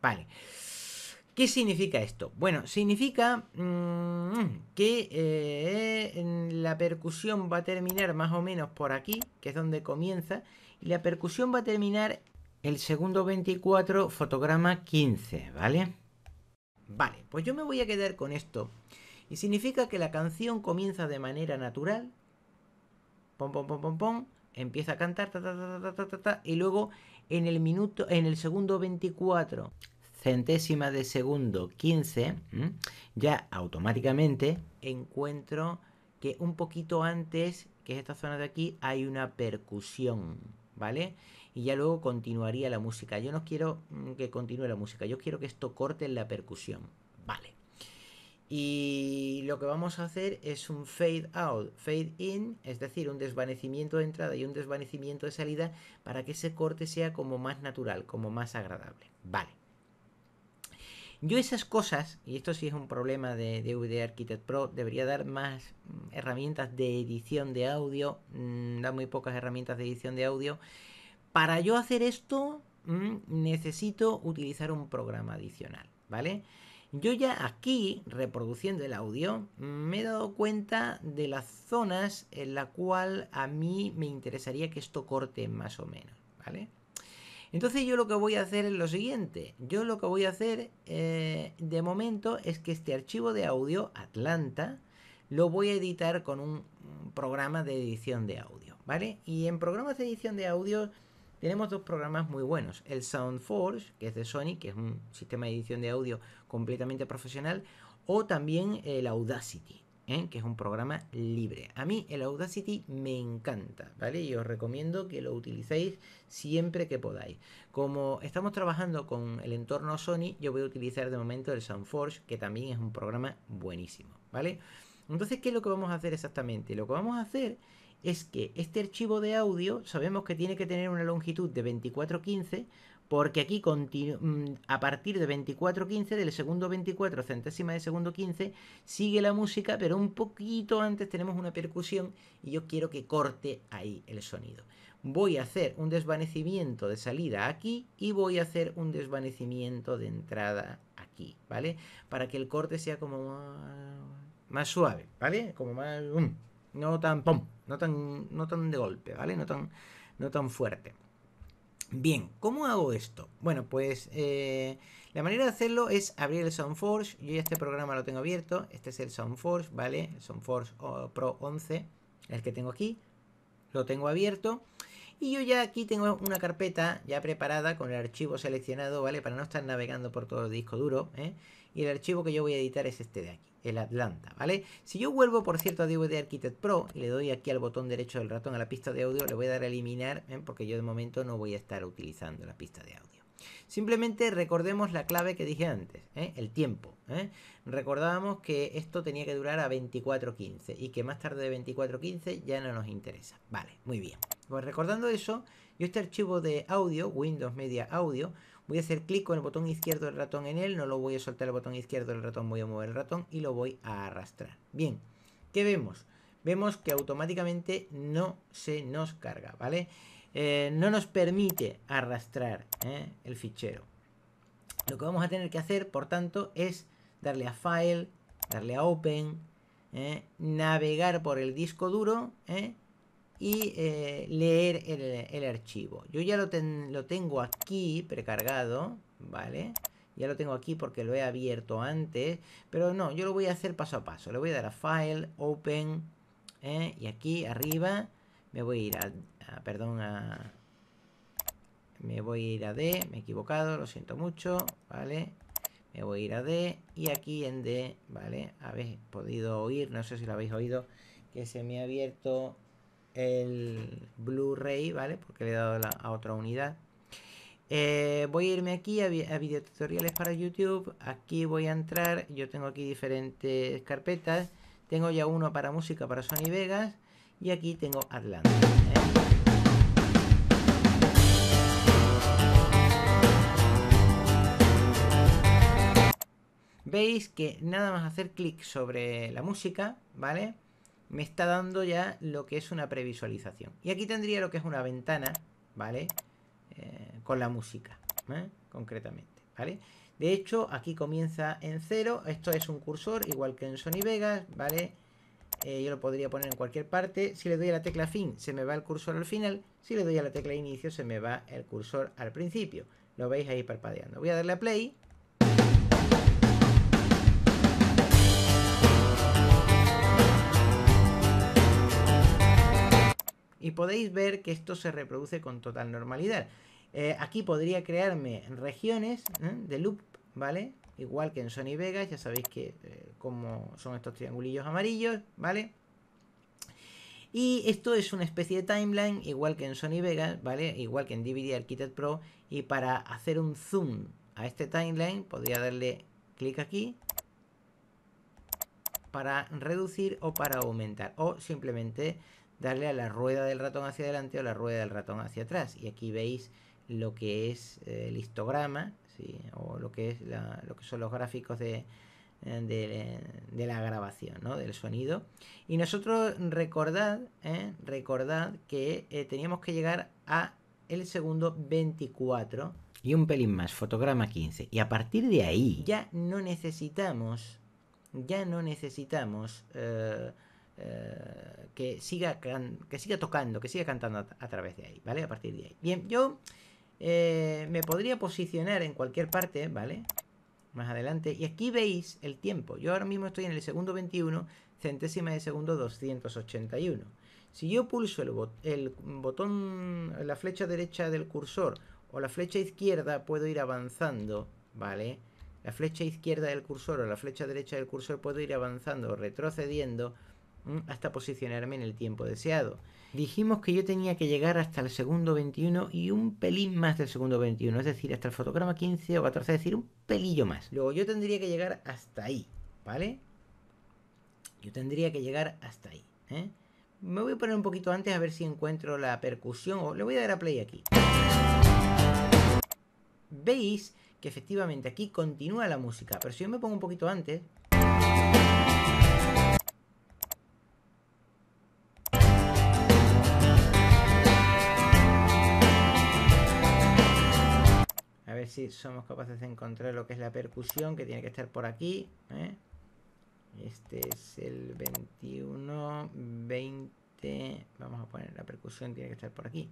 Vale. ¿Qué significa esto? Bueno, significa mm, que eh, la percusión va a terminar más o menos por aquí, que es donde comienza, y la percusión va a terminar el segundo 24, fotograma 15, ¿vale? Vale, pues yo me voy a quedar con esto. Y significa que la canción comienza de manera natural. Pom, pom, pom, pom, pom. Empieza a cantar, ta, ta, ta, y luego en el minuto, en el segundo 24, centésima de segundo 15, ya automáticamente encuentro que un poquito antes, que es esta zona de aquí, hay una percusión, ¿vale? Y ya luego continuaría la música. Yo no quiero mm, que continúe la música, yo quiero que esto corte en la percusión, ¿vale? Y lo que vamos a hacer es un fade out, fade in, es decir, un desvanecimiento de entrada y un desvanecimiento de salida para que ese corte sea como más natural, como más agradable. Vale. Yo esas cosas, y esto sí es un problema de, de Architect Pro, debería dar más mm, herramientas de edición de audio, mm, da muy pocas herramientas de edición de audio. Para yo hacer esto mm, necesito utilizar un programa adicional, ¿vale? Yo ya aquí, reproduciendo el audio, me he dado cuenta de las zonas en las cuales a mí me interesaría que esto corte más o menos, ¿vale? Entonces yo lo que voy a hacer es lo siguiente. Yo lo que voy a hacer eh, de momento es que este archivo de audio, Atlanta, lo voy a editar con un programa de edición de audio, ¿vale? Y en programas de edición de audio tenemos dos programas muy buenos. El SoundForge, que es de Sony, que es un sistema de edición de audio completamente profesional, o también el Audacity. ¿eh? que es un programa libre. A mí el Audacity me encanta, ¿vale? Y os recomiendo que lo utilicéis siempre que podáis. Como estamos trabajando con el entorno Sony, yo voy a utilizar de momento el SoundForge, que también es un programa buenísimo, ¿vale? Entonces, ¿qué es lo que vamos a hacer exactamente? Lo que vamos a hacer es que este archivo de audio sabemos que tiene que tener una longitud de 2415 porque aquí mm, a partir de 24.15, del segundo 24, centésima de segundo 15, sigue la música, pero un poquito antes tenemos una percusión y yo quiero que corte ahí el sonido. Voy a hacer un desvanecimiento de salida aquí y voy a hacer un desvanecimiento de entrada aquí, ¿vale? Para que el corte sea como más, suave, ¿vale? Como más... Mm, no tan pom, no tan, no tan de golpe, ¿vale? No tan, no tan fuerte. Bien, ¿cómo hago esto? Bueno, pues eh, la manera de hacerlo es abrir el SoundForge. Yo ya este programa lo tengo abierto. Este es el SoundForge, ¿vale? El SoundForge oh, Pro 11, el que tengo aquí. Lo tengo abierto. Y yo ya aquí tengo una carpeta ya preparada con el archivo seleccionado, ¿vale? Para no estar navegando por todo el disco duro, ¿eh? Y el archivo que yo voy a editar es este de aquí, el Atlanta, ¿vale? Si yo vuelvo, por cierto, a DVD Architect Pro y le doy aquí al botón derecho del ratón a la pista de audio, le voy a dar a eliminar, porque yo de momento no voy a estar utilizando la pista de audio. Simplemente recordemos la clave que dije antes, ¿eh? el tiempo. ¿eh? Recordábamos que esto tenía que durar a 24.15 y que más tarde de 24.15 ya no nos interesa. Vale, muy bien. Pues recordando eso, yo este archivo de audio, Windows Media Audio, Voy a hacer clic con el botón izquierdo del ratón en él, no lo voy a soltar el botón izquierdo del ratón, voy a mover el ratón y lo voy a arrastrar. Bien, ¿qué vemos? Vemos que automáticamente no se nos carga, ¿vale? Eh, no nos permite arrastrar ¿eh? el fichero. Lo que vamos a tener que hacer, por tanto, es darle a File, darle a Open, ¿eh? navegar por el disco duro, y eh, leer el, archivo. Yo ya lo, lo tengo aquí precargado, ¿vale? Ya lo tengo aquí porque lo he abierto antes, pero no, yo lo voy a hacer paso a paso. Le voy a dar a File, Open, ¿eh? y aquí arriba me voy a ir a, a, perdón, a... Me voy a ir a D, me he equivocado, lo siento mucho, ¿vale? Me voy a ir a D y aquí en D, ¿vale? Habéis podido oír, no sé si lo habéis oído, que se me ha abierto el Blu-ray, ¿vale? Porque le he dado a otra unidad. Eh, voy a irme aquí a, videotutoriales para YouTube. Aquí voy a entrar. Yo tengo aquí diferentes carpetas. Tengo ya uno para música para Sony Vegas. Y aquí tengo Atlanta. ¿eh? Veis que nada más hacer clic sobre la música, ¿vale? me está dando ya lo que es una previsualización. Y aquí tendría lo que es una ventana, ¿vale? Eh, con la música, ¿eh? concretamente, ¿vale? De hecho, aquí comienza en cero. Esto es un cursor, igual que en Sony Vegas, ¿vale? Eh, yo lo podría poner en cualquier parte. Si le doy a la tecla fin, se me va el cursor al final. Si le doy a la tecla inicio, se me va el cursor al principio. Lo veis ahí parpadeando. Voy a darle a play. y podéis ver que esto se reproduce con total normalidad. Eh, aquí podría crearme regiones ¿eh? de loop, ¿vale? Igual que en Sony Vegas, ya sabéis que eh, son estos triangulillos amarillos, ¿vale? Y esto es una especie de timeline, igual que en Sony Vegas, ¿vale? Igual que en DVD Architect Pro. Y para hacer un zoom a este timeline, podría darle clic aquí para reducir o para aumentar. O simplemente darle a la rueda del ratón hacia adelante o la rueda del ratón hacia atrás. Y aquí veis lo que es eh, el histograma, o lo que, es lo que son los gráficos eh, de, la grabación, ¿no? del sonido. Y nosotros recordad, ¿eh? recordad que teníamos que llegar a el segundo 24 y un pelín más, fotograma 15. Y a partir de ahí ya no necesitamos, ya no necesitamos... Eh, que, siga que siga tocando, que siga cantando a, través de ahí, ¿vale? A partir de ahí. Bien, yo eh, me podría posicionar en cualquier parte, ¿vale? Más adelante. Y aquí veis el tiempo. Yo ahora mismo estoy en el segundo 21, centésima de segundo 281. Si yo pulso el, el botón, la flecha derecha del cursor o la flecha izquierda, puedo ir avanzando, ¿vale? La flecha izquierda del cursor o la flecha derecha del cursor puedo ir avanzando o retrocediendo hasta posicionarme en el tiempo deseado. Dijimos que yo tenía que llegar hasta el segundo 21 y un pelín más del segundo 21, es decir, hasta el fotograma 15 o 14, es decir, un pelillo más. Luego yo tendría que llegar hasta ahí, ¿vale? Yo tendría que llegar hasta ahí. ¿eh? Me voy a poner un poquito antes a ver si encuentro la percusión o le voy a dar a play aquí. Veis que efectivamente aquí continúa la música, pero si yo me pongo un poquito antes... ver si somos capaces de encontrar lo que es la percusión, que tiene que estar por aquí. ¿eh? Este es el 21, 20. Vamos a poner la percusión, tiene que estar por aquí.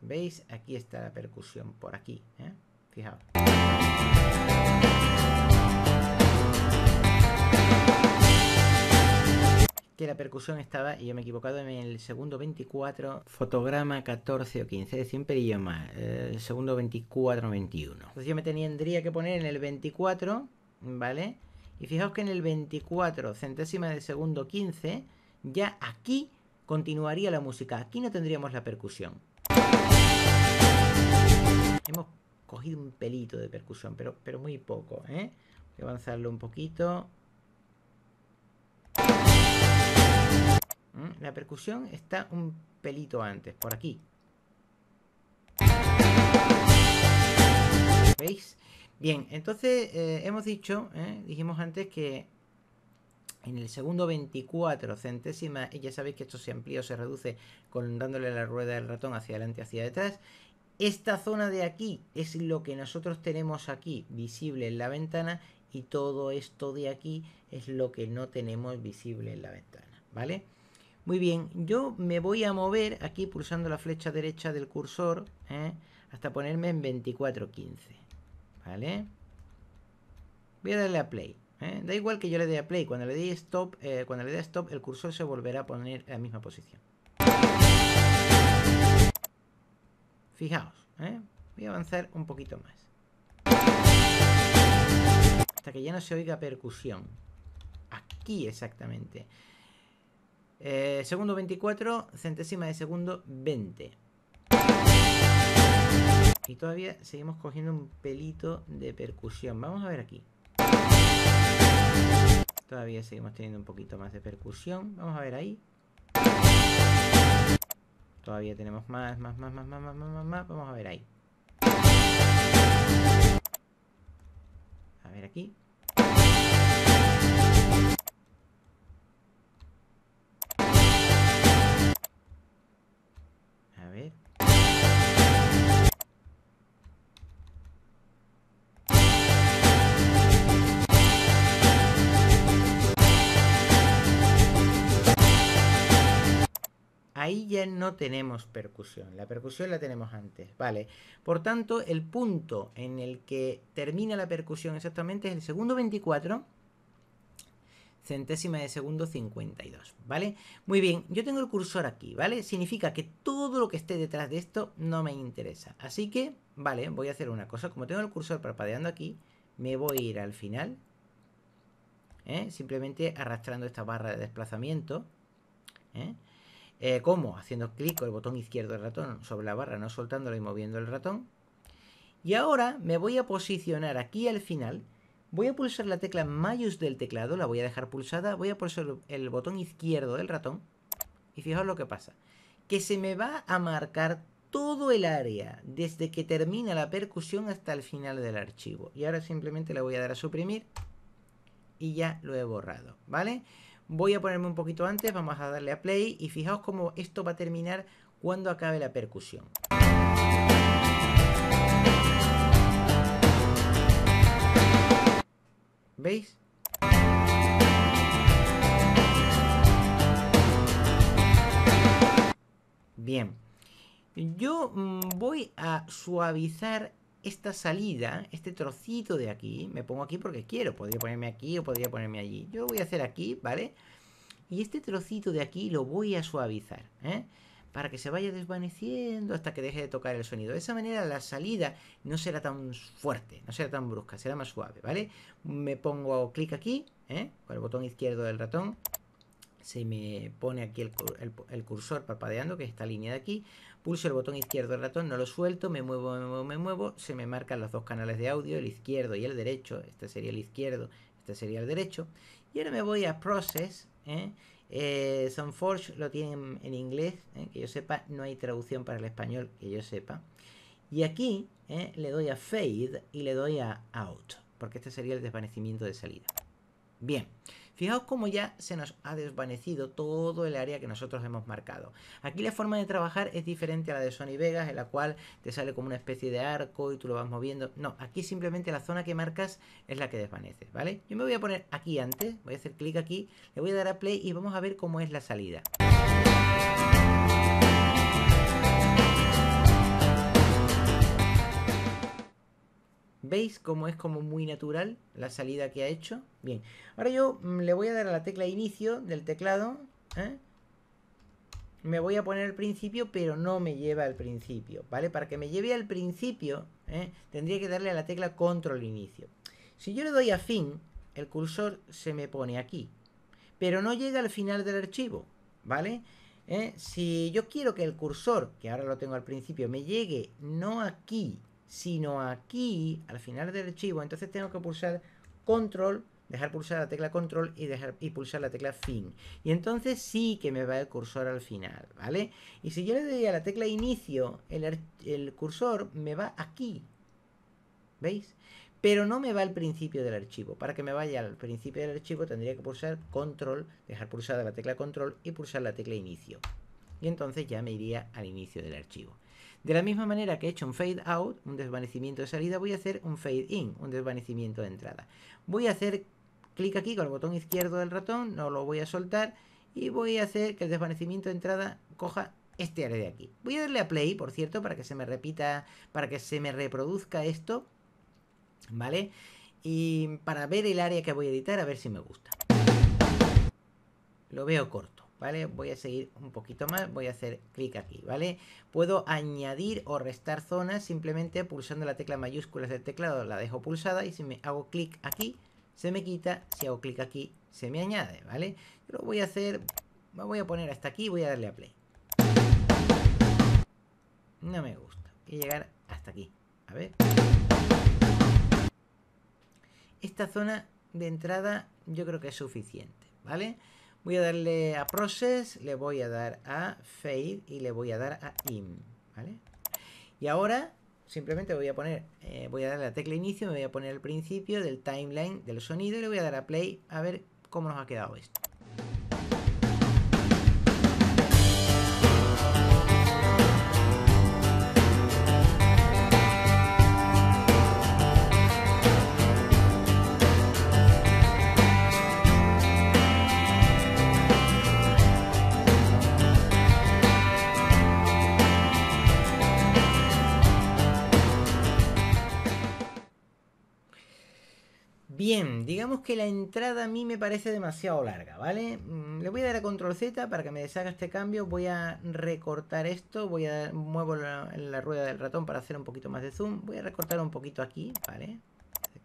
¿Veis? Aquí está la percusión, por aquí. ¿eh? Fijaos que la percusión estaba, y yo me he equivocado, en el segundo 24, fotograma 14 o 15, es decir, un más, el segundo 24 21. Entonces yo me tendría que poner en el 24, ¿vale? Y fijaos que en el 24, centésima de segundo 15, ya aquí continuaría la música, aquí no tendríamos la percusión. Hemos cogido un pelito de percusión, pero, pero muy poco, ¿eh? Voy a avanzarlo un poquito. La percusión está un pelito antes, por aquí. ¿Veis? Bien, entonces eh, hemos dicho, ¿eh? dijimos antes que en el segundo 24 centésima, ya sabéis que esto se amplía o se reduce con dándole la rueda del ratón hacia adelante, hacia detrás. Esta zona de aquí es lo que nosotros tenemos aquí visible en la ventana y todo esto de aquí es lo que no tenemos visible en la ventana, ¿vale? Muy bien, yo me voy a mover aquí pulsando la flecha derecha del cursor ¿eh? hasta ponerme en 24.15. ¿Vale? Voy a darle a play. ¿eh? Da igual que yo le dé a play. Cuando le dé stop, eh, cuando le stop, el cursor se volverá a poner en la misma posición. Fijaos, voy a avanzar un poquito más. Hasta que ya no se oiga percusión. Aquí exactamente. Eh, segundo 24, centésima de segundo 20. Y todavía seguimos cogiendo un pelito de percusión. Vamos a ver aquí. Todavía seguimos teniendo un poquito más de percusión. Vamos a ver ahí. Todavía tenemos más, más, más, más, más, más, más, más. Vamos a ver ahí. A ver aquí. Ahí ya no tenemos percusión, la percusión la tenemos antes, ¿vale? Por tanto, el punto en el que termina la percusión exactamente es el segundo 24, centésima de segundo 52, ¿vale? Muy bien, yo tengo el cursor aquí, ¿vale? Significa que todo lo que esté detrás de esto no me interesa. Así que, vale, voy a hacer una cosa. Como tengo el cursor parpadeando aquí, me voy a ir al final, ¿eh? simplemente arrastrando esta barra de desplazamiento, ¿eh? Eh, ¿Cómo? Haciendo clic con el botón izquierdo del ratón sobre la barra, no soltándolo y moviendo el ratón. Y ahora me voy a posicionar aquí al final. Voy a pulsar la tecla Mayús del teclado, la voy a dejar pulsada. Voy a pulsar el botón izquierdo del ratón. Y fijaos lo que pasa. Que se me va a marcar todo el área, desde que termina la percusión hasta el final del archivo. Y ahora simplemente le voy a dar a suprimir y ya lo he borrado, ¿vale? Voy a ponerme un poquito antes, vamos a darle a play y fijaos cómo esto va a terminar cuando acabe la percusión. ¿Veis? Bien. Yo mm, voy a suavizar esta salida, este trocito de aquí, me pongo aquí porque quiero, podría ponerme aquí o podría ponerme allí. Yo voy a hacer aquí, ¿vale? Y este trocito de aquí lo voy a suavizar, ¿eh? Para que se vaya desvaneciendo hasta que deje de tocar el sonido. De esa manera la salida no será tan fuerte, no será tan brusca, será más suave, ¿vale? Me pongo clic aquí, ¿eh? Con el botón izquierdo del ratón, se me pone aquí el, el, cursor parpadeando, que es esta línea de aquí, Pulso el botón izquierdo del ratón, no lo suelto, me muevo, me muevo, me muevo, se me marcan los dos canales de audio, el izquierdo y el derecho, este sería el izquierdo, este sería el derecho. Y ahora me voy a Process, ¿eh? eh lo tienen en inglés, ¿eh? que yo sepa, no hay traducción para el español, que yo sepa. Y aquí ¿eh? le doy a Fade y le doy a Out, porque este sería el desvanecimiento de salida. Bien. Fijaos cómo ya se nos ha desvanecido todo el área que nosotros hemos marcado. Aquí la forma de trabajar es diferente a la de Sony Vegas, en la cual te sale como una especie de arco y tú lo vas moviendo. No, aquí simplemente la zona que marcas es la que desvanece, ¿vale? Yo me voy a poner aquí antes, voy a hacer clic aquí, le voy a dar a play y vamos a ver cómo es la salida. ¿Veis cómo es como muy natural la salida que ha hecho? Bien, ahora yo mm, le voy a dar a la tecla inicio del teclado. ¿eh? Me voy a poner al principio, pero no me lleva al principio, ¿vale? Para que me lleve al principio, ¿eh? tendría que darle a la tecla control inicio. Si yo le doy a fin, el cursor se me pone aquí, pero no llega al final del archivo, ¿vale? ¿Eh? Si yo quiero que el cursor, que ahora lo tengo al principio, me llegue no aquí, sino aquí, al final del archivo. Entonces tengo que pulsar control, dejar pulsar la tecla control y, dejar, y pulsar la tecla fin. Y entonces sí que me va el cursor al final, ¿vale? Y si yo le doy a la tecla inicio, el, el cursor me va aquí. ¿Veis? Pero no me va al principio del archivo. Para que me vaya al principio del archivo tendría que pulsar control, dejar pulsada la tecla control y pulsar la tecla inicio. Y entonces ya me iría al inicio del archivo. De la misma manera que he hecho un fade out, un desvanecimiento de salida, voy a hacer un fade in, un desvanecimiento de entrada. Voy a hacer clic aquí con el botón izquierdo del ratón, no lo voy a soltar y voy a hacer que el desvanecimiento de entrada coja este área de aquí. Voy a darle a play, por cierto, para que se me repita, para que se me reproduzca esto, ¿vale? Y para ver el área que voy a editar, a ver si me gusta. Lo veo corto. ¿vale? Voy a seguir un poquito más, voy a hacer clic aquí, ¿vale? Puedo añadir o restar zonas simplemente pulsando la tecla mayúscula del teclado, la dejo pulsada y si me hago clic aquí, se me quita, si hago clic aquí, se me añade, ¿vale? Yo lo voy a hacer, Me voy a poner hasta aquí y voy a darle a play. No me gusta, Voy llegar hasta aquí, a ver. Esta zona de entrada yo creo que es suficiente, ¿vale? vale Voy a darle a Process, le voy a dar a Fade y le voy a dar a IM, Y ahora simplemente voy a poner, eh, voy a dar la tecla inicio, me voy a poner al principio del timeline del sonido y le voy a dar a Play a ver cómo nos ha quedado esto. Bien, digamos que la entrada a mí me parece demasiado larga, ¿vale? Mm, le voy a dar a control Z para que me deshaga este cambio. Voy a recortar esto. Voy a muevo la, rueda del ratón para hacer un poquito más de zoom. Voy a recortar un poquito aquí, ¿vale? vale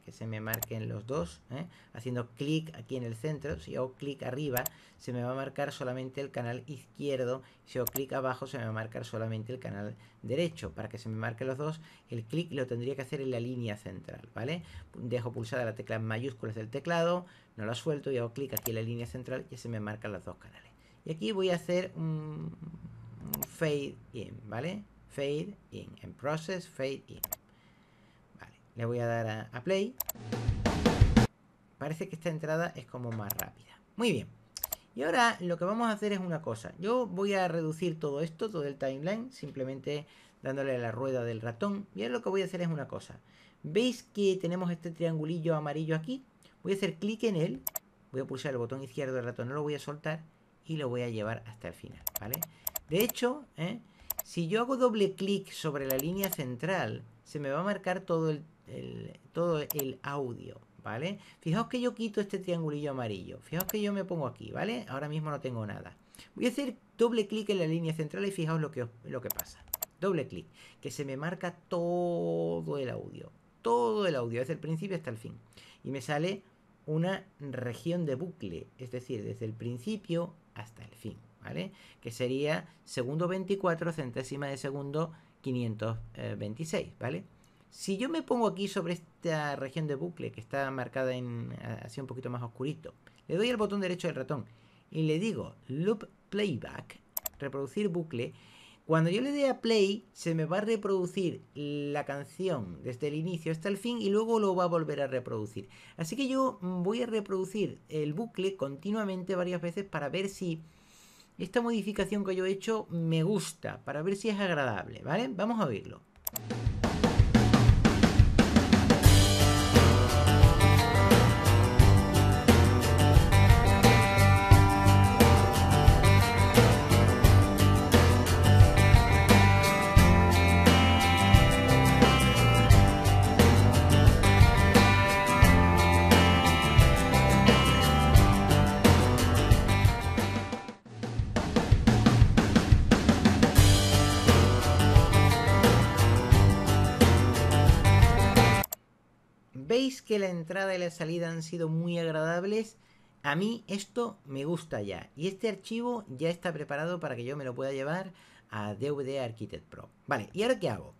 que se me marquen los dos. ¿eh? Haciendo clic aquí en el centro, si hago clic arriba, se me va a marcar solamente el canal izquierdo. Si hago clic abajo, se me va a marcar solamente el canal derecho. Para que se me marquen los dos, el clic lo tendría que hacer en la línea central, ¿vale? Dejo pulsada la tecla mayúsculas del teclado, no la suelto y hago clic aquí en la línea central y se me marcan los dos canales. Y aquí voy a hacer un, un fade in, ¿vale? Fade in, en process, fade in. Le voy a dar a, play. Parece que esta entrada es como más rápida. Muy bien. Y ahora lo que vamos a hacer es una cosa. Yo voy a reducir todo esto, todo el timeline, simplemente dándole la rueda del ratón. Y ahora lo que voy a hacer es una cosa. ¿Veis que tenemos este triangulillo amarillo aquí? Voy a hacer clic en él. Voy a pulsar el botón izquierdo del ratón, no lo voy a soltar. Y lo voy a llevar hasta el final, ¿vale? De hecho, ¿eh? si yo hago doble clic sobre la línea central, se me va a marcar todo el todo el audio, ¿vale? Fijaos que yo quito este triangulillo amarillo. Fijaos que yo me pongo aquí, ¿vale? Ahora mismo no tengo nada. Voy a hacer doble clic en la línea central y fijaos lo que, lo que pasa. Doble clic, que se me marca todo el audio. Todo el audio, desde el principio hasta el fin. Y me sale una región de bucle, es decir, desde el principio hasta el fin, ¿vale? Que sería segundo 24, centésima de segundo 526, eh, ¿vale? Si yo me pongo aquí sobre esta región de bucle que está marcada en, así un poquito más oscurito, le doy al botón derecho del ratón y le digo loop playback, reproducir bucle, cuando yo le dé a play se me va a reproducir la canción desde el inicio hasta el fin y luego lo va a volver a reproducir. Así que yo voy a reproducir el bucle continuamente varias veces para ver si esta modificación que yo he hecho me gusta, para ver si es agradable, ¿vale? Vamos a oírlo. la entrada y la salida han sido muy agradables. A mí esto me gusta ya. Y este archivo ya está preparado para que yo me lo pueda llevar a DVD Architect Pro. Vale, ¿y ahora qué hago?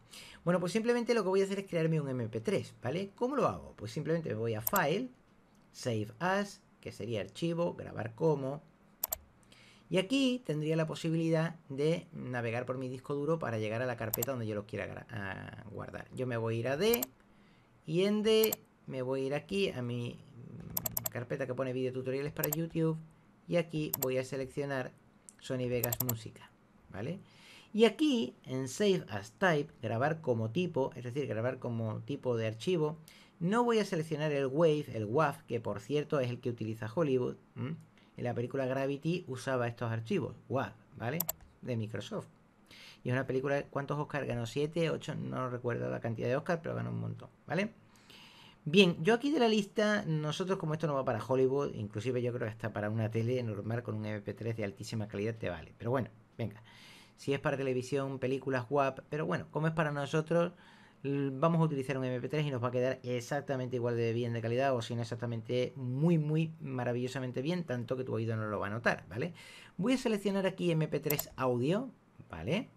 Bueno, pues simplemente lo que voy a hacer es crearme un MP3, ¿vale? ¿Cómo lo hago? Pues simplemente me voy a File, Save As, que sería archivo, grabar como. Y aquí tendría la posibilidad de navegar por mi disco duro para llegar a la carpeta donde yo lo quiera guardar. Yo me voy a ir a D y en D me voy a ir aquí a mi mm, carpeta que pone video tutoriales para YouTube y aquí voy a seleccionar Sony Vegas Música, ¿vale? Y aquí en Save as Type, grabar como tipo, es decir, grabar como tipo de archivo, no voy a seleccionar el Wave, el WAV, que por cierto es el que utiliza Hollywood. En la película Gravity usaba estos archivos, WAV, ¿vale? De Microsoft. Y es una película, ¿cuántos Oscars ganó? ¿7? ¿8? No recuerdo la cantidad de Oscars, pero ganó un montón, ¿vale? Bien, yo aquí de la lista, nosotros como esto no va para Hollywood, inclusive yo creo que está para una tele normal con un MP3 de altísima calidad te vale. Pero bueno, venga. Si es para televisión, películas, WAP, pero bueno, como es para nosotros, vamos a utilizar un MP3 y nos va a quedar exactamente igual de bien de calidad o si no exactamente muy muy maravillosamente bien, tanto que tu oído no lo va a notar, ¿vale? Voy a seleccionar aquí MP3 audio, ¿vale?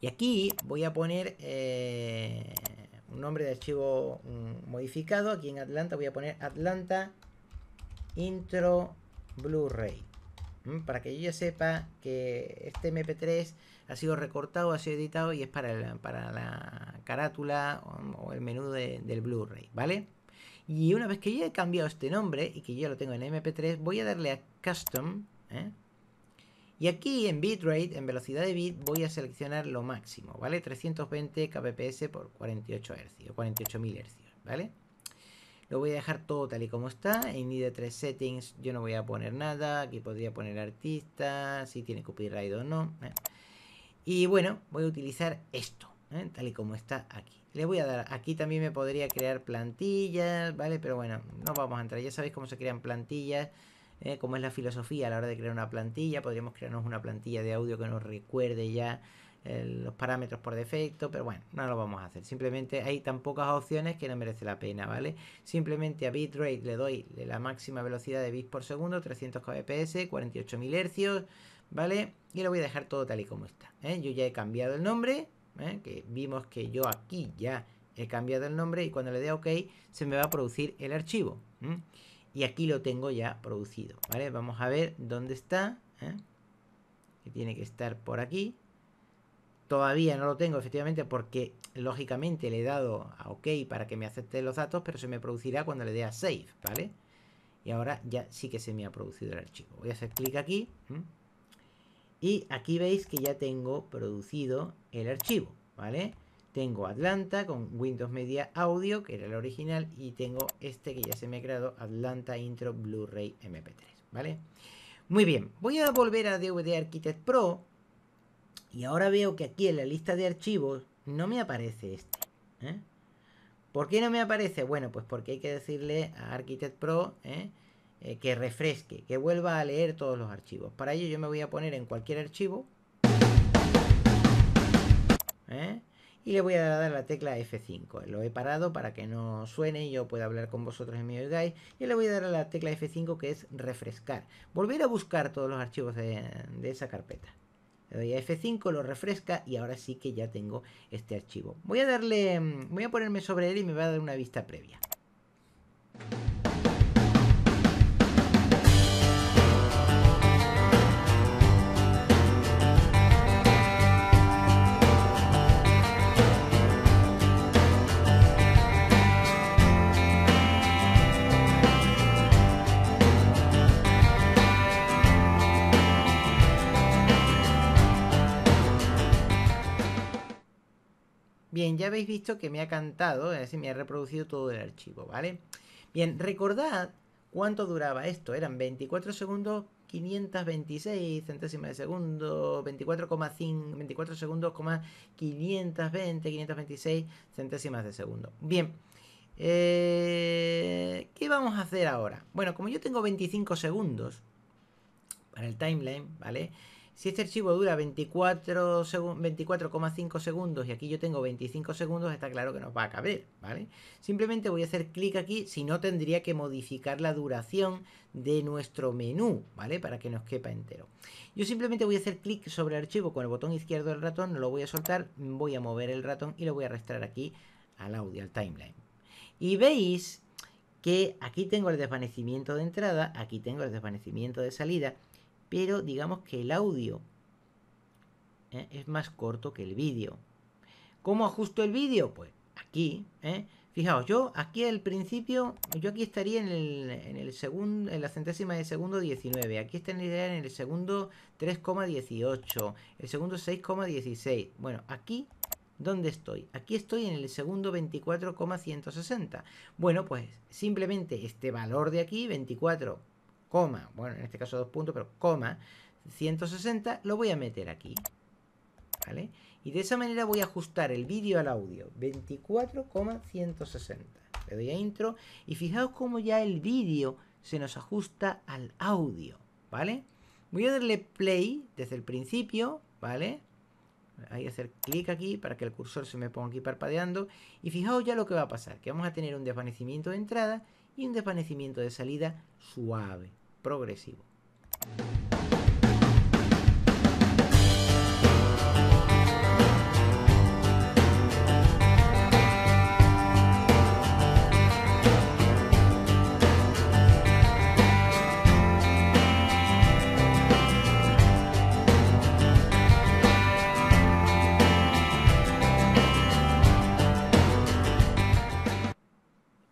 Y aquí voy a poner... Eh, nombre de archivo mm, modificado. Aquí en Atlanta voy a poner Atlanta Intro Blu-ray. Para que yo ya sepa que este MP3 ha sido recortado, ha sido editado y es para, para la carátula um, o, el menú del Blu-ray, ¿vale? Y una vez que ya he cambiado este nombre y que yo lo tengo en MP3, voy a darle a Custom, ¿eh? Y aquí en bitrate, en velocidad de bit, voy a seleccionar lo máximo, ¿vale? 320 kbps por 48 hercios, 48.000 hercios, ¿vale? Lo voy a dejar todo tal y como está. En ID3 settings yo no voy a poner nada. Aquí podría poner artista, si tiene copyright o no. ¿eh? Y bueno, voy a utilizar esto, ¿eh? tal y como está aquí. Le voy a dar, aquí también me podría crear plantillas, ¿vale? Pero bueno, no vamos a entrar. Ya sabéis cómo se crean plantillas ¿eh? Como es la filosofía a la hora de crear una plantilla. Podríamos crearnos una plantilla de audio que nos recuerde ya eh, los parámetros por defecto, pero bueno, no lo vamos a hacer. Simplemente hay tan pocas opciones que no merece la pena, ¿vale? Simplemente a bitrate le doy la máxima velocidad de bits por segundo, 300 kbps, 48.000 hercios, ¿vale? Y lo voy a dejar todo tal y como está. ¿eh? Yo ya he cambiado el nombre, que vimos que yo aquí ya he cambiado el nombre y cuando le dé OK se me va a producir el archivo. Y aquí lo tengo ya producido, ¿vale? Vamos a ver dónde está, ¿eh? que tiene que estar por aquí. Todavía no lo tengo, efectivamente, porque lógicamente le he dado a OK para que me acepte los datos, pero se me producirá cuando le dé a Save, ¿vale? Y ahora ya sí que se me ha producido el archivo. Voy a hacer clic aquí. Y aquí veis que ya tengo producido el archivo, ¿vale? Tengo Atlanta con Windows Media Audio, que era el original, y tengo este que ya se me ha creado, Atlanta Intro Blu-ray MP3, ¿vale? Muy bien, voy a volver a DVD Architect Pro, y ahora veo que aquí en la lista de archivos no me aparece este, ¿eh? ¿Por qué no me aparece? Bueno, pues porque hay que decirle a Architect Pro ¿eh? Eh, que refresque, que vuelva a leer todos los archivos. Para ello yo me voy a poner en cualquier archivo. ¿eh? y le voy a dar la tecla F5. Lo he parado para que no suene y yo pueda hablar con vosotros en mi oigáis. Y le voy a dar a la tecla F5 que es refrescar. Volver a buscar todos los archivos de, de esa carpeta. Le doy a F5, lo refresca y ahora sí que ya tengo este archivo. Voy a darle, mm, voy a ponerme sobre él y me va a dar una vista previa. Bien, ya habéis visto que me ha cantado, es decir, me ha reproducido todo el archivo, ¿vale? Bien, recordad cuánto duraba esto. Eran 24 segundos, 526 centésimas de segundo, 24,5, 24 segundos, 520, 526 centésimas de segundo. Bien, eh, ¿qué vamos a hacer ahora? Bueno, como yo tengo 25 segundos para el timeline, ¿vale? vale si este archivo dura 24,5 segundos y aquí yo tengo 25 segundos, está claro que nos va a caber, ¿vale? Simplemente voy a hacer clic aquí, si no tendría que modificar la duración de nuestro menú, ¿vale? Para que nos quepa entero. Yo simplemente voy a hacer clic sobre el archivo con el botón izquierdo del ratón, no lo voy a soltar, voy a mover el ratón y lo voy a arrastrar aquí al audio, al timeline. Y veis que aquí tengo el desvanecimiento de entrada, aquí tengo el desvanecimiento de salida, pero digamos que el audio ¿eh? es más corto que el vídeo. ¿Cómo ajusto el vídeo? Pues aquí, ¿eh? fijaos, yo aquí al principio, yo aquí estaría en el, segundo, en la centésima de segundo 19, aquí estaría en el segundo 3,18, el segundo 6,16. Bueno, aquí ¿Dónde estoy? Aquí estoy en el segundo 24,160. Bueno, pues simplemente este valor de aquí, 24, coma, bueno, en este caso dos puntos, pero coma, 160, lo voy a meter aquí. ¿Vale? Y de esa manera voy a ajustar el vídeo al audio. 24,160. Le doy a intro y fijaos cómo ya el vídeo se nos ajusta al audio. ¿Vale? Voy a darle play desde el principio. ¿Vale? Hay que hacer clic aquí para que el cursor se me ponga aquí parpadeando. Y fijaos ya lo que va a pasar. Que vamos a tener un desvanecimiento de entrada y un desvanecimiento de salida suave progresivo.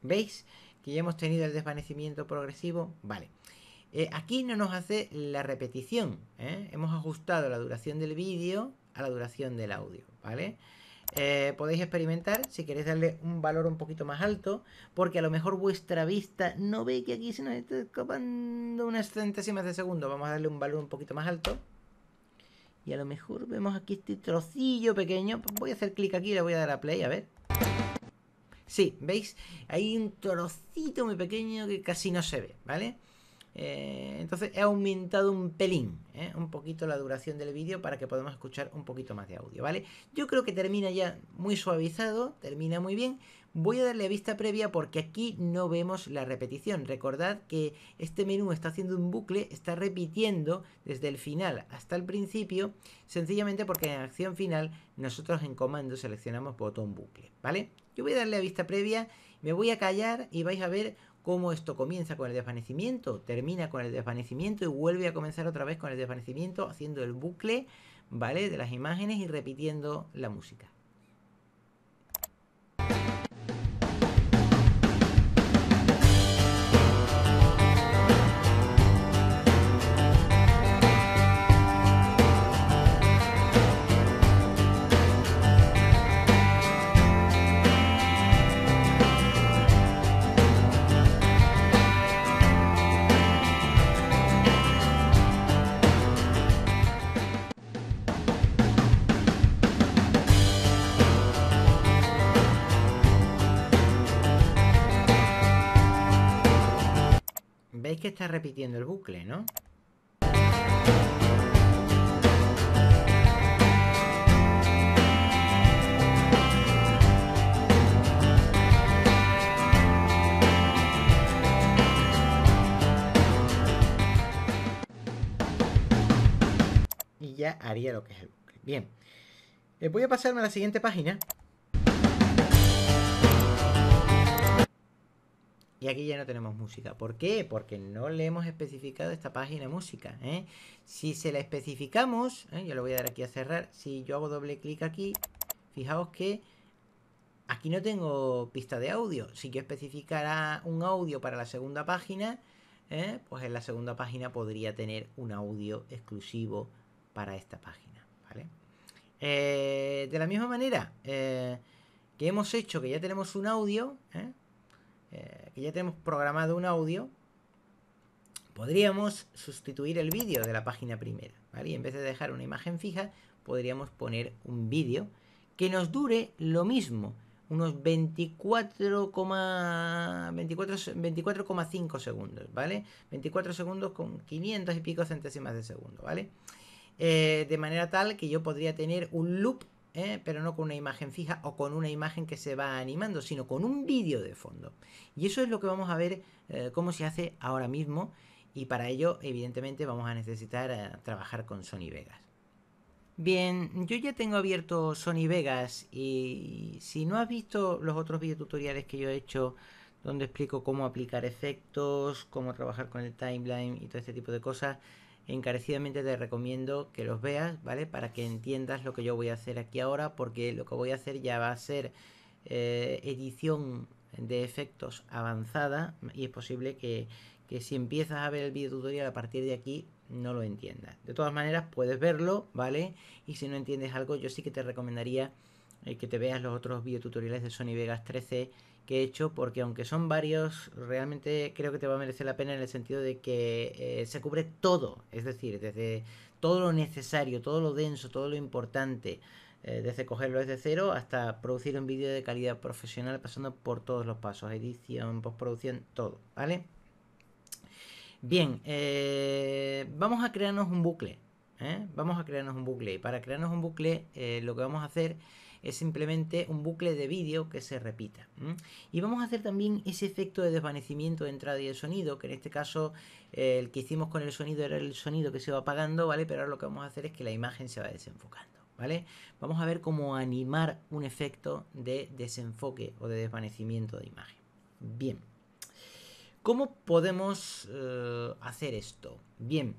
¿Veis que ya hemos tenido el desvanecimiento progresivo? Vale. Eh, aquí no nos hace la repetición. ¿eh? Hemos ajustado la duración del vídeo a la duración del audio, ¿vale? Eh, podéis experimentar si queréis darle un valor un poquito más alto, porque a lo mejor vuestra vista no ve que aquí se nos está escapando unas centésimas de segundo. Vamos a darle un valor un poquito más alto. Y a lo mejor vemos aquí este trocillo pequeño. Pues voy a hacer clic aquí y le voy a dar a play, a ver. Sí, ¿veis? Hay un trocito muy pequeño que casi no se ve, ¿vale? vale eh, entonces he aumentado un pelín, eh, un poquito la duración del vídeo para que podamos escuchar un poquito más de audio, ¿vale? Yo creo que termina ya muy suavizado, termina muy bien. Voy a darle vista previa porque aquí no vemos la repetición. Recordad que este menú está haciendo un bucle, está repitiendo desde el final hasta el principio, sencillamente porque en acción final nosotros en comando seleccionamos botón bucle, ¿vale? Yo voy a darle a vista previa, me voy a callar y vais a ver cómo esto comienza con el desvanecimiento, termina con el desvanecimiento y vuelve a comenzar otra vez con el desvanecimiento, haciendo el bucle, ¿vale? De las imágenes y repitiendo la música. que está repitiendo el bucle, ¿no? Y ya haría lo que es el bucle. Bien. Eh, voy a pasarme a la siguiente página. Y aquí ya no tenemos música. ¿Por qué? Porque no le hemos especificado esta página música. ¿eh? Si se la especificamos, ¿eh? yo lo voy a dar aquí a cerrar. Si yo hago doble clic aquí, fijaos que aquí no tengo pista de audio. Si yo especificara un audio para la segunda página, ¿eh? pues en la segunda página podría tener un audio exclusivo para esta página. Eh, de la misma manera que hemos hecho que ya tenemos un audio, ¿eh? Eh, que ya tenemos programado un audio, podríamos sustituir el vídeo de la página primera, ¿vale? Y en vez de dejar una imagen fija, podríamos poner un vídeo que nos dure lo mismo, unos 24,5 24, 24,5 segundos, ¿vale? 24 segundos con 500 y pico centésimas de segundo, ¿vale? Eh, de manera tal que yo podría tener un loop ¿eh? pero no con una imagen fija o con una imagen que se va animando, sino con un vídeo de fondo. Y eso es lo que vamos a ver eh, cómo se hace ahora mismo y para ello evidentemente vamos a necesitar eh, trabajar con Sony Vegas. Bien, yo ya tengo abierto Sony Vegas y si no has visto los otros videotutoriales que yo he hecho donde explico cómo aplicar efectos, cómo trabajar con el timeline y todo este tipo de cosas, encarecidamente te recomiendo que los veas, ¿vale? Para que entiendas lo que yo voy a hacer aquí ahora, porque lo que voy a hacer ya va a ser eh, edición de efectos avanzada y es posible que, si empiezas a ver el video tutorial a partir de aquí no lo entiendas. De todas maneras puedes verlo, ¿vale? Y si no entiendes algo yo sí que te recomendaría eh, que te veas los otros videotutoriales de Sony Vegas 13 que he hecho, porque aunque son varios, realmente creo que te va a merecer la pena en el sentido de que eh, se cubre todo, es decir, desde todo lo necesario, todo lo denso, todo lo importante, eh, desde cogerlo desde cero hasta producir un vídeo de calidad profesional, pasando por todos los pasos, edición, postproducción, todo, ¿vale? Bien, eh, vamos a crearnos un bucle. Vamos a crearnos un bucle. Y para crearnos un bucle, lo que vamos a hacer es simplemente un bucle de vídeo que se repita. Y vamos a hacer también ese efecto de desvanecimiento de entrada y de sonido, que en este caso eh, el que hicimos con el sonido era el sonido que se va apagando, ¿vale? Pero ahora lo que vamos a hacer es que la imagen se va desenfocando. ¿Vale? Vamos a ver cómo animar un efecto de desenfoque o de desvanecimiento de imagen. Bien. ¿Cómo podemos eh, hacer esto? Bien,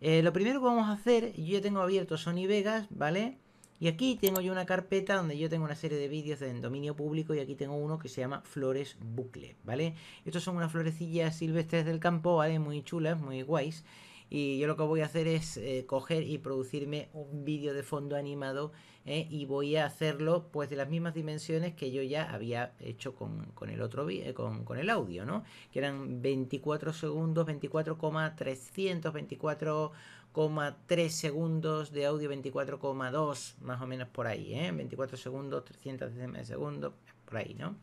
eh, lo primero que vamos a hacer, yo ya tengo abierto Sony Vegas, ¿vale? Y aquí tengo yo una carpeta donde yo tengo una serie de vídeos en dominio público y aquí tengo uno que se llama flores bucle, ¿vale? Estos son unas florecillas silvestres del campo, ¿vale? Muy chulas, muy guays. Y yo lo que voy a hacer es eh, coger y producirme un vídeo de fondo animado ¿eh? y voy a hacerlo pues de las mismas dimensiones que yo ya había hecho con, el otro eh, con, con el audio, ¿no? Que eran 24 segundos, 24,324 3 segundos de audio 24,2 más o menos por ahí ¿eh? 24 segundos 300 décimas de segundo por ahí no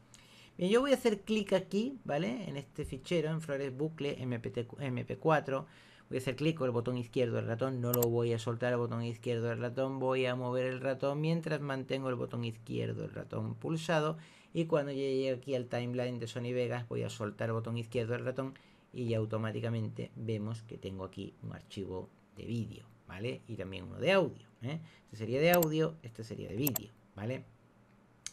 bien yo voy a hacer clic aquí vale en este fichero en flores bucle mp4 voy a hacer clic con el botón izquierdo del ratón no lo voy a soltar el botón izquierdo del ratón voy a mover el ratón mientras mantengo el botón izquierdo del ratón pulsado y cuando llegue aquí al timeline de Sony Vegas voy a soltar el botón izquierdo del ratón y automáticamente vemos que tengo aquí un archivo de vídeo, ¿vale? Y también uno de audio. ¿eh? Este sería de audio, este sería de vídeo, ¿vale?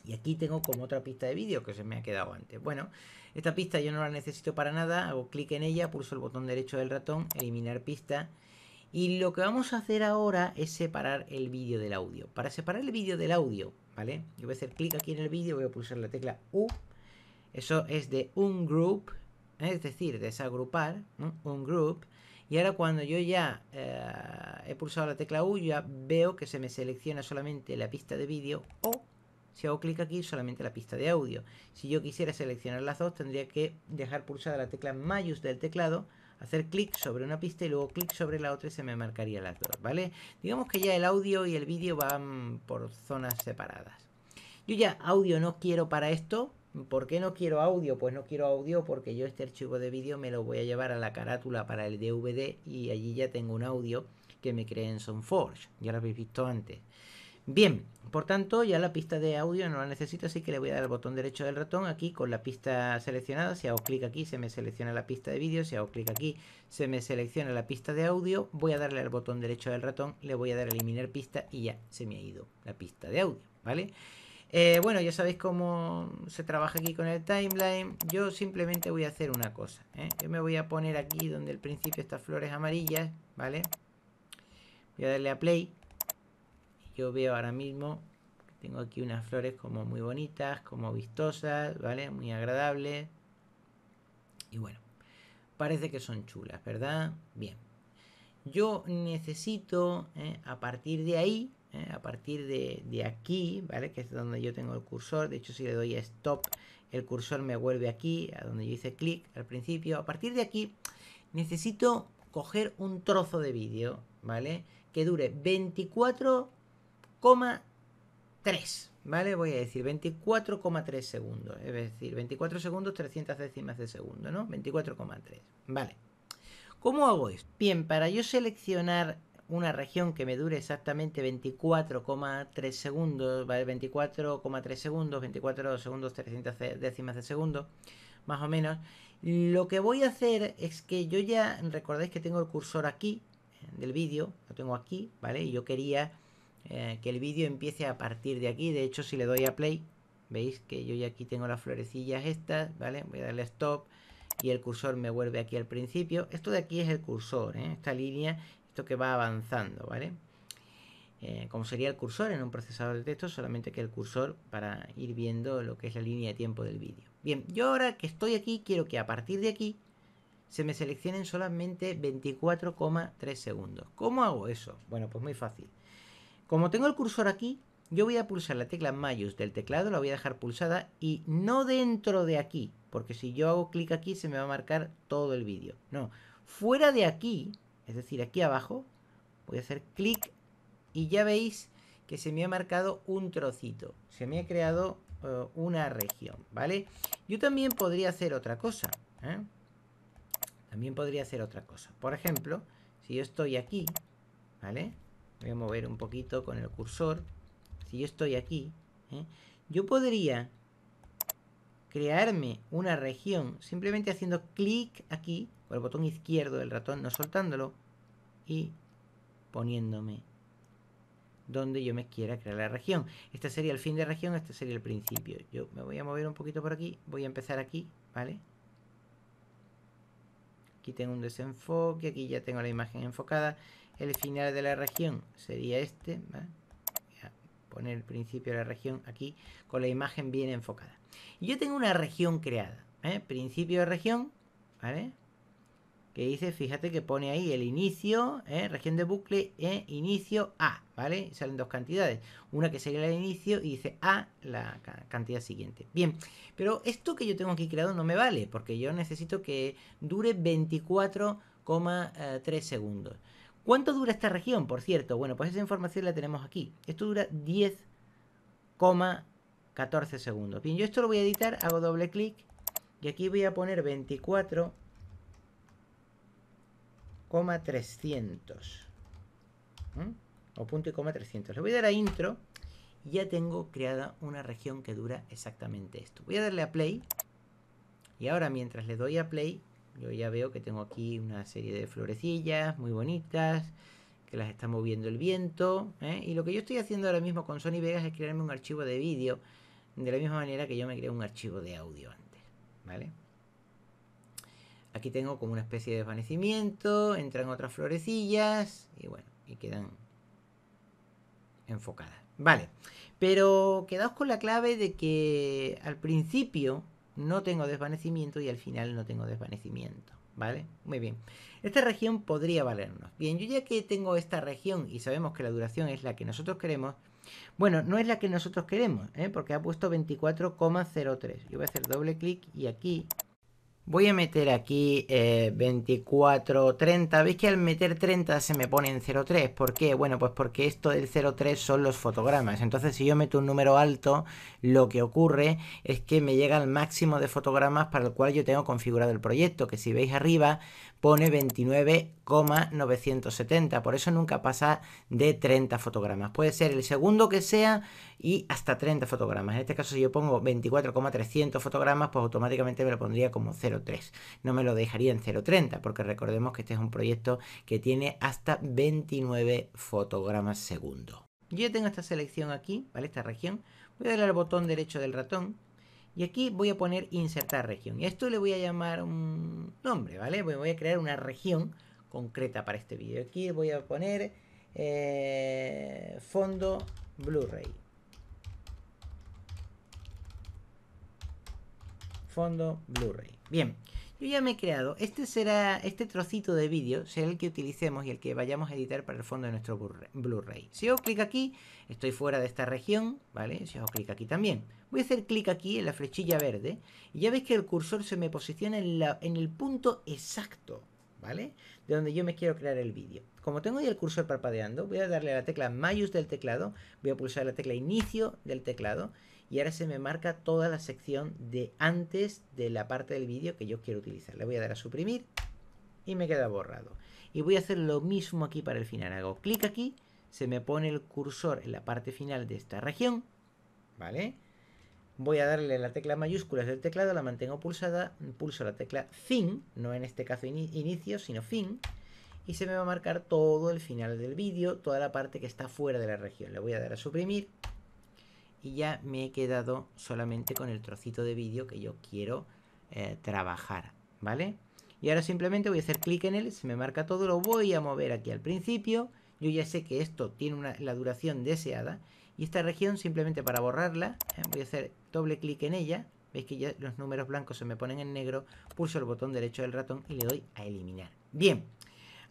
Y aquí tengo como otra pista de vídeo que se me ha quedado antes. Bueno, esta pista yo no la necesito para nada. Hago clic en ella, pulso el botón derecho del ratón, eliminar pista. Y lo que vamos a hacer ahora es separar el vídeo del audio. Para separar el vídeo del audio, ¿vale? Yo voy a hacer clic aquí en el vídeo, voy a pulsar la tecla U. Eso es de un group, ¿eh? es decir, desagrupar, un group. Y ahora cuando yo ya eh, he pulsado la tecla U, ya veo que se me selecciona solamente la pista de vídeo o si hago clic aquí solamente la pista de audio. Si yo quisiera seleccionar las dos, tendría que dejar pulsada la tecla Mayús del teclado, hacer clic sobre una pista y luego clic sobre la otra y se me marcaría las dos, ¿vale? Digamos que ya el audio y el vídeo van por zonas separadas. Yo ya audio no quiero para esto, ¿Por qué no quiero audio? Pues no quiero audio porque yo este archivo de vídeo me lo voy a llevar a la carátula para el DVD y allí ya tengo un audio que me cree en SoundForge. Ya lo habéis visto antes. Bien, por tanto ya la pista de audio no la necesito, así que le voy a dar al botón derecho del ratón aquí con la pista seleccionada. Si hago clic aquí se me selecciona la pista de vídeo, si hago clic aquí se me selecciona la pista de audio. Voy a darle al botón derecho del ratón, le voy a dar eliminar pista y ya se me ha ido la pista de audio, ¿vale? vale eh, bueno, ya sabéis cómo se trabaja aquí con el timeline. Yo simplemente voy a hacer una cosa. ¿eh? Yo me voy a poner aquí donde al principio estas flores amarillas, ¿vale? Voy a darle a play. Yo veo ahora mismo que tengo aquí unas flores como muy bonitas, como vistosas, ¿vale? Muy agradables. Y bueno, parece que son chulas, ¿verdad? Bien. Yo necesito, ¿eh? a partir de ahí, eh, a partir de, aquí, ¿vale? Que es donde yo tengo el cursor. De hecho, si le doy a stop, el cursor me vuelve aquí, a donde yo hice clic al principio. A partir de aquí, necesito coger un trozo de vídeo, ¿vale? Que dure 24,3, ¿vale? Voy a decir 24,3 segundos. Es decir, 24 segundos, 300 décimas de segundo, ¿no? 24,3, ¿vale? ¿Cómo hago esto? Bien, para yo seleccionar una región que me dure exactamente 24,3 segundos, ¿vale? 24,3 segundos, 24 segundos, 300 décimas de segundo, más o menos. Lo que voy a hacer es que yo ya, recordáis que tengo el cursor aquí eh, del vídeo, lo tengo aquí, ¿vale? Y yo quería eh, que el vídeo empiece a partir de aquí. De hecho, si le doy a play, veis que yo ya aquí tengo las florecillas estas, ¿vale? Voy a darle stop y el cursor me vuelve aquí al principio. Esto de aquí es el cursor, ¿eh? esta línea que va avanzando, ¿vale? Eh, como sería el cursor en un procesador de texto, solamente que el cursor para ir viendo lo que es la línea de tiempo del vídeo. Bien, yo ahora que estoy aquí, quiero que a partir de aquí se me seleccionen solamente 24,3 segundos. ¿Cómo hago eso? Bueno, pues muy fácil. Como tengo el cursor aquí, yo voy a pulsar la tecla mayús del teclado, la voy a dejar pulsada y no dentro de aquí, porque si yo hago clic aquí se me va a marcar todo el vídeo. No, fuera de aquí, es decir, aquí abajo, voy a hacer clic y ya veis que se me ha marcado un trocito, se me ha creado eh, una región, ¿vale? Yo también podría hacer otra cosa, ¿eh? También podría hacer otra cosa. Por ejemplo, si yo estoy aquí, ¿vale? Voy a mover un poquito con el cursor. Si yo estoy aquí, ¿eh? yo podría crearme una región simplemente haciendo clic aquí con el botón izquierdo del ratón, no soltándolo y poniéndome donde yo me quiera crear la región. Este sería el fin de región, este sería el principio. Yo me voy a mover un poquito por aquí, voy a empezar aquí, ¿vale? Aquí tengo un desenfoque, aquí ya tengo la imagen enfocada. El final de la región sería este, ¿vale? Voy a poner el principio de la región aquí con la imagen bien enfocada. Yo tengo una región creada, ¿eh? principio de región, Que dice, fíjate que pone ahí el inicio, ¿eh? región de bucle, E inicio A, ¿vale? Salen dos cantidades, una que sería el inicio y dice A la cantidad siguiente. Bien, pero esto que yo tengo aquí creado no me vale, porque yo necesito que dure 24,3 segundos. ¿Cuánto dura esta región, por cierto? Bueno, pues esa información la tenemos aquí. Esto dura 10,3 14 segundos. Bien, yo esto lo voy a editar, hago doble clic y aquí voy a poner 24,300. O punto y coma 300. Le voy a dar a intro y ya tengo creada una región que dura exactamente esto. Voy a darle a play y ahora mientras le doy a play yo ya veo que tengo aquí una serie de florecillas muy bonitas que las está moviendo el viento. ¿eh? Y lo que yo estoy haciendo ahora mismo con Sony Vegas es crearme un archivo de vídeo de la misma manera que yo me creé un archivo de audio antes, ¿vale? Aquí tengo como una especie de desvanecimiento, entran otras florecillas y bueno, y quedan enfocadas. Vale, pero quedaos con la clave de que al principio no tengo desvanecimiento y al final no tengo desvanecimiento. ¿Vale? Muy bien. Esta región podría valernos. Bien, yo ya que tengo esta región y sabemos que la duración es la que nosotros queremos, bueno, no es la que nosotros queremos, ¿eh? porque ha puesto 24,03. Yo voy a hacer doble clic y aquí Voy a meter aquí 24,30. Eh, ¿Veis que al meter 30 se me pone en 03? ¿Por qué? Bueno, pues porque esto del 03 son los fotogramas. Entonces, si yo meto un número alto, lo que ocurre es que me llega al máximo de fotogramas para el cual yo tengo configurado el proyecto. Que si veis arriba, pone 29,970. Por eso nunca pasa de 30 fotogramas. Puede ser el segundo que sea y hasta 30 fotogramas. En este caso, si yo pongo 24,300 fotogramas, pues automáticamente me lo pondría como 0,3. No me lo dejaría en 0,30, porque recordemos que este es un proyecto que tiene hasta 29 fotogramas segundo. Yo tengo esta selección aquí, ¿vale? Esta región. Voy a darle al botón derecho del ratón y aquí voy a poner insertar región. Y esto le voy a llamar un nombre, ¿vale? Voy a crear una región concreta para este vídeo. Aquí voy a poner eh, fondo Blu-ray. Fondo Blu-ray. Bien. Yo ya me he creado. Este será, este trocito de vídeo será el que utilicemos y el que vayamos a editar para el fondo de nuestro Blu-ray. Si hago clic aquí, estoy fuera de esta región, ¿vale? Si hago clic aquí también. Voy a hacer clic aquí en la flechilla verde y ya veis que el cursor se me posiciona en, el punto exacto, ¿vale? De donde yo me quiero crear el vídeo. Como tengo ya el cursor parpadeando, voy a darle a la tecla Mayús del teclado, voy a pulsar la tecla Inicio del teclado y ahora se me marca toda la sección de antes de la parte del vídeo que yo quiero utilizar. Le voy a dar a suprimir y me queda borrado. Y voy a hacer lo mismo aquí para el final. Hago clic aquí, se me pone el cursor en la parte final de esta región, ¿vale? Voy a darle la tecla mayúscula del teclado, la mantengo pulsada, pulso la tecla fin, no en este caso inicio, sino fin, y se me va a marcar todo el final del vídeo, toda la parte que está fuera de la región. Le voy a dar a suprimir y ya me he quedado solamente con el trocito de vídeo que yo quiero eh, trabajar, ¿vale? Y ahora simplemente voy a hacer clic en él, se me marca todo, lo voy a mover aquí al principio. Yo ya sé que esto tiene la duración deseada y esta región simplemente para borrarla, eh, voy a hacer doble clic en ella. Veis que ya los números blancos se me ponen en negro, pulso el botón derecho del ratón y le doy a eliminar. Bien,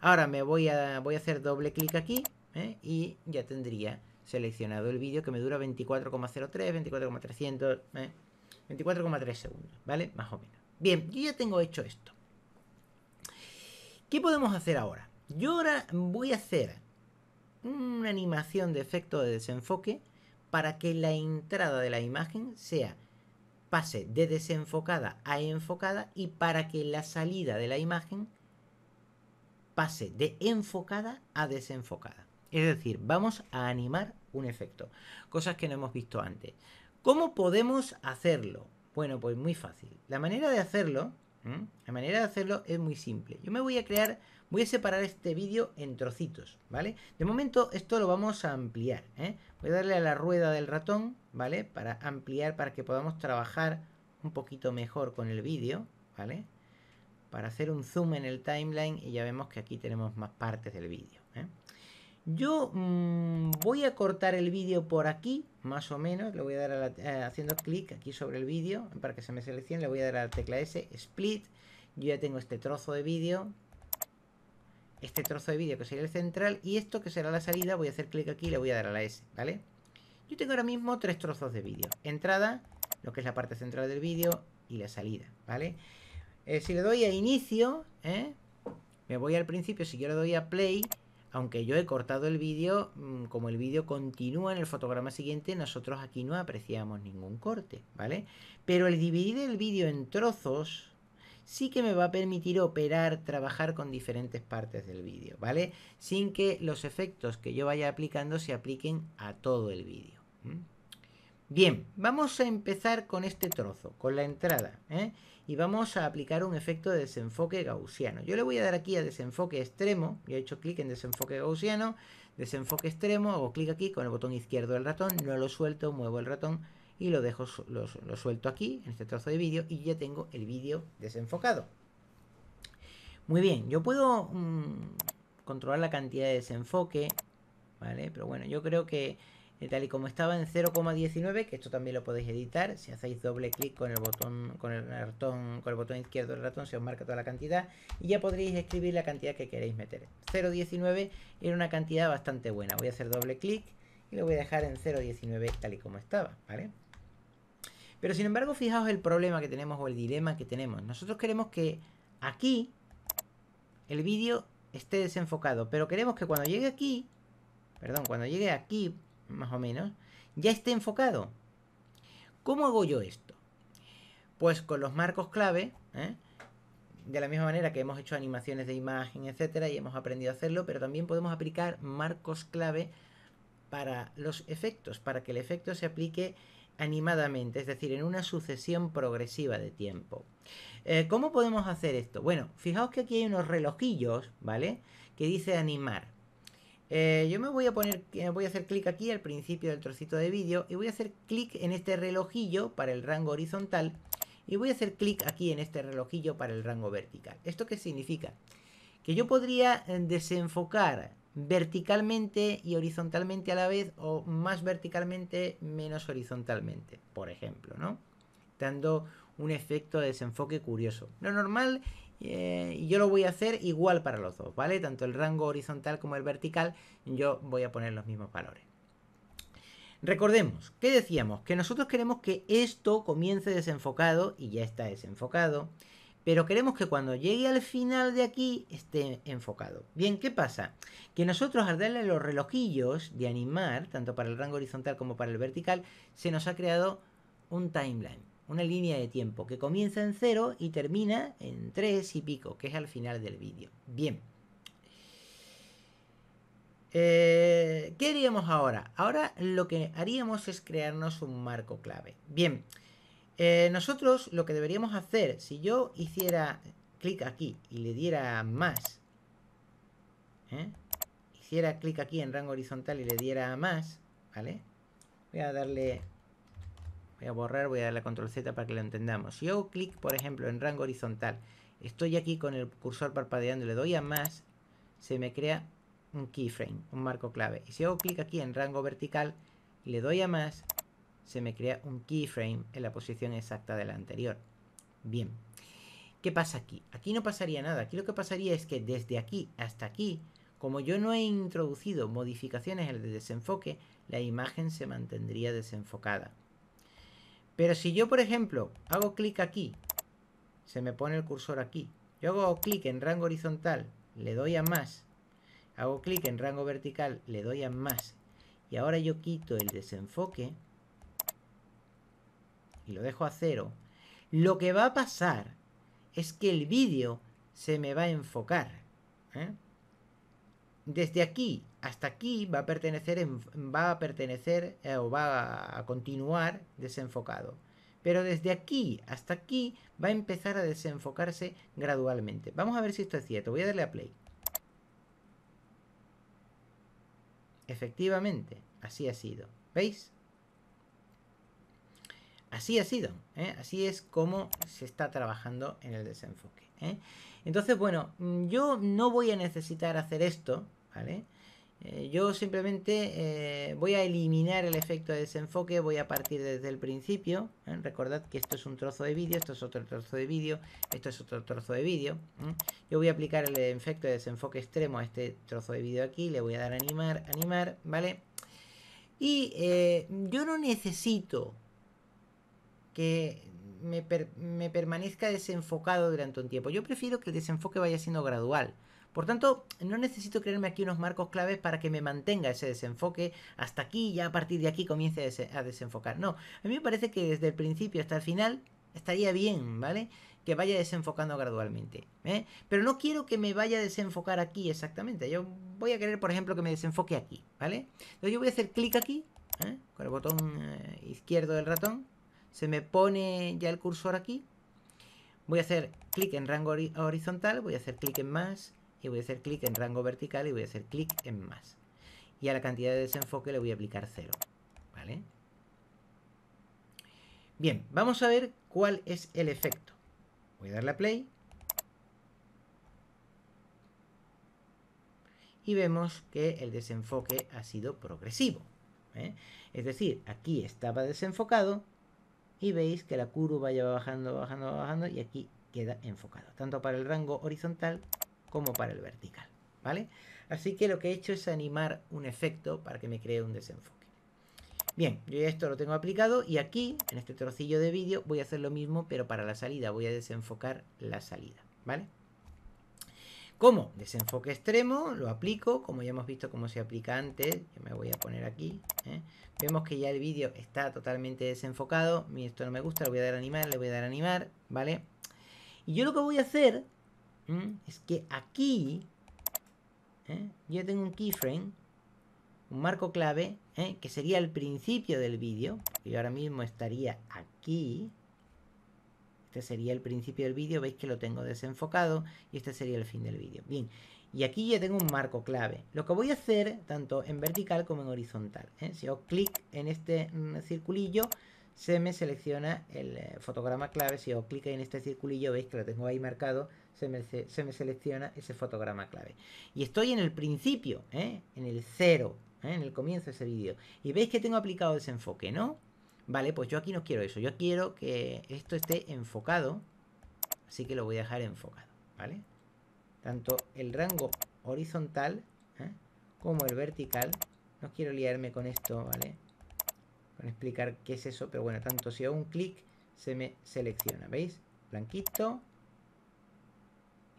ahora me voy a, voy a hacer doble clic aquí eh, y ya tendría seleccionado el vídeo que me dura 24,03, 24,300, 24,3 segundos, ¿vale? Más o menos. Bien, yo ya tengo hecho esto. ¿Qué podemos hacer ahora? Yo ahora voy a hacer una animación de efecto de desenfoque para que la entrada de la imagen sea pase de desenfocada a enfocada y para que la salida de la imagen pase de enfocada a desenfocada. Es decir, vamos a animar un efecto. Cosas que no hemos visto antes. ¿Cómo podemos hacerlo? Bueno, pues muy fácil. La manera de hacerlo, la manera de hacerlo es muy simple. Yo me voy a crear, voy a separar este vídeo en trocitos, ¿vale? De momento esto lo vamos a ampliar, ¿eh? Voy a darle a la rueda del ratón, ¿vale? Para ampliar, para que podamos trabajar un poquito mejor con el vídeo, ¿vale? Para hacer un zoom en el timeline y ya vemos que aquí tenemos más partes del vídeo. Yo mm, voy a cortar el vídeo por aquí, más o menos. Le voy a dar eh, haciendo clic aquí sobre el vídeo para que se me seleccione. Le voy a dar a la tecla S, split. Yo ya tengo este trozo de vídeo. Este trozo de vídeo que sería el central. Y esto que será la salida. Voy a hacer clic aquí y le voy a dar a la S, ¿vale? Yo tengo ahora mismo tres trozos de vídeo. Entrada, lo que es la parte central del vídeo y la salida, ¿vale? Eh, si le doy a inicio, ¿eh? me voy al principio. Si yo le doy a play aunque yo he cortado el vídeo, mm, como el vídeo continúa en el fotograma siguiente, nosotros aquí no apreciamos ningún corte, ¿vale? Pero el dividir el vídeo en trozos sí que me va a permitir operar, trabajar con diferentes partes del vídeo, ¿vale? Sin que los efectos que yo vaya aplicando se apliquen a todo el vídeo. Bien, vamos a empezar con este trozo, con la entrada, ¿eh? y vamos a aplicar un efecto de desenfoque gaussiano. Yo le voy a dar aquí a desenfoque extremo, yo he hecho clic en desenfoque gaussiano, desenfoque extremo, hago clic aquí con el botón izquierdo del ratón, no lo suelto, muevo el ratón y lo dejo lo, suelto aquí en este trozo de vídeo y ya tengo el vídeo desenfocado. Muy bien, yo puedo mm, controlar la cantidad de desenfoque, ¿vale? Pero bueno, yo creo que tal y como estaba en 0,19, que esto también lo podéis editar, si hacéis doble clic con el botón con el ratón, con el botón izquierdo del ratón se os marca toda la cantidad y ya podréis escribir la cantidad que queréis meter. 0,19 era una cantidad bastante buena. Voy a hacer doble clic y lo voy a dejar en 0,19 tal y como estaba, ¿vale? Pero sin embargo, fijaos el problema que tenemos o el dilema que tenemos. Nosotros queremos que aquí el vídeo esté desenfocado, pero queremos que cuando llegue aquí, perdón, cuando llegue aquí más o menos, ya esté enfocado. ¿Cómo hago yo esto? Pues con los marcos clave, ¿eh? de la misma manera que hemos hecho animaciones de imagen, etcétera, y hemos aprendido a hacerlo, pero también podemos aplicar marcos clave para los efectos, para que el efecto se aplique animadamente, es decir, en una sucesión progresiva de tiempo. Eh, ¿Cómo podemos hacer esto? Bueno, fijaos que aquí hay unos relojillos, ¿vale? Que dice animar. Eh, yo me voy a poner, eh, voy a hacer clic aquí al principio del trocito de vídeo y voy a hacer clic en este relojillo para el rango horizontal y voy a hacer clic aquí en este relojillo para el rango vertical. ¿Esto qué significa? Que yo podría eh, desenfocar verticalmente y horizontalmente a la vez o más verticalmente menos horizontalmente, por ejemplo, ¿no? Dando un efecto de desenfoque curioso. Lo normal eh, y yo lo voy a hacer igual para los dos, ¿vale? Tanto el rango horizontal como el vertical, yo voy a poner los mismos valores. Recordemos, que decíamos? Que nosotros queremos que esto comience desenfocado y ya está desenfocado, pero queremos que cuando llegue al final de aquí esté enfocado. Bien, ¿qué pasa? Que nosotros al darle los relojillos de animar, tanto para el rango horizontal como para el vertical, se nos ha creado un timeline una línea de tiempo que comienza en 0 y termina en 3 y pico, que es al final del vídeo. Bien. Eh, ¿Qué haríamos ahora? Ahora lo que haríamos es crearnos un marco clave. Bien, eh, nosotros lo que deberíamos hacer, si yo hiciera clic aquí y le diera más, ¿eh? hiciera clic aquí en rango horizontal y le diera más, ¿vale? Voy a darle voy a borrar, voy a dar la control Z para que lo entendamos. Si yo hago clic, por ejemplo, en rango horizontal, estoy aquí con el cursor parpadeando, le doy a más, se me crea un keyframe, un marco clave. Y si hago clic aquí en rango vertical, le doy a más, se me crea un keyframe en la posición exacta de la anterior. Bien. ¿Qué pasa aquí? Aquí no pasaría nada. Aquí lo que pasaría es que desde aquí hasta aquí, como yo no he introducido modificaciones en el desenfoque, la imagen se mantendría desenfocada. Pero si yo, por ejemplo, hago clic aquí, se me pone el cursor aquí. Yo hago clic en rango horizontal, le doy a más. Hago clic en rango vertical, le doy a más. Y ahora yo quito el desenfoque y lo dejo a cero. Lo que va a pasar es que el vídeo se me va a enfocar. ¿eh? desde aquí hasta aquí va a pertenecer, va a pertenecer eh, o va a continuar desenfocado. Pero desde aquí hasta aquí va a empezar a desenfocarse gradualmente. Vamos a ver si esto es cierto. Voy a darle a play. Efectivamente, así ha sido. ¿Veis? Así ha sido. ¿eh? Así es como se está trabajando en el desenfoque. ¿eh? Entonces, bueno, yo no voy a necesitar hacer esto eh, yo simplemente eh, voy a eliminar el efecto de desenfoque, voy a partir desde el principio. ¿eh? Recordad que esto es un trozo de vídeo, esto es otro trozo de vídeo, esto es otro trozo de vídeo. Yo voy a aplicar el efecto de desenfoque extremo a este trozo de vídeo aquí, le voy a dar a animar, animar, ¿vale? Y yo no necesito que me permanezca desenfocado durante un tiempo. Yo prefiero que el desenfoque vaya siendo gradual. Por tanto, no necesito creerme aquí unos marcos claves para que me mantenga ese desenfoque hasta aquí ya a partir de aquí comience a, desenfocar. No, a mí me parece que desde el principio hasta el final estaría bien, ¿vale? Que vaya desenfocando gradualmente. ¿eh? Pero no quiero que me vaya a desenfocar aquí exactamente. Yo voy a querer, por ejemplo, que me desenfoque aquí, ¿vale? Entonces yo voy a hacer clic aquí, ¿eh? con el botón eh, izquierdo del ratón. Se me pone ya el cursor aquí. Voy a hacer clic en rango horizontal, voy a hacer clic en más, y voy a hacer clic en rango vertical y voy a hacer clic en más. Y a la cantidad de desenfoque le voy a aplicar 0, ¿vale? Bien, vamos a ver cuál es el efecto. Voy a darle a play. Y vemos que el desenfoque ha sido progresivo. ¿eh? Es decir, aquí estaba desenfocado y veis que la curva ya va bajando, bajando, bajando y aquí queda enfocado. Tanto para el rango horizontal como para el vertical. ¿Vale? Así que lo que he hecho es animar un efecto para que me cree un desenfoque. Bien, yo esto lo tengo aplicado y aquí, en este trocillo de vídeo, voy a hacer lo mismo, pero para la salida. Voy a desenfocar la salida, ¿vale? Como Desenfoque extremo, lo aplico, como ya hemos visto cómo se aplica antes. me voy a poner aquí. ¿eh? Vemos que ya el vídeo está totalmente desenfocado. Esto no me gusta, lo voy a dar a animar, le voy a dar a animar, ¿vale? Y yo lo que voy a hacer ¿Mm? es que aquí ¿eh? yo tengo un keyframe, un marco clave, ¿eh? que sería el principio del vídeo. Y ahora mismo estaría aquí. Este sería el principio del vídeo, veis que lo tengo desenfocado y este sería el fin del vídeo. Bien, y aquí ya tengo un marco clave. Lo que voy a hacer, tanto en vertical como en horizontal. ¿eh? Si hago clic en este mm, circulillo, se me selecciona el fotograma clave. Si hago clic en este circulillo, veis que lo tengo ahí marcado se me, selecciona ese fotograma clave. Y estoy en el principio, ¿eh? en el cero, ¿eh? en el comienzo de ese vídeo. Y veis que tengo aplicado desenfoque, ¿no? Vale, pues yo aquí no quiero eso. Yo quiero que esto esté enfocado. Así que lo voy a dejar enfocado, ¿vale? Tanto el rango horizontal ¿eh? como el vertical. No quiero liarme con esto, ¿vale? Con explicar qué es eso, pero bueno, tanto si hago un clic se me selecciona, ¿veis? Blanquito,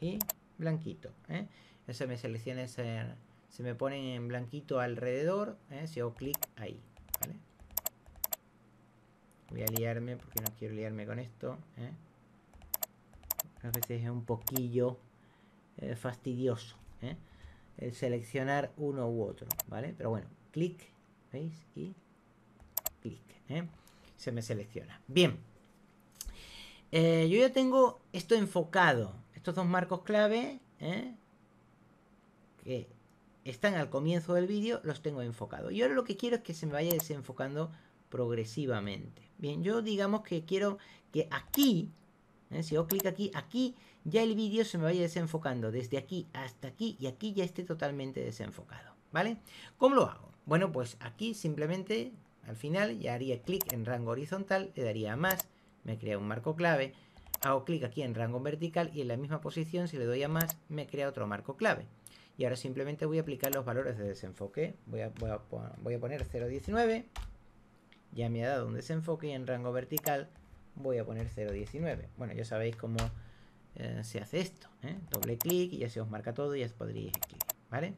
y blanquito. ¿eh? Eso me selecciona se me pone en blanquito alrededor, ¿eh? si hago clic ahí, Voy a liarme porque no quiero liarme con esto. ¿eh? A veces es un poquillo fastidioso el seleccionar uno u otro, ¿vale? Pero bueno, clic, ¿veis? Y clic, Se me selecciona. Bien. yo ya tengo esto enfocado, dos marcos clave ¿eh? que están al comienzo del vídeo los tengo enfocados. Y ahora lo que quiero es que se me vaya desenfocando progresivamente. Bien, yo digamos que quiero que aquí, ¿eh? si yo clic aquí, aquí ya el vídeo se me vaya desenfocando desde aquí hasta aquí y aquí ya esté totalmente desenfocado. ¿Vale? ¿Cómo lo hago? Bueno, pues aquí simplemente al final ya haría clic en rango horizontal, le daría más, me crea un marco clave, hago clic aquí en rango vertical y en la misma posición, si le doy a más, me crea otro marco clave. Y ahora simplemente voy a aplicar los valores de desenfoque. Voy a, voy a, poner 0.19. Ya me ha dado un desenfoque y en rango vertical voy a poner 0.19. Bueno, ya sabéis cómo eh, se hace esto. ¿eh? Doble clic y ya se os marca todo y ya podréis ¿vale?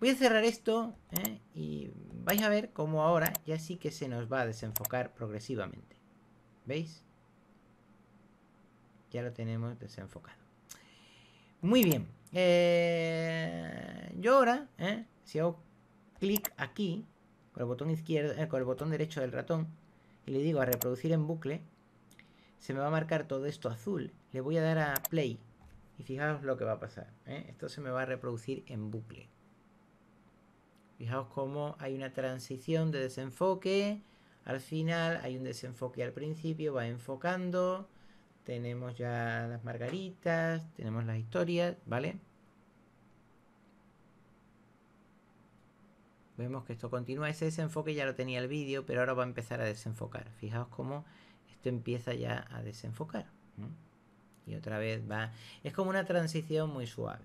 Voy a cerrar esto ¿eh? y vais a ver cómo ahora ya sí que se nos va a desenfocar progresivamente. ¿Veis? ya lo tenemos desenfocado. Muy bien. Eh, yo ahora, eh, si hago clic aquí, con el botón izquierdo, eh, con el botón derecho del ratón, y le digo a reproducir en bucle, se me va a marcar todo esto azul. Le voy a dar a play. Y fijaos lo que va a pasar. Esto se me va a reproducir en bucle. Fijaos cómo hay una transición de desenfoque. Al final hay un desenfoque al principio, va enfocando tenemos ya las margaritas, tenemos las historias, ¿vale? Vemos que esto continúa, ese desenfoque ya lo tenía el vídeo, pero ahora va a empezar a desenfocar. Fijaos cómo esto empieza ya a desenfocar. Y otra vez va... Es como una transición muy suave.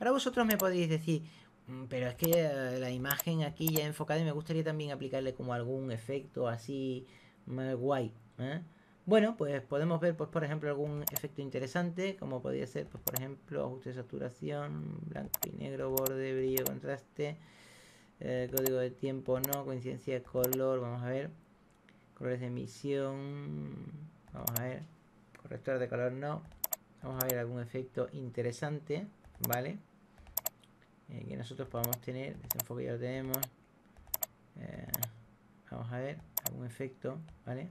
Ahora vosotros me podéis decir, mm, pero es que eh, la imagen aquí ya enfocada y me gustaría también aplicarle como algún efecto así más guay. ¿eh? Bueno, pues podemos ver, pues por ejemplo, algún efecto interesante, como podría ser, pues por ejemplo, ajuste de saturación, blanco y negro, borde, brillo, contraste, eh, código de tiempo no, coincidencia de color, vamos a ver, colores de emisión, vamos a ver, corrector de color no, vamos a ver algún efecto interesante, ¿vale? Eh, que nosotros podamos tener, desenfoque ya lo tenemos, eh, vamos a ver, algún efecto, ¿vale? vale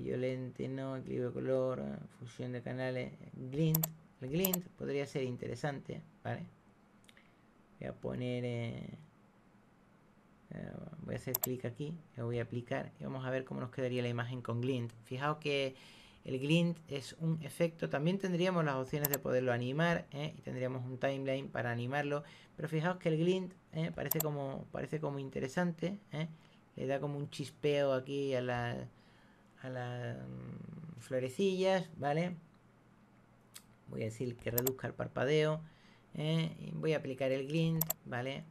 violente, no, equilibrio de color, fusión de canales, glint. El glint podría ser interesante, ¿vale? Voy a poner... Eh, eh, voy a hacer clic aquí, lo voy a aplicar y vamos a ver cómo nos quedaría la imagen con glint. Fijaos que el glint es un efecto. También tendríamos las opciones de poderlo animar ¿eh? y tendríamos un timeline para animarlo. Pero fijaos que el glint parece, como, parece como interesante. Le da como un chispeo aquí a la, a las mm, florecillas, ¿vale? Voy a decir que reduzca el parpadeo. ¿eh? voy a aplicar el glint, ¿vale?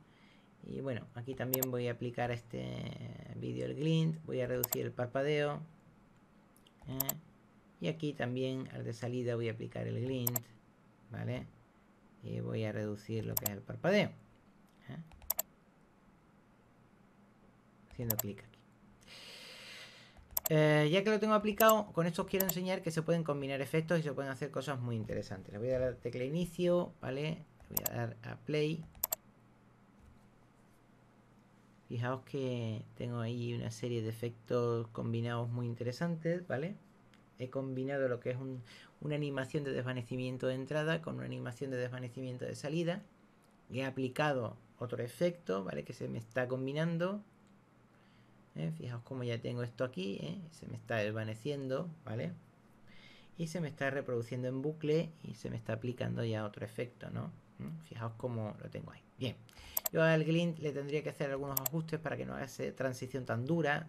Y bueno, aquí también voy a aplicar este vídeo el glint. Voy a reducir el parpadeo. ¿eh? y aquí también al de salida voy a aplicar el glint, ¿vale? Y voy a reducir lo que es el parpadeo. ¿eh? Haciendo clic eh, ya que lo tengo aplicado, con esto os quiero enseñar que se pueden combinar efectos y se pueden hacer cosas muy interesantes. Le voy a dar a tecla inicio, ¿vale? Le voy a dar a play. Fijaos que tengo ahí una serie de efectos combinados muy interesantes, ¿vale? He combinado lo que es una animación de desvanecimiento de entrada con una animación de desvanecimiento de salida. Y he aplicado otro efecto, ¿vale? Que se me está combinando. ¿eh? Fijaos como ya tengo esto aquí, ¿eh? se me está desvaneciendo, ¿vale? Y se me está reproduciendo en bucle y se me está aplicando ya otro efecto, ¿no? ¿Mm? Fijaos cómo lo tengo ahí. Bien, yo al glint le tendría que hacer algunos ajustes para que no haga esa transición tan dura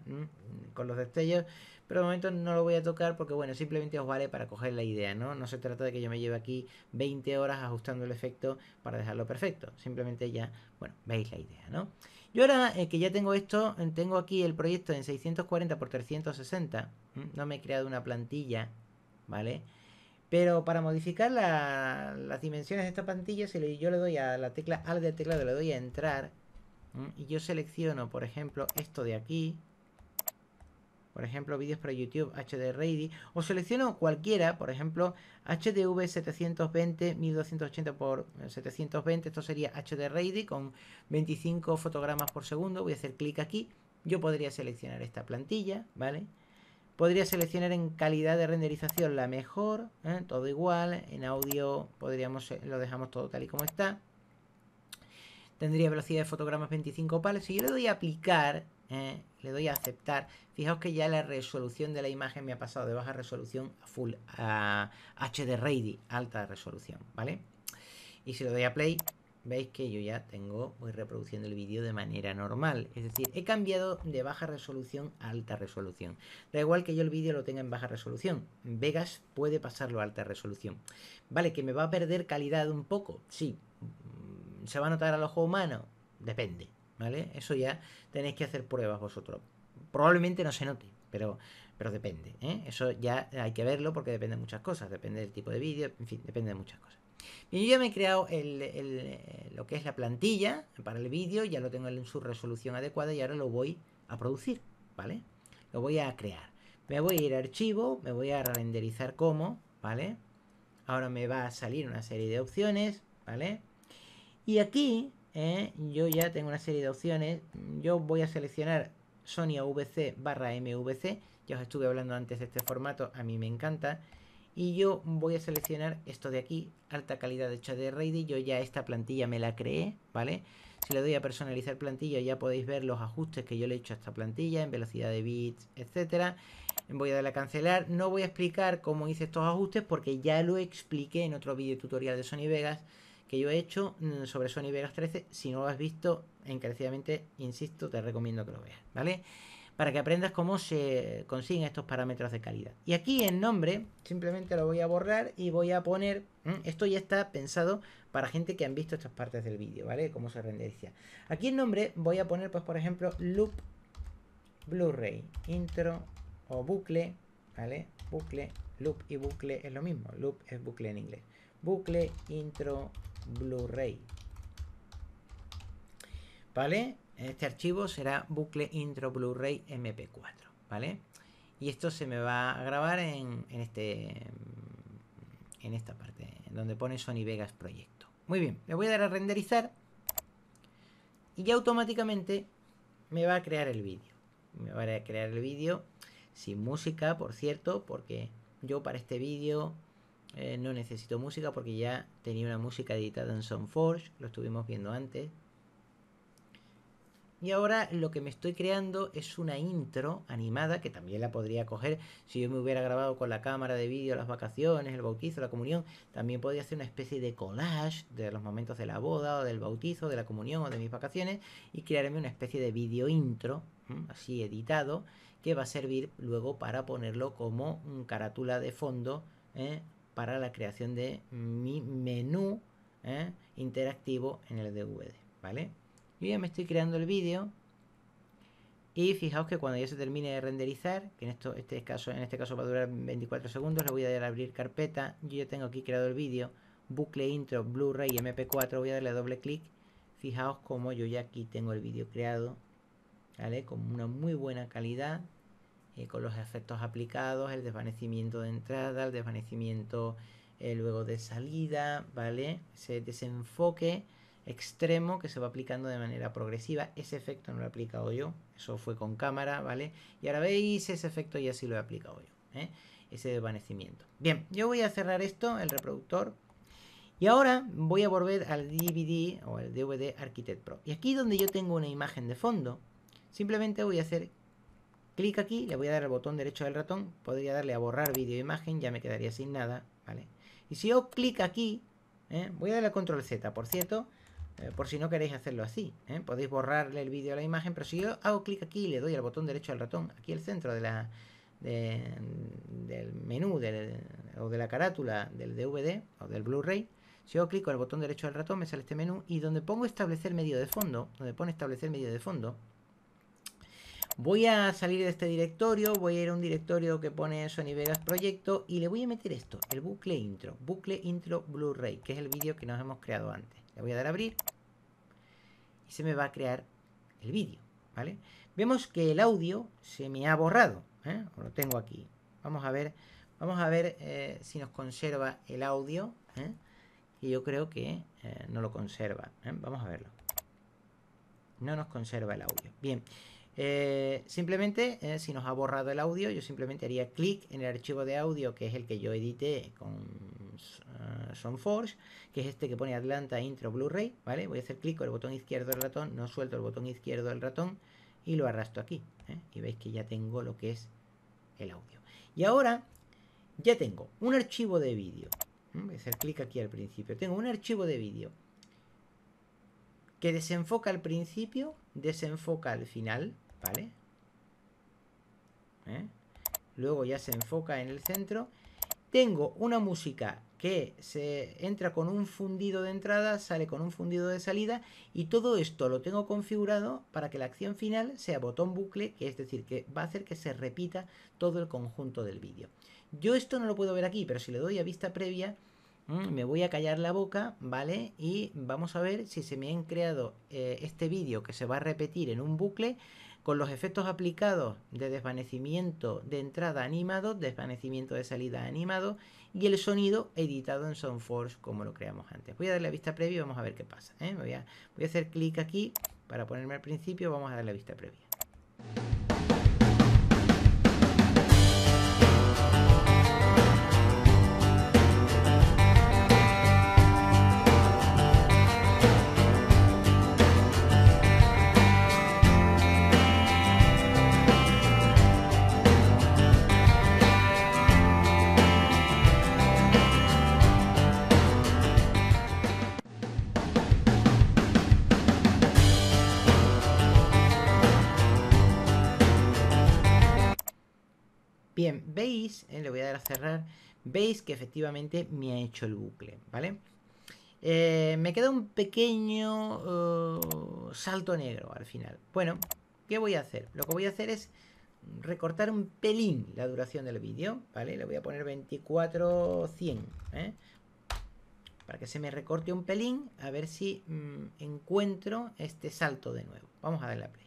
con los destellos, pero de momento no lo voy a tocar porque bueno, simplemente os vale para coger la idea, ¿no? No se trata de que yo me lleve aquí 20 horas ajustando el efecto para dejarlo perfecto, simplemente ya, bueno, veis la idea, ¿no? Yo ahora eh, que ya tengo esto, eh, tengo aquí el proyecto en 640 x 360. No me he creado una plantilla, ¿vale? Pero para modificar las dimensiones de esta plantilla, si yo le doy a la tecla al de teclado, le doy a entrar. Y yo selecciono, por ejemplo, esto de aquí por ejemplo vídeos para YouTube HD Ready o selecciono cualquiera, por ejemplo HDV 720 1280 x 720, esto sería HD Ready con 25 fotogramas por segundo, voy a hacer clic aquí, yo podría seleccionar esta plantilla, ¿vale? Podría seleccionar en calidad de renderización la mejor, ¿eh? todo igual, en audio podríamos eh, lo dejamos todo tal y como está. Tendría velocidad de fotogramas 25 pales. Si yo le doy a aplicar, ¿eh? le doy a aceptar. Fijaos que ya la resolución de la imagen me ha pasado de baja resolución a full, a HD Ready, alta resolución, ¿vale? Y si lo doy a play, veis que yo ya tengo, voy reproduciendo el vídeo de manera normal. Es decir, he cambiado de baja resolución a alta resolución. Da igual que yo el vídeo lo tenga en baja resolución. Vegas puede pasarlo a alta resolución. Vale, que me va a perder calidad un poco. Sí. ¿Se va a notar al ojo humano? Depende. ¿vale? Eso ya tenéis que hacer pruebas vosotros. Probablemente no se note, pero, pero depende. ¿eh? Eso ya hay que verlo porque depende de muchas cosas. Depende del tipo de vídeo, en fin, depende de muchas cosas. Y yo ya me he creado eh, lo que es la plantilla para el vídeo, ya lo tengo en su resolución adecuada y ahora lo voy a producir, ¿vale? Lo voy a crear. Me voy a ir a archivo, me voy a renderizar como, ¿vale? Ahora me va a salir una serie de opciones, ¿vale? Y aquí ¿eh? yo ya tengo una serie de opciones. Yo voy a seleccionar Sony AVC barra MVC. Ya os estuve hablando antes de este formato, a mí me encanta. Y yo voy a seleccionar esto de aquí, alta calidad de HD Ready. Yo ya esta plantilla me la creé, ¿vale? Si le doy a personalizar plantilla ya podéis ver los ajustes que yo le he hecho a esta plantilla en velocidad de bits, etcétera. Voy a darle a cancelar. No voy a explicar cómo hice estos ajustes porque ya lo expliqué en otro vídeo tutorial de Sony Vegas que yo he hecho mm, sobre Sony Vegas 13. Si no lo has visto, encarecidamente, insisto, te recomiendo que lo veas, ¿vale? Para que aprendas cómo se consiguen estos parámetros de calidad. Y aquí en nombre, simplemente lo voy a borrar y voy a poner... Mm, esto ya está pensado para gente que han visto estas partes del vídeo, ¿vale? Cómo se renderiza. Aquí en nombre voy a poner, pues por ejemplo, loop Blu-ray, intro o bucle, ¿vale? Bucle, loop y bucle es lo mismo. Loop es bucle en inglés. Bucle, intro, Blu-ray. ¿Vale? Este archivo será bucle intro Blu-ray MP4. ¿Vale? Y esto se me va a grabar en, este en esta parte, donde pone Sony Vegas Proyecto. Muy bien, le voy a dar a renderizar y ya automáticamente me va a crear el vídeo. Me va a crear el vídeo sin música, por cierto, porque yo para este vídeo eh, no necesito música porque ya tenía una música editada en Soundforge, lo estuvimos viendo antes. Y ahora lo que me estoy creando es una intro animada que también la podría coger si yo me hubiera grabado con la cámara de vídeo las vacaciones, el bautizo, la comunión. También podría hacer una especie de collage de los momentos de la boda o del bautizo, de la comunión o de mis vacaciones y crearme una especie de vídeo intro, así editado, que va a servir luego para ponerlo como un carátula de fondo ¿eh? para la creación de mi menú ¿eh? interactivo en el DVD, ¿vale? Yo ya me estoy creando el vídeo y fijaos que cuando ya se termine de renderizar, que en, esto, este caso, en este caso va a durar 24 segundos, le voy a dar a abrir carpeta, yo ya tengo aquí creado el vídeo, bucle intro, Blu-ray MP4, voy a darle doble clic, fijaos como yo ya aquí tengo el vídeo creado, ¿vale? Con una muy buena calidad, eh, con los efectos aplicados, el desvanecimiento de entrada, el desvanecimiento eh, luego de salida, ¿vale? Ese desenfoque extremo que se va aplicando de manera progresiva. Ese efecto no lo he aplicado yo, eso fue con cámara, ¿vale? Y ahora veis ese efecto ya así lo he aplicado yo, ¿eh? ese desvanecimiento. Bien, yo voy a cerrar esto, el reproductor. Y ahora voy a volver al DVD o al DVD Architect Pro. Y aquí donde yo tengo una imagen de fondo, simplemente voy a hacer Clic aquí, le voy a dar al botón derecho del ratón, podría darle a borrar vídeo e imagen, ya me quedaría sin nada, ¿vale? Y si yo clic aquí, ¿eh? voy a darle a control Z, por cierto, eh, por si no queréis hacerlo así, ¿eh? podéis borrarle el vídeo a la imagen, pero si yo hago clic aquí y le doy al botón derecho del ratón, aquí el centro de la, del menú o de la carátula del DVD o del Blu-ray, si yo clico el botón derecho del ratón me sale este menú y donde pongo establecer medio de fondo, donde pone establecer medio de fondo, Voy a salir de este directorio, voy a ir a un directorio que pone Sony Vegas Proyecto y le voy a meter esto, el bucle intro, bucle intro Blu-ray, que es el vídeo que nos hemos creado antes. Le voy a dar a abrir y se me va a crear el vídeo, ¿vale? Vemos que el audio se me ha borrado, ¿eh? lo tengo aquí. Vamos a ver, vamos a ver eh, si nos conserva el audio, ¿eh? y yo creo que eh, no lo conserva. Vamos a verlo. No nos conserva el audio. Bien. Eh, simplemente, eh, si nos ha borrado el audio, yo simplemente haría clic en el archivo de audio que es el que yo edité con eh, Son SoundForge, que es este que pone Atlanta Intro Blu-ray, ¿vale? Voy a hacer clic con el botón izquierdo del ratón, no suelto el botón izquierdo del ratón y lo arrastro aquí. Y veis que ya tengo lo que es el audio. Y ahora ya tengo un archivo de vídeo. Voy a hacer clic aquí al principio. Tengo un archivo de vídeo que desenfoca al principio, desenfoca al final, ¿Vale? ¿Eh? Luego ya se enfoca en el centro. Tengo una música que se entra con un fundido de entrada, sale con un fundido de salida y todo esto lo tengo configurado para que la acción final sea botón bucle, que es decir, que va a hacer que se repita todo el conjunto del vídeo. Yo esto no lo puedo ver aquí, pero si le doy a vista previa, mm, me voy a callar la boca, ¿vale? Y vamos a ver si se me han creado eh, este vídeo que se va a repetir en un bucle con los efectos aplicados de desvanecimiento de entrada animado, desvanecimiento de salida animado y el sonido editado en SoundForce como lo creamos antes. Voy a darle la vista previa y vamos a ver qué pasa. ¿eh? Voy, a, hacer clic aquí para ponerme al principio, vamos a darle la vista previa. veis, eh, le voy a dar a cerrar, veis que efectivamente me ha hecho el bucle, ¿vale? Eh, me queda un pequeño uh, salto negro al final. Bueno, ¿qué voy a hacer? Lo que voy a hacer es recortar un pelín la duración del vídeo, ¿vale? Le voy a poner 24-100, ¿eh? Para que se me recorte un pelín, a ver si mm, encuentro este salto de nuevo. Vamos a darle a play.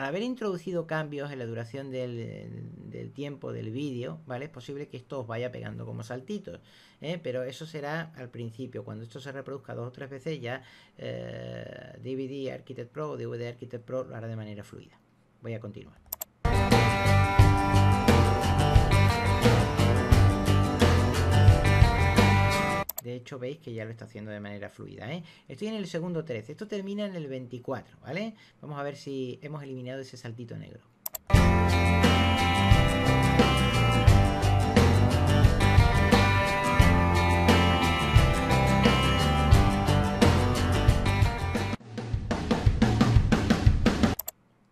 Al haber introducido cambios en la duración eh, del, tiempo del vídeo, ¿vale? Es posible que esto os vaya pegando como saltitos, ¿eh? pero eso será al principio. Cuando esto se reproduzca dos o tres veces, ya DVD eh, Architect Pro o DVD Architect Pro lo hará de manera fluida. Voy a continuar. De hecho, veis que ya lo está haciendo de manera fluida, ¿eh? Estoy en el segundo 13. Esto termina en el 24, ¿vale? Vamos a ver si hemos eliminado ese saltito negro.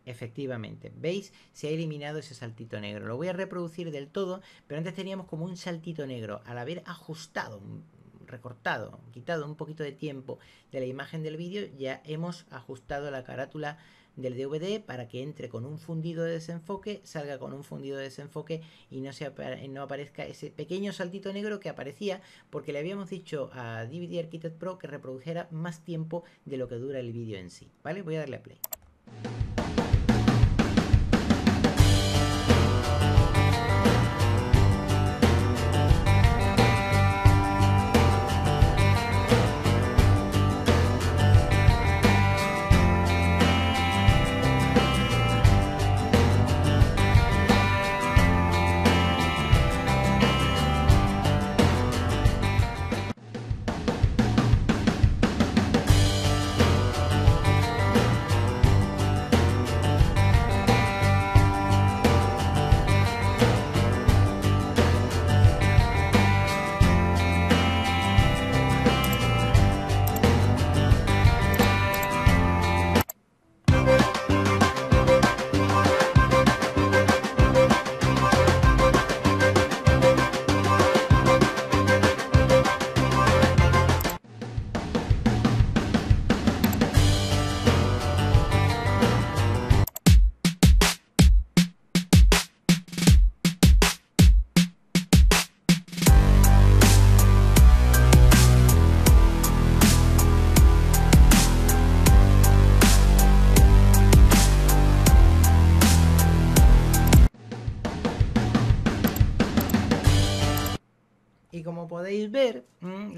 efectivamente, ¿veis? Se ha eliminado ese saltito negro. Lo voy a reproducir del todo, pero antes teníamos como un saltito negro. Al haber ajustado recortado, quitado un poquito de tiempo de la imagen del vídeo, ya hemos ajustado la carátula del DVD para que entre con un fundido de desenfoque, salga con un fundido de desenfoque y no, se no aparezca ese pequeño saltito negro que aparecía porque le habíamos dicho a DVD Architect Pro que reprodujera más tiempo de lo que dura el vídeo en sí. ¿Vale? Voy a darle a play.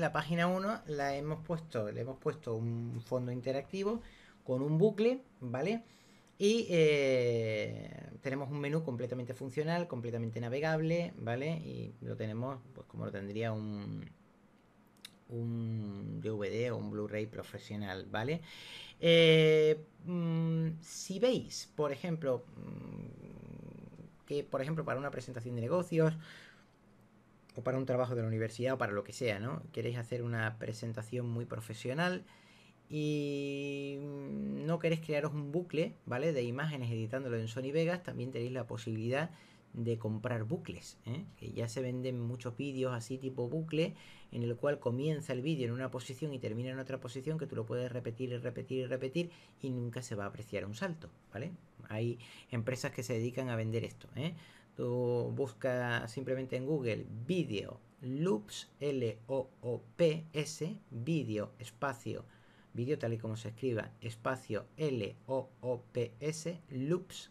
la página 1 la hemos puesto, le hemos puesto un fondo interactivo con un bucle, ¿vale? Y eh, tenemos un menú completamente funcional, completamente navegable, ¿vale? Y lo tenemos pues como lo tendría un, un DVD o un Blu-ray profesional, ¿vale? Eh, mm, si veis, por ejemplo, mm, que por ejemplo para una presentación de negocios o para un trabajo de la universidad o para lo que sea, ¿no? Queréis hacer una presentación muy profesional y mm, no queréis crearos un bucle, ¿vale? De imágenes editándolo en Sony Vegas, también tenéis la posibilidad de comprar bucles, ¿eh? que ya se venden muchos vídeos así tipo bucle, en el cual comienza el vídeo en una posición y termina en otra posición que tú lo puedes repetir y repetir y repetir y nunca se va a apreciar un salto, ¿vale? Hay empresas que se dedican a vender esto, ¿eh? Tú buscas simplemente en Google video loops L-O-O-P-S, video espacio, video tal y como se escriba, espacio L-O-O-P-S, loops,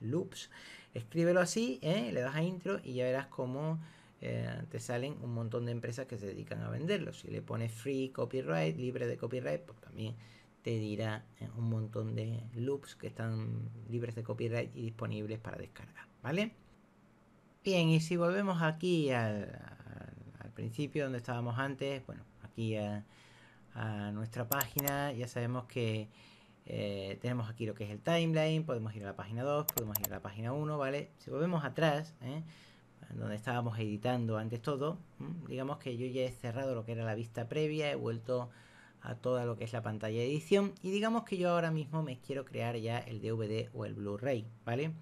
loops. Escríbelo así, ¿eh? le das a intro y ya verás cómo eh, te salen un montón de empresas que se dedican a venderlo. Si le pones free copyright, libre de copyright, pues también te dirá eh, un montón de loops que están libres de copyright y disponibles para descargar. ¿vale? Bien, y si volvemos aquí al, principio donde estábamos antes, bueno, aquí a, nuestra página, ya sabemos que eh, tenemos aquí lo que es el timeline, podemos ir a la página 2, podemos ir a la página 1, ¿vale? Si volvemos atrás, ¿eh? donde estábamos editando antes todo, digamos que yo ya he cerrado lo que era la vista previa, he vuelto a toda lo que es la pantalla de edición y digamos que yo ahora mismo me quiero crear ya el DVD o el Blu-ray, ¿vale?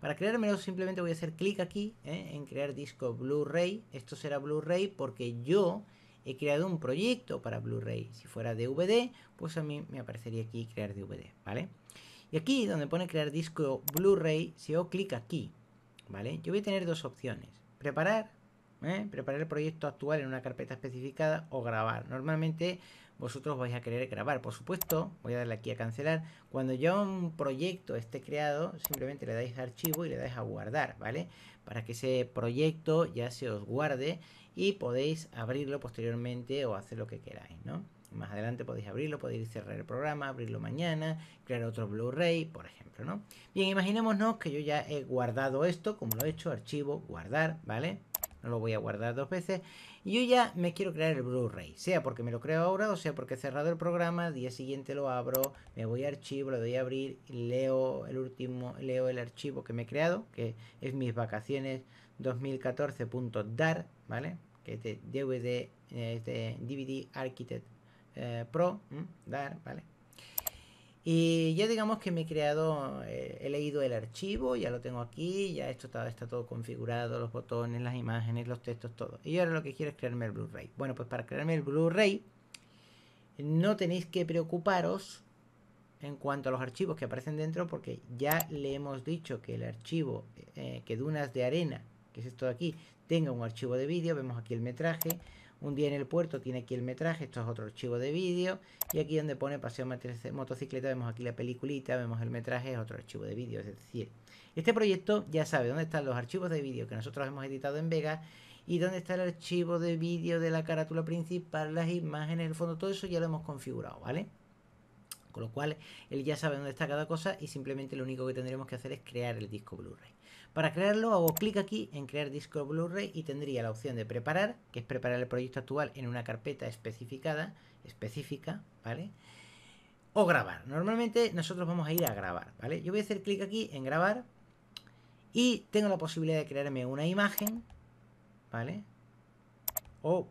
Para creármelo simplemente voy a hacer clic aquí ¿eh? en crear disco Blu-ray, esto será Blu-ray porque yo he creado un proyecto para Blu-ray, si fuera DVD pues a mí me aparecería aquí crear DVD, ¿vale? Y aquí donde pone crear disco Blu-ray, si hago clic aquí, ¿vale? Yo voy a tener dos opciones, preparar ¿eh? preparar el proyecto actual en una carpeta especificada o grabar. Normalmente vosotros vais a querer grabar. Por supuesto, voy a darle aquí a cancelar. Cuando ya un proyecto esté creado, simplemente le dais archivo y le dais a guardar, ¿vale? Para que ese proyecto ya se os guarde y podéis abrirlo posteriormente o hacer lo que queráis, ¿no? Más adelante podéis abrirlo, podéis cerrar el programa, abrirlo mañana, crear otro Blu-ray, por ejemplo, ¿no? Bien, imaginémonos que yo ya he guardado esto, como lo he hecho, archivo, guardar, ¿vale? No lo voy a guardar dos veces yo ya me quiero crear el Blu-ray, sea porque me lo creo ahora o sea porque he cerrado el programa, día siguiente lo abro, me voy a archivo, lo doy a abrir, leo el último, leo el archivo que me he creado, que es mis vacaciones 2014.dar, ¿vale? Que es de DVD, DVD eh, Architect eh, Pro, dar, ¿vale? Y ya digamos que me he creado, eh, he leído el archivo, ya lo tengo aquí, ya esto está, está todo configurado, los botones, las imágenes, los textos, todo. Y ahora lo que quiero es crearme el Blu-ray. Bueno, pues para crearme el Blu-ray no tenéis que preocuparos en cuanto a los archivos que aparecen dentro porque ya le hemos dicho que el archivo eh, que Dunas de Arena, que es esto de aquí, tenga un archivo de vídeo, vemos aquí el metraje, un día en el puerto tiene aquí el metraje, esto es otro archivo de vídeo. Y aquí donde pone paseo motocicleta vemos aquí la peliculita, vemos el metraje, es otro archivo de vídeo. Es decir, este proyecto ya sabe dónde están los archivos de vídeo que nosotros hemos editado en Vega y dónde está el archivo de vídeo de la carátula principal, las imágenes, el fondo, todo eso ya lo hemos configurado, ¿vale? Con lo cual, él ya sabe dónde está cada cosa y simplemente lo único que tendremos que hacer es crear el disco Blu-ray. Para crearlo hago clic aquí en crear disco Blu-ray y tendría la opción de preparar, que es preparar el proyecto actual en una carpeta especificada, específica, ¿vale? O grabar. Normalmente nosotros vamos a ir a grabar, ¿vale? Yo voy a hacer clic aquí en grabar y tengo la posibilidad de crearme una imagen, ¿vale? O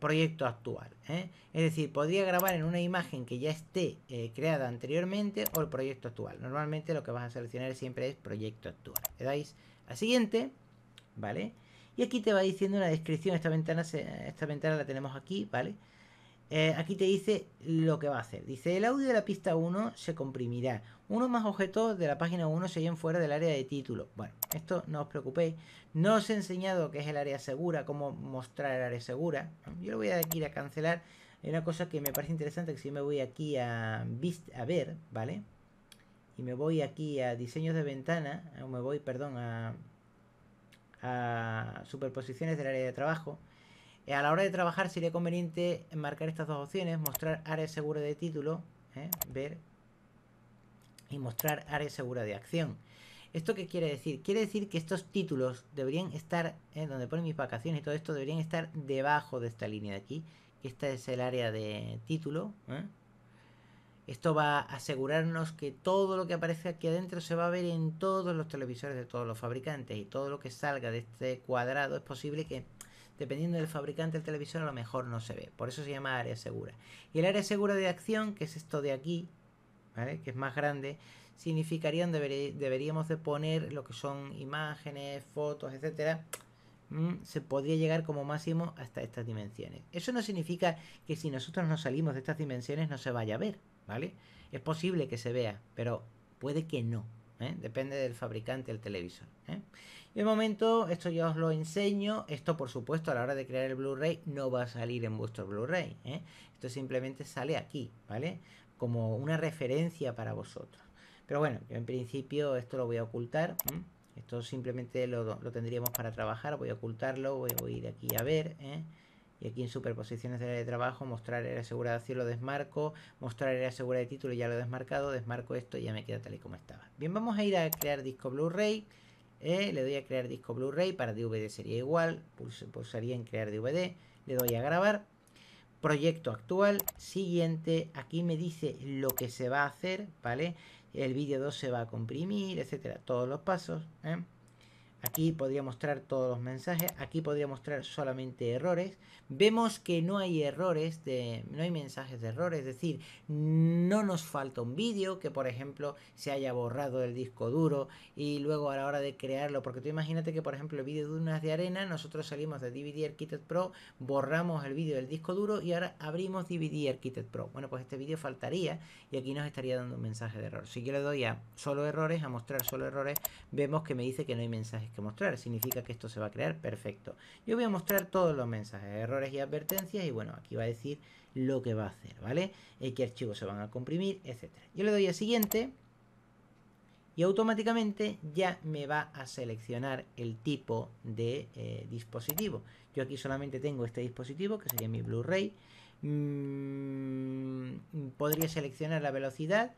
proyecto actual. ¿eh? Es decir, podría grabar en una imagen que ya esté eh, creada anteriormente o el proyecto actual. Normalmente lo que vas a seleccionar siempre es proyecto actual. Le dais a siguiente, ¿vale? Y aquí te va diciendo una descripción, esta ventana, esta ventana la tenemos aquí, ¿vale? Eh, aquí te dice lo que va a hacer. Dice, el audio de la pista 1 se comprimirá. Uno más objetos de la página 1 se fuera del área de título. Bueno, esto no os preocupéis. No os he enseñado qué es el área segura, cómo mostrar el área segura. Yo lo voy a ir a cancelar. Hay una cosa que me parece interesante, que si me voy aquí a, a ver, ¿vale? Y me voy aquí a diseños de ventana, o me voy, perdón, a superposiciones del área de trabajo eh, a la hora de trabajar sería conveniente marcar estas dos opciones, mostrar área segura de título, eh, ver, y mostrar área segura de acción. ¿Esto qué quiere decir? Quiere decir que estos títulos deberían estar, eh, donde pone mis vacaciones y todo esto, deberían estar debajo de esta línea de aquí. Esta es el área de título. Esto va a asegurarnos que todo lo que aparece aquí adentro se va a ver en todos los televisores de todos los fabricantes y todo lo que salga de este cuadrado es posible que dependiendo del fabricante del televisor a lo mejor no se ve. Por eso se llama área segura. Y el área segura de acción, que es esto de aquí, que es más grande, significaría donde deberíamos de poner lo que son imágenes, fotos, etcétera, mm, se podría llegar como máximo hasta estas dimensiones. Eso no significa que si nosotros no salimos de estas dimensiones no se vaya a ver, ¿vale? Es posible que se vea, pero puede que no. ¿eh? Depende del fabricante del televisor. ¿eh? De momento, esto ya os lo enseño. Esto, por supuesto, a la hora de crear el Blu-ray no va a salir en vuestro Blu-ray. ¿eh? Esto simplemente sale aquí, ¿vale? Como una referencia para vosotros. Pero bueno, yo en principio esto lo voy a ocultar. Esto simplemente lo, tendríamos para trabajar. Voy a ocultarlo, voy, a ir aquí a ver. ¿eh? Y aquí en superposiciones de área de trabajo, mostrar área segura de lo desmarco, mostrar área segura de título ya lo he desmarcado, desmarco esto y ya me queda tal y como estaba. Bien, vamos a ir a crear disco Blu-ray. Eh, le doy a crear disco Blu-ray, para DVD sería igual, pulsaría en crear DVD, le doy a grabar, proyecto actual, siguiente, aquí me dice lo que se va a hacer, ¿vale? El vídeo 2 se va a comprimir, etcétera, todos los pasos, ¿eh? Aquí podría mostrar todos los mensajes. Aquí podría mostrar solamente errores. Vemos que no hay errores, de, no hay mensajes de errores Es decir, no nos falta un vídeo que, por ejemplo, se haya borrado del disco duro y luego a la hora de crearlo. Porque tú imagínate que, por ejemplo, el vídeo de Dunas de Arena, nosotros salimos de DVD Architect Pro, borramos el vídeo del disco duro y ahora abrimos DVD Architect Pro. Bueno, pues este vídeo faltaría y aquí nos estaría dando un mensaje de error. Si yo le doy a solo errores, a mostrar solo errores, vemos que me dice que no hay mensajes que mostrar. Significa que esto se va a crear, perfecto. Yo voy a mostrar todos los mensajes, errores y advertencias y bueno, aquí va a decir lo que va a hacer, ¿vale? Eh, qué archivos se van a comprimir, etcétera. Yo le doy a siguiente y automáticamente ya me va a seleccionar el tipo de eh, dispositivo. Yo aquí solamente tengo este dispositivo que sería mi Blu-ray. Mm, podría seleccionar la velocidad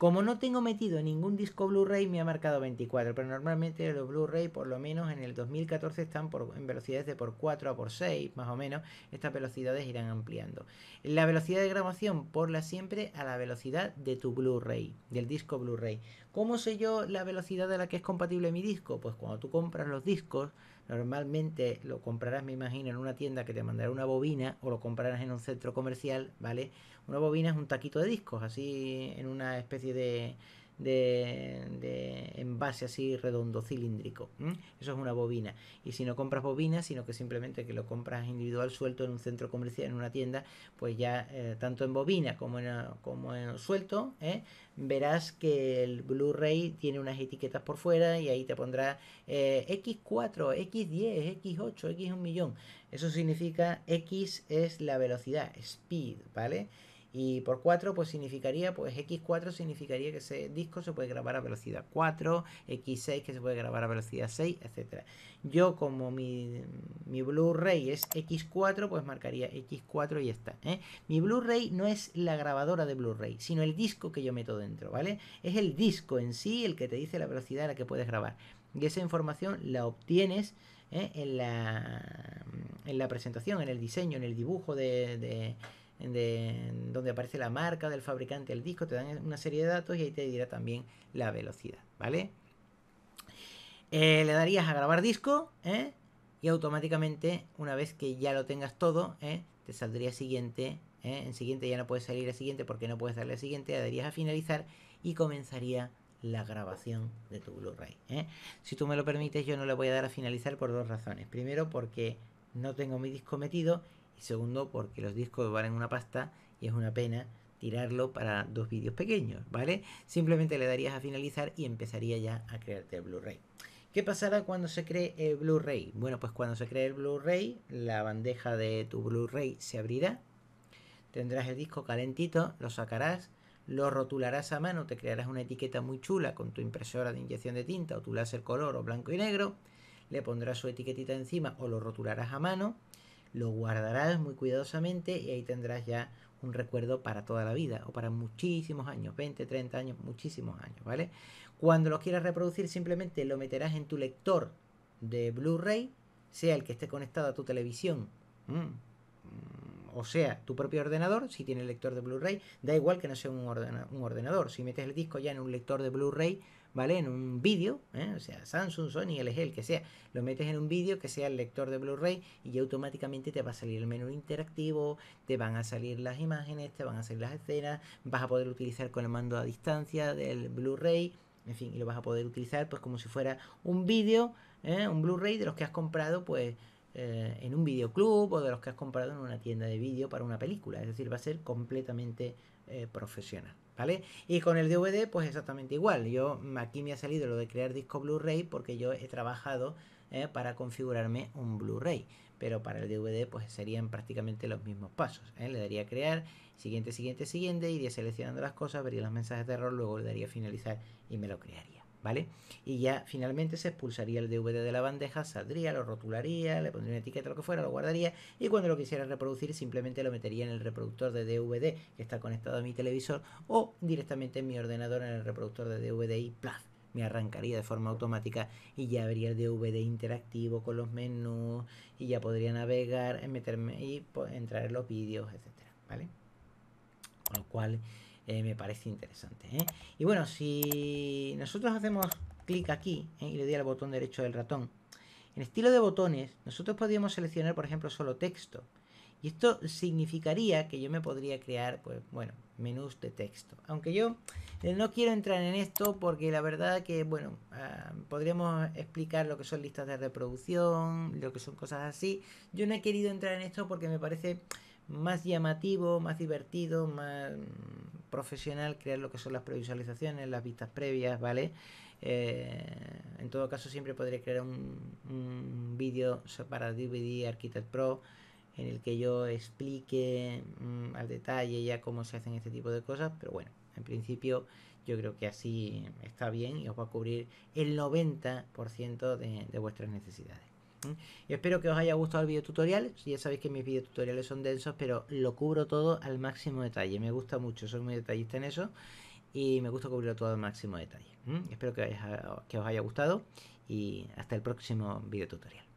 como no tengo metido ningún disco Blu-ray, me ha marcado 24, pero normalmente los Blu-ray, por lo menos en el 2014, están por, en velocidades de por 4 a por 6, más o menos. Estas velocidades irán ampliando. La velocidad de grabación, por la siempre a la velocidad de tu Blu-ray, del disco Blu-ray. ¿Cómo sé yo la velocidad a la que es compatible mi disco? Pues cuando tú compras los discos, normalmente lo comprarás, me imagino, en una tienda que te mandará una bobina o lo comprarás en un centro comercial, ¿vale? Una bobina es un taquito de discos, así en una especie de, envase así redondo, cilíndrico. Eso es una bobina. Y si no compras bobinas, sino que simplemente que lo compras individual suelto en un centro comercial, en una tienda, pues ya eh, tanto en bobina como en, suelto, ¿eh? verás que el Blu-ray tiene unas etiquetas por fuera y ahí te pondrá X4, X10, X8, X1 millón. Eso significa X es la velocidad, speed, ¿vale? Y por 4 pues significaría, pues X4 significaría que ese disco se puede grabar a velocidad 4, X6 que se puede grabar a velocidad 6, etc. Yo como mi, Blu-ray es X4, pues marcaría X4 y está. ¿eh? Mi Blu-ray no es la grabadora de Blu-ray, sino el disco que yo meto dentro, ¿vale? Es el disco en sí el que te dice la velocidad a la que puedes grabar. Y esa información la obtienes ¿eh? en, la, en la presentación, en el diseño, en el dibujo de donde aparece la marca del fabricante del disco, te dan una serie de datos y ahí te dirá también la velocidad, ¿vale? Eh, le darías a grabar disco ¿eh? y automáticamente, una vez que ya lo tengas todo, ¿eh? te saldría siguiente. En siguiente ya no puedes salir a siguiente porque no puedes darle a siguiente, le darías a finalizar y comenzaría la grabación de tu Blu-ray. Si tú me lo permites, yo no le voy a dar a finalizar por dos razones. Primero, porque no tengo mi disco metido segundo porque los discos en una pasta y es una pena tirarlo para dos vídeos pequeños, ¿vale? Simplemente le darías a finalizar y empezaría ya a crearte el Blu-ray. ¿Qué pasará cuando se cree el Blu-ray? Bueno, pues cuando se cree el Blu-ray, la bandeja de tu Blu-ray se abrirá, tendrás el disco calentito, lo sacarás, lo rotularás a mano, te crearás una etiqueta muy chula con tu impresora de inyección de tinta o tu láser color o blanco y negro, le pondrás su etiquetita encima o lo rotularás a mano, lo guardarás muy cuidadosamente y ahí tendrás ya un recuerdo para toda la vida o para muchísimos años, 20, 30 años, muchísimos años, ¿vale? Cuando lo quieras reproducir simplemente lo meterás en tu lector de Blu-ray, sea el que esté conectado a tu televisión, mm, o sea, tu propio ordenador, si tiene lector de Blu-ray, da igual que no sea un ordenador, si metes el disco ya en un lector de Blu-ray, ¿vale? En un vídeo, ¿eh? o sea, Samsung, Sony, LG, el que sea, lo metes en un vídeo que sea el lector de Blu-ray y automáticamente te va a salir el menú interactivo, te van a salir las imágenes, te van a salir las escenas, vas a poder utilizar con el mando a distancia del Blu-ray, en fin, y lo vas a poder utilizar pues como si fuera un vídeo, ¿eh? un Blu-ray de los que has comprado pues eh, en un videoclub o de los que has comprado en una tienda de vídeo para una película, es decir, va a ser completamente profesional. ¿Vale? Y con el DVD, pues exactamente igual. Yo mm, aquí me ha salido lo de crear disco Blu-ray porque yo he trabajado eh, para configurarme un Blu-ray. Pero para el DVD, pues serían prácticamente los mismos pasos. ¿eh? Le daría crear, siguiente, siguiente, siguiente, iría seleccionando las cosas, vería los mensajes de error, luego le daría finalizar y me lo crearía. ¿vale? Y ya finalmente se expulsaría el DVD de la bandeja, saldría, lo rotularía, le pondría una etiqueta, lo que fuera, lo guardaría y cuando lo quisiera reproducir simplemente lo metería en el reproductor de DVD que está conectado a mi televisor o directamente en mi ordenador en el reproductor de DVD y me arrancaría de forma automática y ya habría el DVD interactivo con los menús y ya podría navegar, eh, meterme y entrar en los vídeos, etcétera, ¿vale? Con lo cual eh, me parece interesante. ¿eh? Y bueno, si nosotros hacemos clic aquí ¿eh? y le doy al botón derecho del ratón, en estilo de botones, nosotros podríamos seleccionar, por ejemplo, solo texto. Y esto significaría que yo me podría crear, pues bueno, menús de texto. Aunque yo no quiero entrar en esto porque la verdad que, bueno, ah, podríamos explicar lo que son listas de reproducción, lo que son cosas así. Yo no he querido entrar en esto porque me parece más llamativo, más divertido, más, profesional crear lo que son las previsualizaciones, las vistas previas, ¿vale? Eh, en todo caso siempre podré crear un, un vídeo para DVD Architect Pro en el que yo explique mm, al detalle ya cómo se hacen este tipo de cosas, pero bueno, en principio yo creo que así está bien y os va a cubrir el 90% de vuestras necesidades. ¿Mm? espero que os haya gustado el video tutorial. Ya sabéis que mis videotutoriales son densos, pero lo cubro todo al máximo detalle. Me gusta mucho, soy muy detallista en eso. Y me gusta cubrirlo todo al máximo detalle. ¿Mm? Espero que, que os haya gustado y hasta el próximo video tutorial.